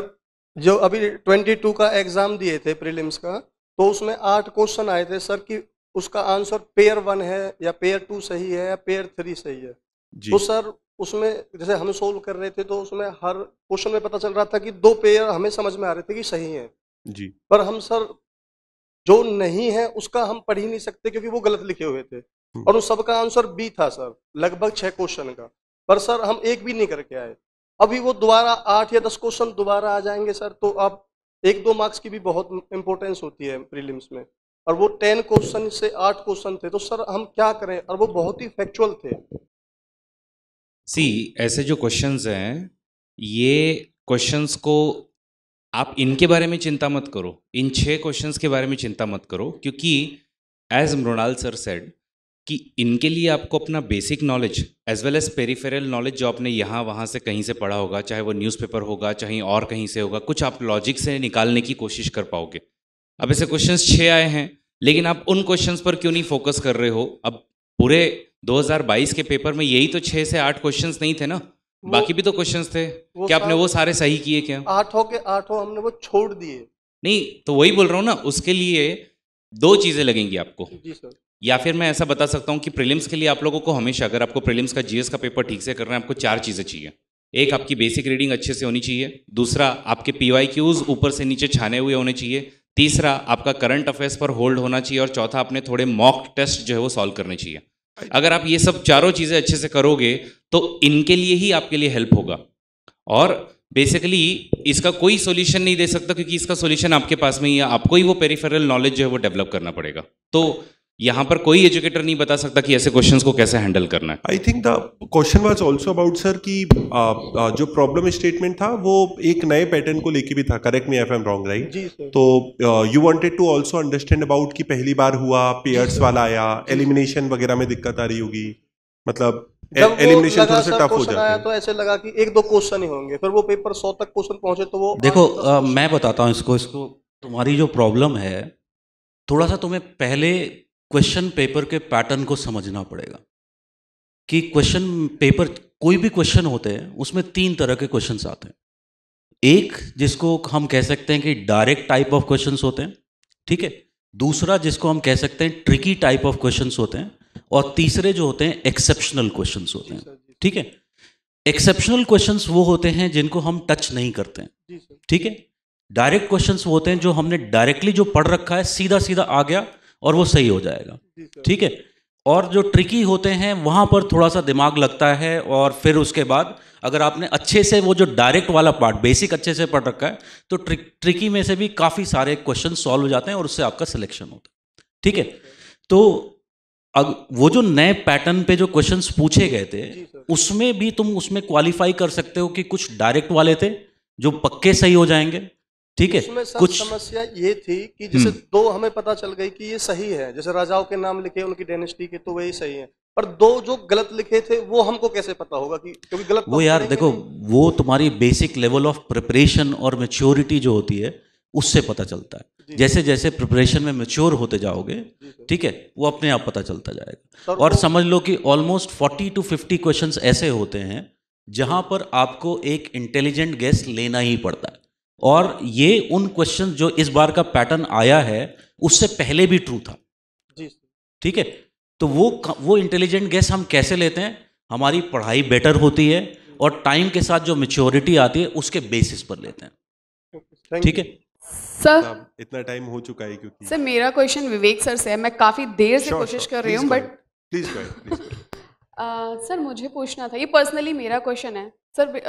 [SPEAKER 5] जो अभी 22 का exam दिए थे prelims का तो उसमें आठ क्वेश्चन आए थे सर कि उसका आंसर पेयर वन है या पेयर टू सही है या पेयर थ्री सही है जी। तो सर उसमें जैसे हम सोल्व कर रहे थे तो उसमें हर क्वेश्चन में पता चल रहा था कि दो पेयर हमें समझ में आ रहे थे कि सही है जी पर हम सर जो नहीं है उसका हम पढ़ ही नहीं सकते क्योंकि वो गलत लिखे हुए थे हम्म। और उस सबका आंसर बी था सर लगभग छह क्वेश्चन का पर सर हम एक भी नहीं करके आए अभी वो दोबारा आठ या दस क्वेश्चन दोबारा आ जाएंगे सर तो आप एक दो मार्क्स की भी बहुत इंपॉर्टेंस होती है प्रीलिम्स में और वो टेन क्वेश्चन से आठ क्वेश्चन थे तो सर हम क्या करें और वो बहुत ही फैक्चुअल थे
[SPEAKER 18] सी ऐसे जो क्वेश्चंस हैं ये क्वेश्चंस को आप इनके बारे में चिंता मत करो इन छः क्वेश्चंस के बारे में चिंता मत करो क्योंकि एज मृणाल सर सेड कि इनके लिए आपको अपना basic knowledge as well as peripheral knowledge जो आपने यहाँ वहाँ से कहीं से पढ़ा होगा चाहे वो न्यूज़पेपर होगा चाहे और कहीं से होगा कुछ आप लॉजिक से निकालने की कोशिश कर पाओगे अब ऐसे क्वेश्चंस छः आए हैं लेकिन आप उन क्वेश्चंस पर क्यों नहीं फोकस कर रहे हो अब पूरे 2022 के पेपर में यही तो छः से आठ क्वेश्चंस नहीं थे ना बाकी भी तो क्वेश्चन थे क्या आपने वो सारे सही किए क्या
[SPEAKER 5] आठों के आठों हमने वो छोड़ दिए
[SPEAKER 18] नहीं तो वही बोल रहा हूँ ना उसके लिए दो चीजें लगेंगी आपको जी सर या फिर मैं ऐसा बता सकता हूँ कि प्रीलिम्स के लिए आप लोगों को हमेशा अगर आपको प्रीलिम्स का जीएस का पेपर ठीक से करना है आपको चार चीज़ें चाहिए एक आपकी बेसिक रीडिंग अच्छे से होनी चाहिए दूसरा आपके पी वाई क्यूज ऊपर से नीचे छाने हुए होने चाहिए तीसरा आपका करंट अफेयर्स पर होल्ड होना चाहिए और चौथा आपने थोड़े मॉक टेस्ट जो है वो सॉल्व करने चाहिए अगर आप ये सब चारों चीज़ें अच्छे से करोगे तो इनके लिए ही आपके लिए हेल्प होगा और बेसिकली इसका कोई सॉल्यूशन नहीं दे सकता क्योंकि इसका सॉल्यूशन आपके पास में ही है आपको ही वो पेरीफेरल नॉलेज जो है वो डेवलप करना पड़ेगा तो यहां पर कोई एजुकेटर नहीं बता सकता कि ऐसे क्वेश्चंस को कैसे हैंडल करना है I think the
[SPEAKER 1] question was also about sir कि जो प्रॉब्लम स्टेटमेंट था वो एक नए पैटर्न को लेके भी था correct me if I'm wrong right तो you wanted to also understand about कि पहली बार हुआ पेयर्स वाला आया एलिमिनेशन वगैरह में दिक्कत आ रही होगी मतलब एलिमिनेशन थोड़ा सा टफ हो जाता है
[SPEAKER 5] तो ऐसे लगा कि एक दो क्वेश्चन ही होंगे फिर वो पेपर सौ तक क्वेश्चन पहुंचे तो वो
[SPEAKER 1] देखो
[SPEAKER 7] मैं बताता हूँ इसको इसको तुम्हारी जो प्रॉब्लम है थोड़ा सा तुम्हें पहले क्वेश्चन पेपर के पैटर्न को समझना पड़ेगा कि क्वेश्चन पेपर कोई भी क्वेश्चन होते हैं उसमें तीन तरह के क्वेश्चंस आते हैं एक जिसको हम कह सकते हैं कि डायरेक्ट टाइप ऑफ क्वेश्चंस होते हैं ठीक है दूसरा जिसको हम कह सकते हैं ट्रिकी टाइप ऑफ क्वेश्चंस होते हैं और तीसरे जो होते हैं एक्सेप्शनल क्वेश्चंस होते हैं ठीक है एक्सेप्शनल क्वेश्चंस वो होते हैं जिनको हम टच नहीं करते हैं ठीक है डायरेक्ट क्वेश्चंस वो होते हैं जो हमने डायरेक्टली जो पढ़ रखा है सीधा सीधा आ गया और वो सही हो जाएगा ठीक है और जो ट्रिकी होते हैं वहाँ पर थोड़ा सा दिमाग लगता है और फिर उसके बाद अगर आपने अच्छे से वो जो डायरेक्ट वाला पार्ट बेसिक अच्छे से पढ़ रखा है तो ट्रिक ट्रिकी में से भी काफ़ी सारे क्वेश्चन सॉल्व हो जाते हैं और उससे आपका सिलेक्शन होता है ठीक है तो अब वो जो नए पैटर्न पे जो क्वेश्चन पूछे गए थे उसमें भी तुम उसमें क्वालिफाई कर सकते हो कि कुछ डायरेक्ट वाले थे जो पक्के सही हो जाएंगे
[SPEAKER 5] ठीक है कुछ समस्या ये थी कि जैसे हम्म। दो हमें पता चल गई कि ये सही है जैसे राजाओं के नाम लिखे उनकी डेनेस्टी के तो वही सही है पर दो जो गलत लिखे थे वो हमको कैसे पता होगा कि क्योंकि गलत वो यार
[SPEAKER 7] देखो वो तुम्हारी बेसिक लेवल ऑफ प्रिपरेशन और मेच्योरिटी जो होती है उससे पता चलता है जैसे जैसे प्रिपरेशन में मेच्योर होते जाओगे ठीक है वो अपने आप पता चलता जाएगा और तो- समझ लो कि almost forty to fifty question ऐसे होते हैं जहां पर आपको एक इंटेलिजेंट गेस लेना ही पड़ता है और ये उन क्वेश्चन जो इस बार का पैटर्न आया है उससे पहले भी ट्रू था ठीक है तो वो वो इंटेलिजेंट गैस हम कैसे लेते हैं हमारी पढ़ाई बेटर होती है और टाइम के साथ जो मेच्योरिटी आती है उसके बेसिस पर लेते
[SPEAKER 5] हैं
[SPEAKER 7] ठीक
[SPEAKER 1] है सर इतना टाइम हो चुका है क्योंकि सर
[SPEAKER 6] मेरा क्वेश्चन विवेक सर से है मैं काफी देर से कोशिश कर रही हूँ बट प्लीज सर मुझे पूछना था ये पर्सनली मेरा क्वेश्चन है सर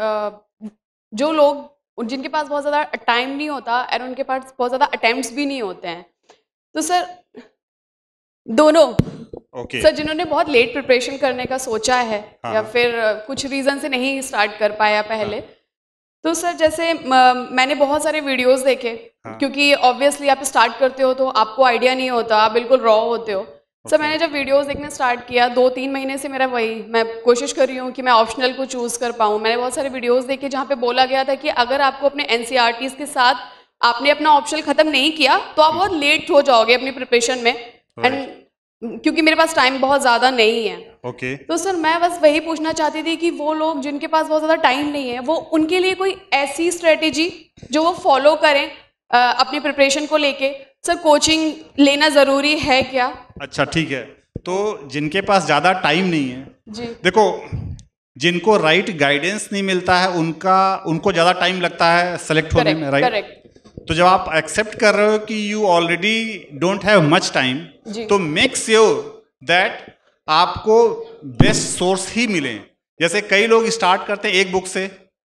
[SPEAKER 6] जो लोग उन जिनके पास बहुत ज़्यादा टाइम नहीं होता और उनके पास बहुत ज़्यादा अटैम्प्ट भी नहीं होते हैं तो सर दोनों
[SPEAKER 4] okay. सर जिन्होंने
[SPEAKER 6] बहुत लेट प्रिपरेशन करने का सोचा है हाँ। या हाँ। फिर कुछ रीज़न से नहीं स्टार्ट कर पाया पहले हाँ। तो सर जैसे मैंने बहुत सारे वीडियोस देखे हाँ। क्योंकि ऑब्वियसली आप स्टार्ट करते हो तो आपको आइडिया नहीं होता आप बिल्कुल रॉ होते हो सर okay. मैंने जब वीडियोस देखना स्टार्ट किया दो तीन महीने से मेरा वही मैं कोशिश कर रही हूँ कि मैं ऑप्शनल को चूज़ कर पाऊँ मैंने बहुत सारे वीडियोस देखे जहाँ पे बोला गया था कि अगर आपको अपने एन e के साथ आपने अपना ऑप्शनल ख़त्म नहीं किया तो आप बहुत लेट हो जाओगे अपनी प्रिपरेशन में एंड क्योंकि मेरे पास टाइम बहुत ज़्यादा नहीं है ओके okay. तो सर मैं बस वही पूछना चाहती थी कि वो लोग जिनके पास बहुत ज़्यादा टाइम नहीं है वो उनके लिए कोई ऐसी स्ट्रेटेजी जो वो फॉलो करें अपनी प्रिपरेशन को लेके सर कोचिंग लेना ज़रूरी है क्या
[SPEAKER 17] अच्छा ठीक है तो जिनके पास ज़्यादा टाइम नहीं है जी देखो जिनको राइट right गाइडेंस नहीं मिलता है उनका उनको ज़्यादा टाइम लगता है सेलेक्ट होने में राइट
[SPEAKER 6] right?
[SPEAKER 17] तो जब आप एक्सेप्ट कर रहे हो कि you already don't have much time तो मेक श्योर दैट आपको बेस्ट सोर्स ही मिले जैसे कई लोग स्टार्ट करते हैं एक बुक से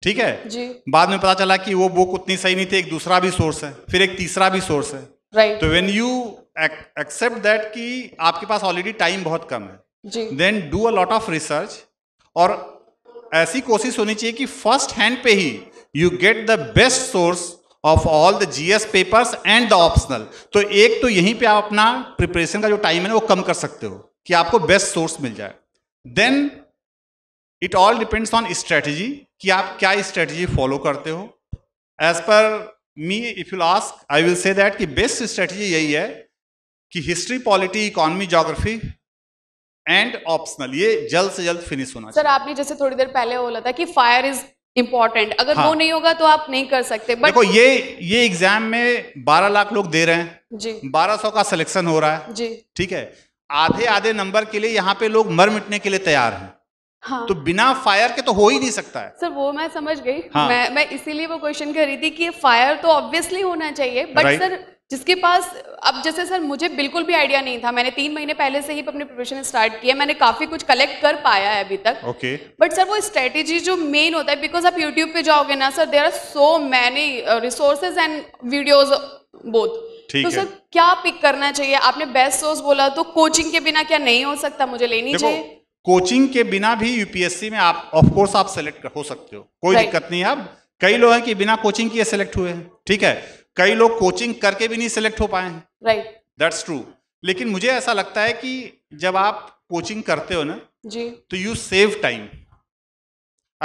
[SPEAKER 17] ठीक है जी बाद में पता चला कि वो बुक उतनी सही नहीं थी एक दूसरा भी सोर्स है फिर एक तीसरा भी सोर्स है
[SPEAKER 11] राइट तो व्हेन यू
[SPEAKER 17] एक्सेप्ट दैट कि आपके पास ऑलरेडी टाइम बहुत कम
[SPEAKER 11] है
[SPEAKER 17] then do a lot of research और ऐसी कोशिश होनी चाहिए कि फर्स्ट हैंड पे ही you get the best source of all the GS papers and the optional तो एक तो यहीं पे आप अपना प्रिपरेशन का जो टाइम है ना वो कम कर सकते हो कि आपको बेस्ट सोर्स मिल जाए then it all depends on strategy कि आप क्या स्ट्रेटजी फॉलो करते हो as per me if you ask I will say that कि बेस्ट स्ट्रेटजी यही है कि history polity economy geography and optional ये जल्द से जल्द फिनिश होना सर
[SPEAKER 6] आपने जैसे थोड़ी देर पहले बोला था कि फायर इज इंपॉर्टेंट अगर हाँ। वो नहीं होगा तो आप नहीं कर सकते बट देखो ये
[SPEAKER 17] ये एग्जाम में 12 लाख लोग दे रहे हैं जी 1200 का सिलेक्शन हो रहा है जी ठीक है आधे आधे नंबर के लिए यहाँ पे लोग मर मिटने के लिए तैयार हैं हाँ। तो बिना फायर के तो हो ही नहीं सकता है
[SPEAKER 6] सर वो मैं समझ गई हाँ। मैं मैं इसीलिए वो क्वेश्चन कर रही थी कि फायर तो ऑब्वियसली होना चाहिए बट सर जिसके पास अब जैसे सर मुझे बिल्कुल भी आइडिया नहीं था मैंने तीन महीने पहले से ही अपने प्रोफेशन स्टार्ट किया मैंने काफी कुछ कलेक्ट कर पाया है अभी तक ओके बट सर वो स्ट्रेटेजी जो मेन होता है बिकॉज आप यूट्यूब पे जाओगे ना sir there are so many resources and videos both तो सर क्या पिक करना चाहिए आपने बेस्ट सोर्स बोला तो कोचिंग के बिना क्या नहीं हो सकता मुझे लेनी चाहिए
[SPEAKER 17] कोचिंग के बिना भी यूपीएससी में आप ऑफ कोर्स आप सेलेक्ट हो सकते हो कोई दिक्कत नहीं है आप कई लोग हैं कि बिना कोचिंग किए सेलेक्ट हुए हैं ठीक है कई लोग कोचिंग करके भी नहीं सेलेक्ट हो पाए हैं राइट दैट्स ट्रू लेकिन मुझे ऐसा लगता है कि जब आप कोचिंग करते हो ना जी तो यू सेव टाइम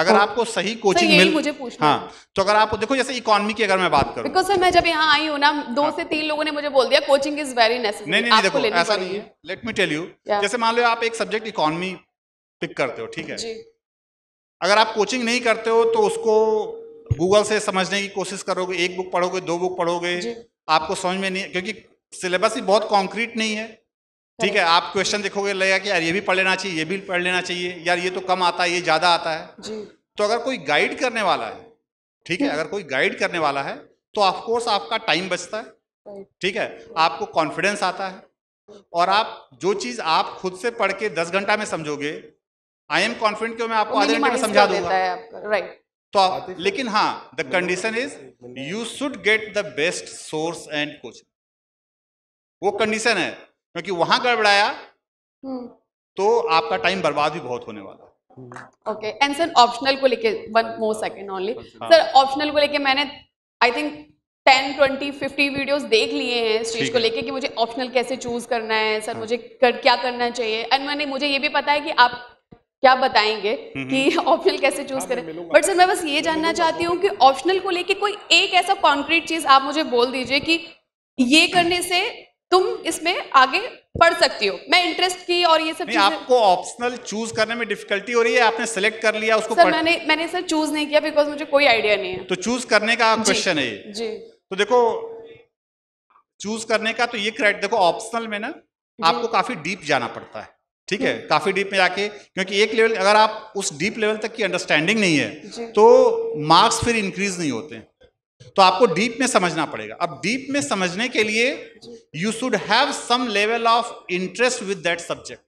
[SPEAKER 17] अगर oh. आपको सही तो कोचिंग मिल मुझे पूछना हाँ तो अगर आप देखो जैसे इकोनॉमी की अगर मैं बात करूं
[SPEAKER 6] बिकॉज सर मैं जब यहाँ आई हूँ ना दो हाँ. से तीन लोगों ने मुझे बोल दिया कोचिंग इज वेरी नेसेसरी नहीं नहीं, नहीं देखो ऐसा नहीं
[SPEAKER 17] है लेट मी टेल यू जैसे मान लो आप एक सब्जेक्ट इकोनॉमी पिक करते हो ठीक है जी। अगर आप कोचिंग नहीं करते हो तो उसको गूगल से समझने की कोशिश करोगे एक बुक पढ़ोगे दो बुक पढ़ोगे आपको समझ में नहीं क्योंकि सिलेबस ही बहुत कॉन्क्रीट नहीं है ठीक है आप क्वेश्चन देखोगे लगेगा कि यार ये भी पढ़ लेना चाहिए ये भी पढ़ लेना चाहिए यार ये तो कम आता है ये ज़्यादा आता है जी। तो अगर कोई गाइड करने वाला है ठीक है हम्म। अगर कोई गाइड करने वाला है तो ऑफकोर्स आपका टाइम बचता है ठीक है आपको कॉन्फिडेंस आता है और आप जो चीज़ आप खुद से पढ़ के दस घंटा में समझोगे आई एम कॉन्फिडेंट क्यों मैं आपको आधे घंटे में समझा दूंगा राइट तो लेकिन हाँ the condition is you should get the best source and coach वो कंडीशन है क्योंकि वहां गड़बड़ाया
[SPEAKER 6] हम्म।
[SPEAKER 17] तो आपका टाइम बर्बाद भी बहुत होने वाला
[SPEAKER 6] ओके एंड सर ऑप्शनल को लेके one more second only sir optional को लेके मैंने I think ten twenty fifty videos देख लिए हैं इस चीज को लेके कि मुझे ऑप्शनल कैसे चूज करना है सर हाँ। मुझे कर, क्या करना चाहिए एंड मैंने मुझे ये भी पता है कि आप क्या बताएंगे हम्म, कि ऑप्शनल हम्म। कैसे चूज हाँ, करें बट सर मैं बस ये जानना चाहती हूँ कि ऑप्शनल को लेके कोई एक ऐसा कॉन्क्रीट चीज आप मुझे बोल दीजिए कि ये करने से तुम इसमें आगे पढ़ सकती हो मैं इंटरेस्ट की और ये सब आपको
[SPEAKER 17] ऑप्शनल चूज करने में डिफिकल्टी हो रही है आपने सेलेक्ट कर लिया उसको सर, पढ़... मैंने
[SPEAKER 6] मैंने सर चूज नहीं किया बिकॉज मुझे कोई आइडिया नहीं है
[SPEAKER 17] तो चूज करने का क्वेश्चन है जी तो देखो चूज करने का तो ये क्रेडिट देखो ऑप्शनल में ना आपको काफी डीप जाना पड़ता है ठीक हम्म। है काफी डीप में जाके क्योंकि एक लेवल अगर आप उस डीप लेवल तक की अंडरस्टैंडिंग नहीं है तो मार्क्स फिर इंक्रीज नहीं होते तो आपको डीप में समझना पड़ेगा अब डीप में समझने के लिए you should have some level of interest with that subject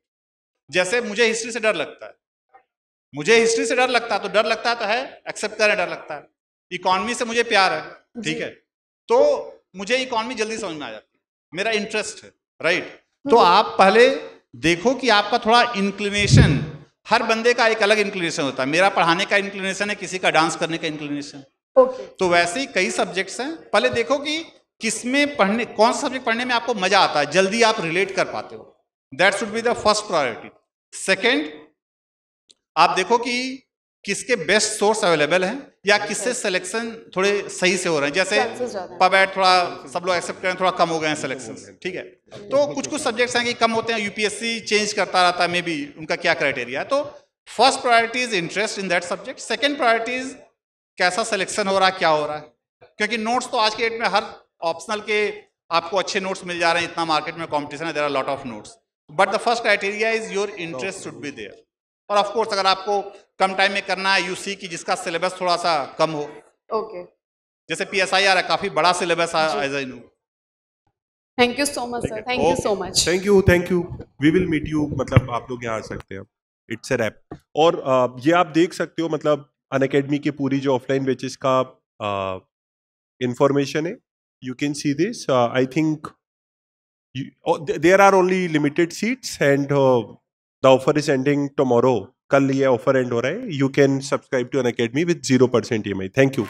[SPEAKER 17] जैसे मुझे हिस्ट्री से डर लगता है मुझे हिस्ट्री से डर लगता है तो डर लगता है तो है एक्सेप्ट करें डर लगता है इकोनॉमी से मुझे प्यार है ठीक है तो मुझे इकोनॉमी जल्दी समझ में आ जाती है मेरा इंटरेस्ट है राइट तो हम्म। आप पहले देखो कि आपका थोड़ा इंक्लिनेशन हर बंदे का एक अलग इंक्लिनेशन होता है मेरा पढ़ाने का इंक्लिनेशन है किसी का डांस करने का इंक्लिनेशन okay. तो वैसे ही कई सब्जेक्ट्स हैं पहले देखो कि किसमें पढ़ने कौन सा सब्जेक्ट पढ़ने में आपको मजा आता है जल्दी आप रिलेट कर पाते हो that should be the first priority second आप देखो कि किसके बेस्ट सोर्स अवेलेबल हैं या किससे सिलेक्शन थोड़े सही से हो रहे हैं जैसे पबैट थोड़ा सब लोग एक्सेप्ट करें थोड़ा कम हो गए हैं सिलेक्शन ठीक है तो कुछ कुछ सब्जेक्ट्स हैं कि कम होते हैं यूपीएससी चेंज करता रहता है मे बी उनका क्या क्राइटेरिया है तो first priority is interest in that subject second priority is कैसा सिलेक्शन हो रहा है क्या हो रहा है क्योंकि नोट्स तो आज के डेट में हर ऑप्शनल के आपको अच्छे नोट्स मिल जा रहे हैं इतना मार्केट में कॉम्पिटिशन है there are lot of notes but the first criteria is your interest should be there और ऑफ कोर्स अगर आपको कम टाइम में करना है यूसी की जिसका सिलेबस थोड़ा सा कम हो ओके okay. जैसे पी एस आई आर है काफी बड़ा
[SPEAKER 1] syllabus as I know
[SPEAKER 6] thank you so much sir thank you so much
[SPEAKER 1] thank you thank you we will meet you मतलब आप लोग यहाँ आ सकते हैं इट्स अ रैप और ये आप देख सकते हो मतलब अन अकेडमी की पूरी जो ऑफलाइन बेचिस का इंफॉर्मेशन है you can see this I think there are only limited seats and the offer is ending tomorrow कल ये ऑफर एंड हो रहा है you can subscribe to Unacademy with zero percent E M I thank you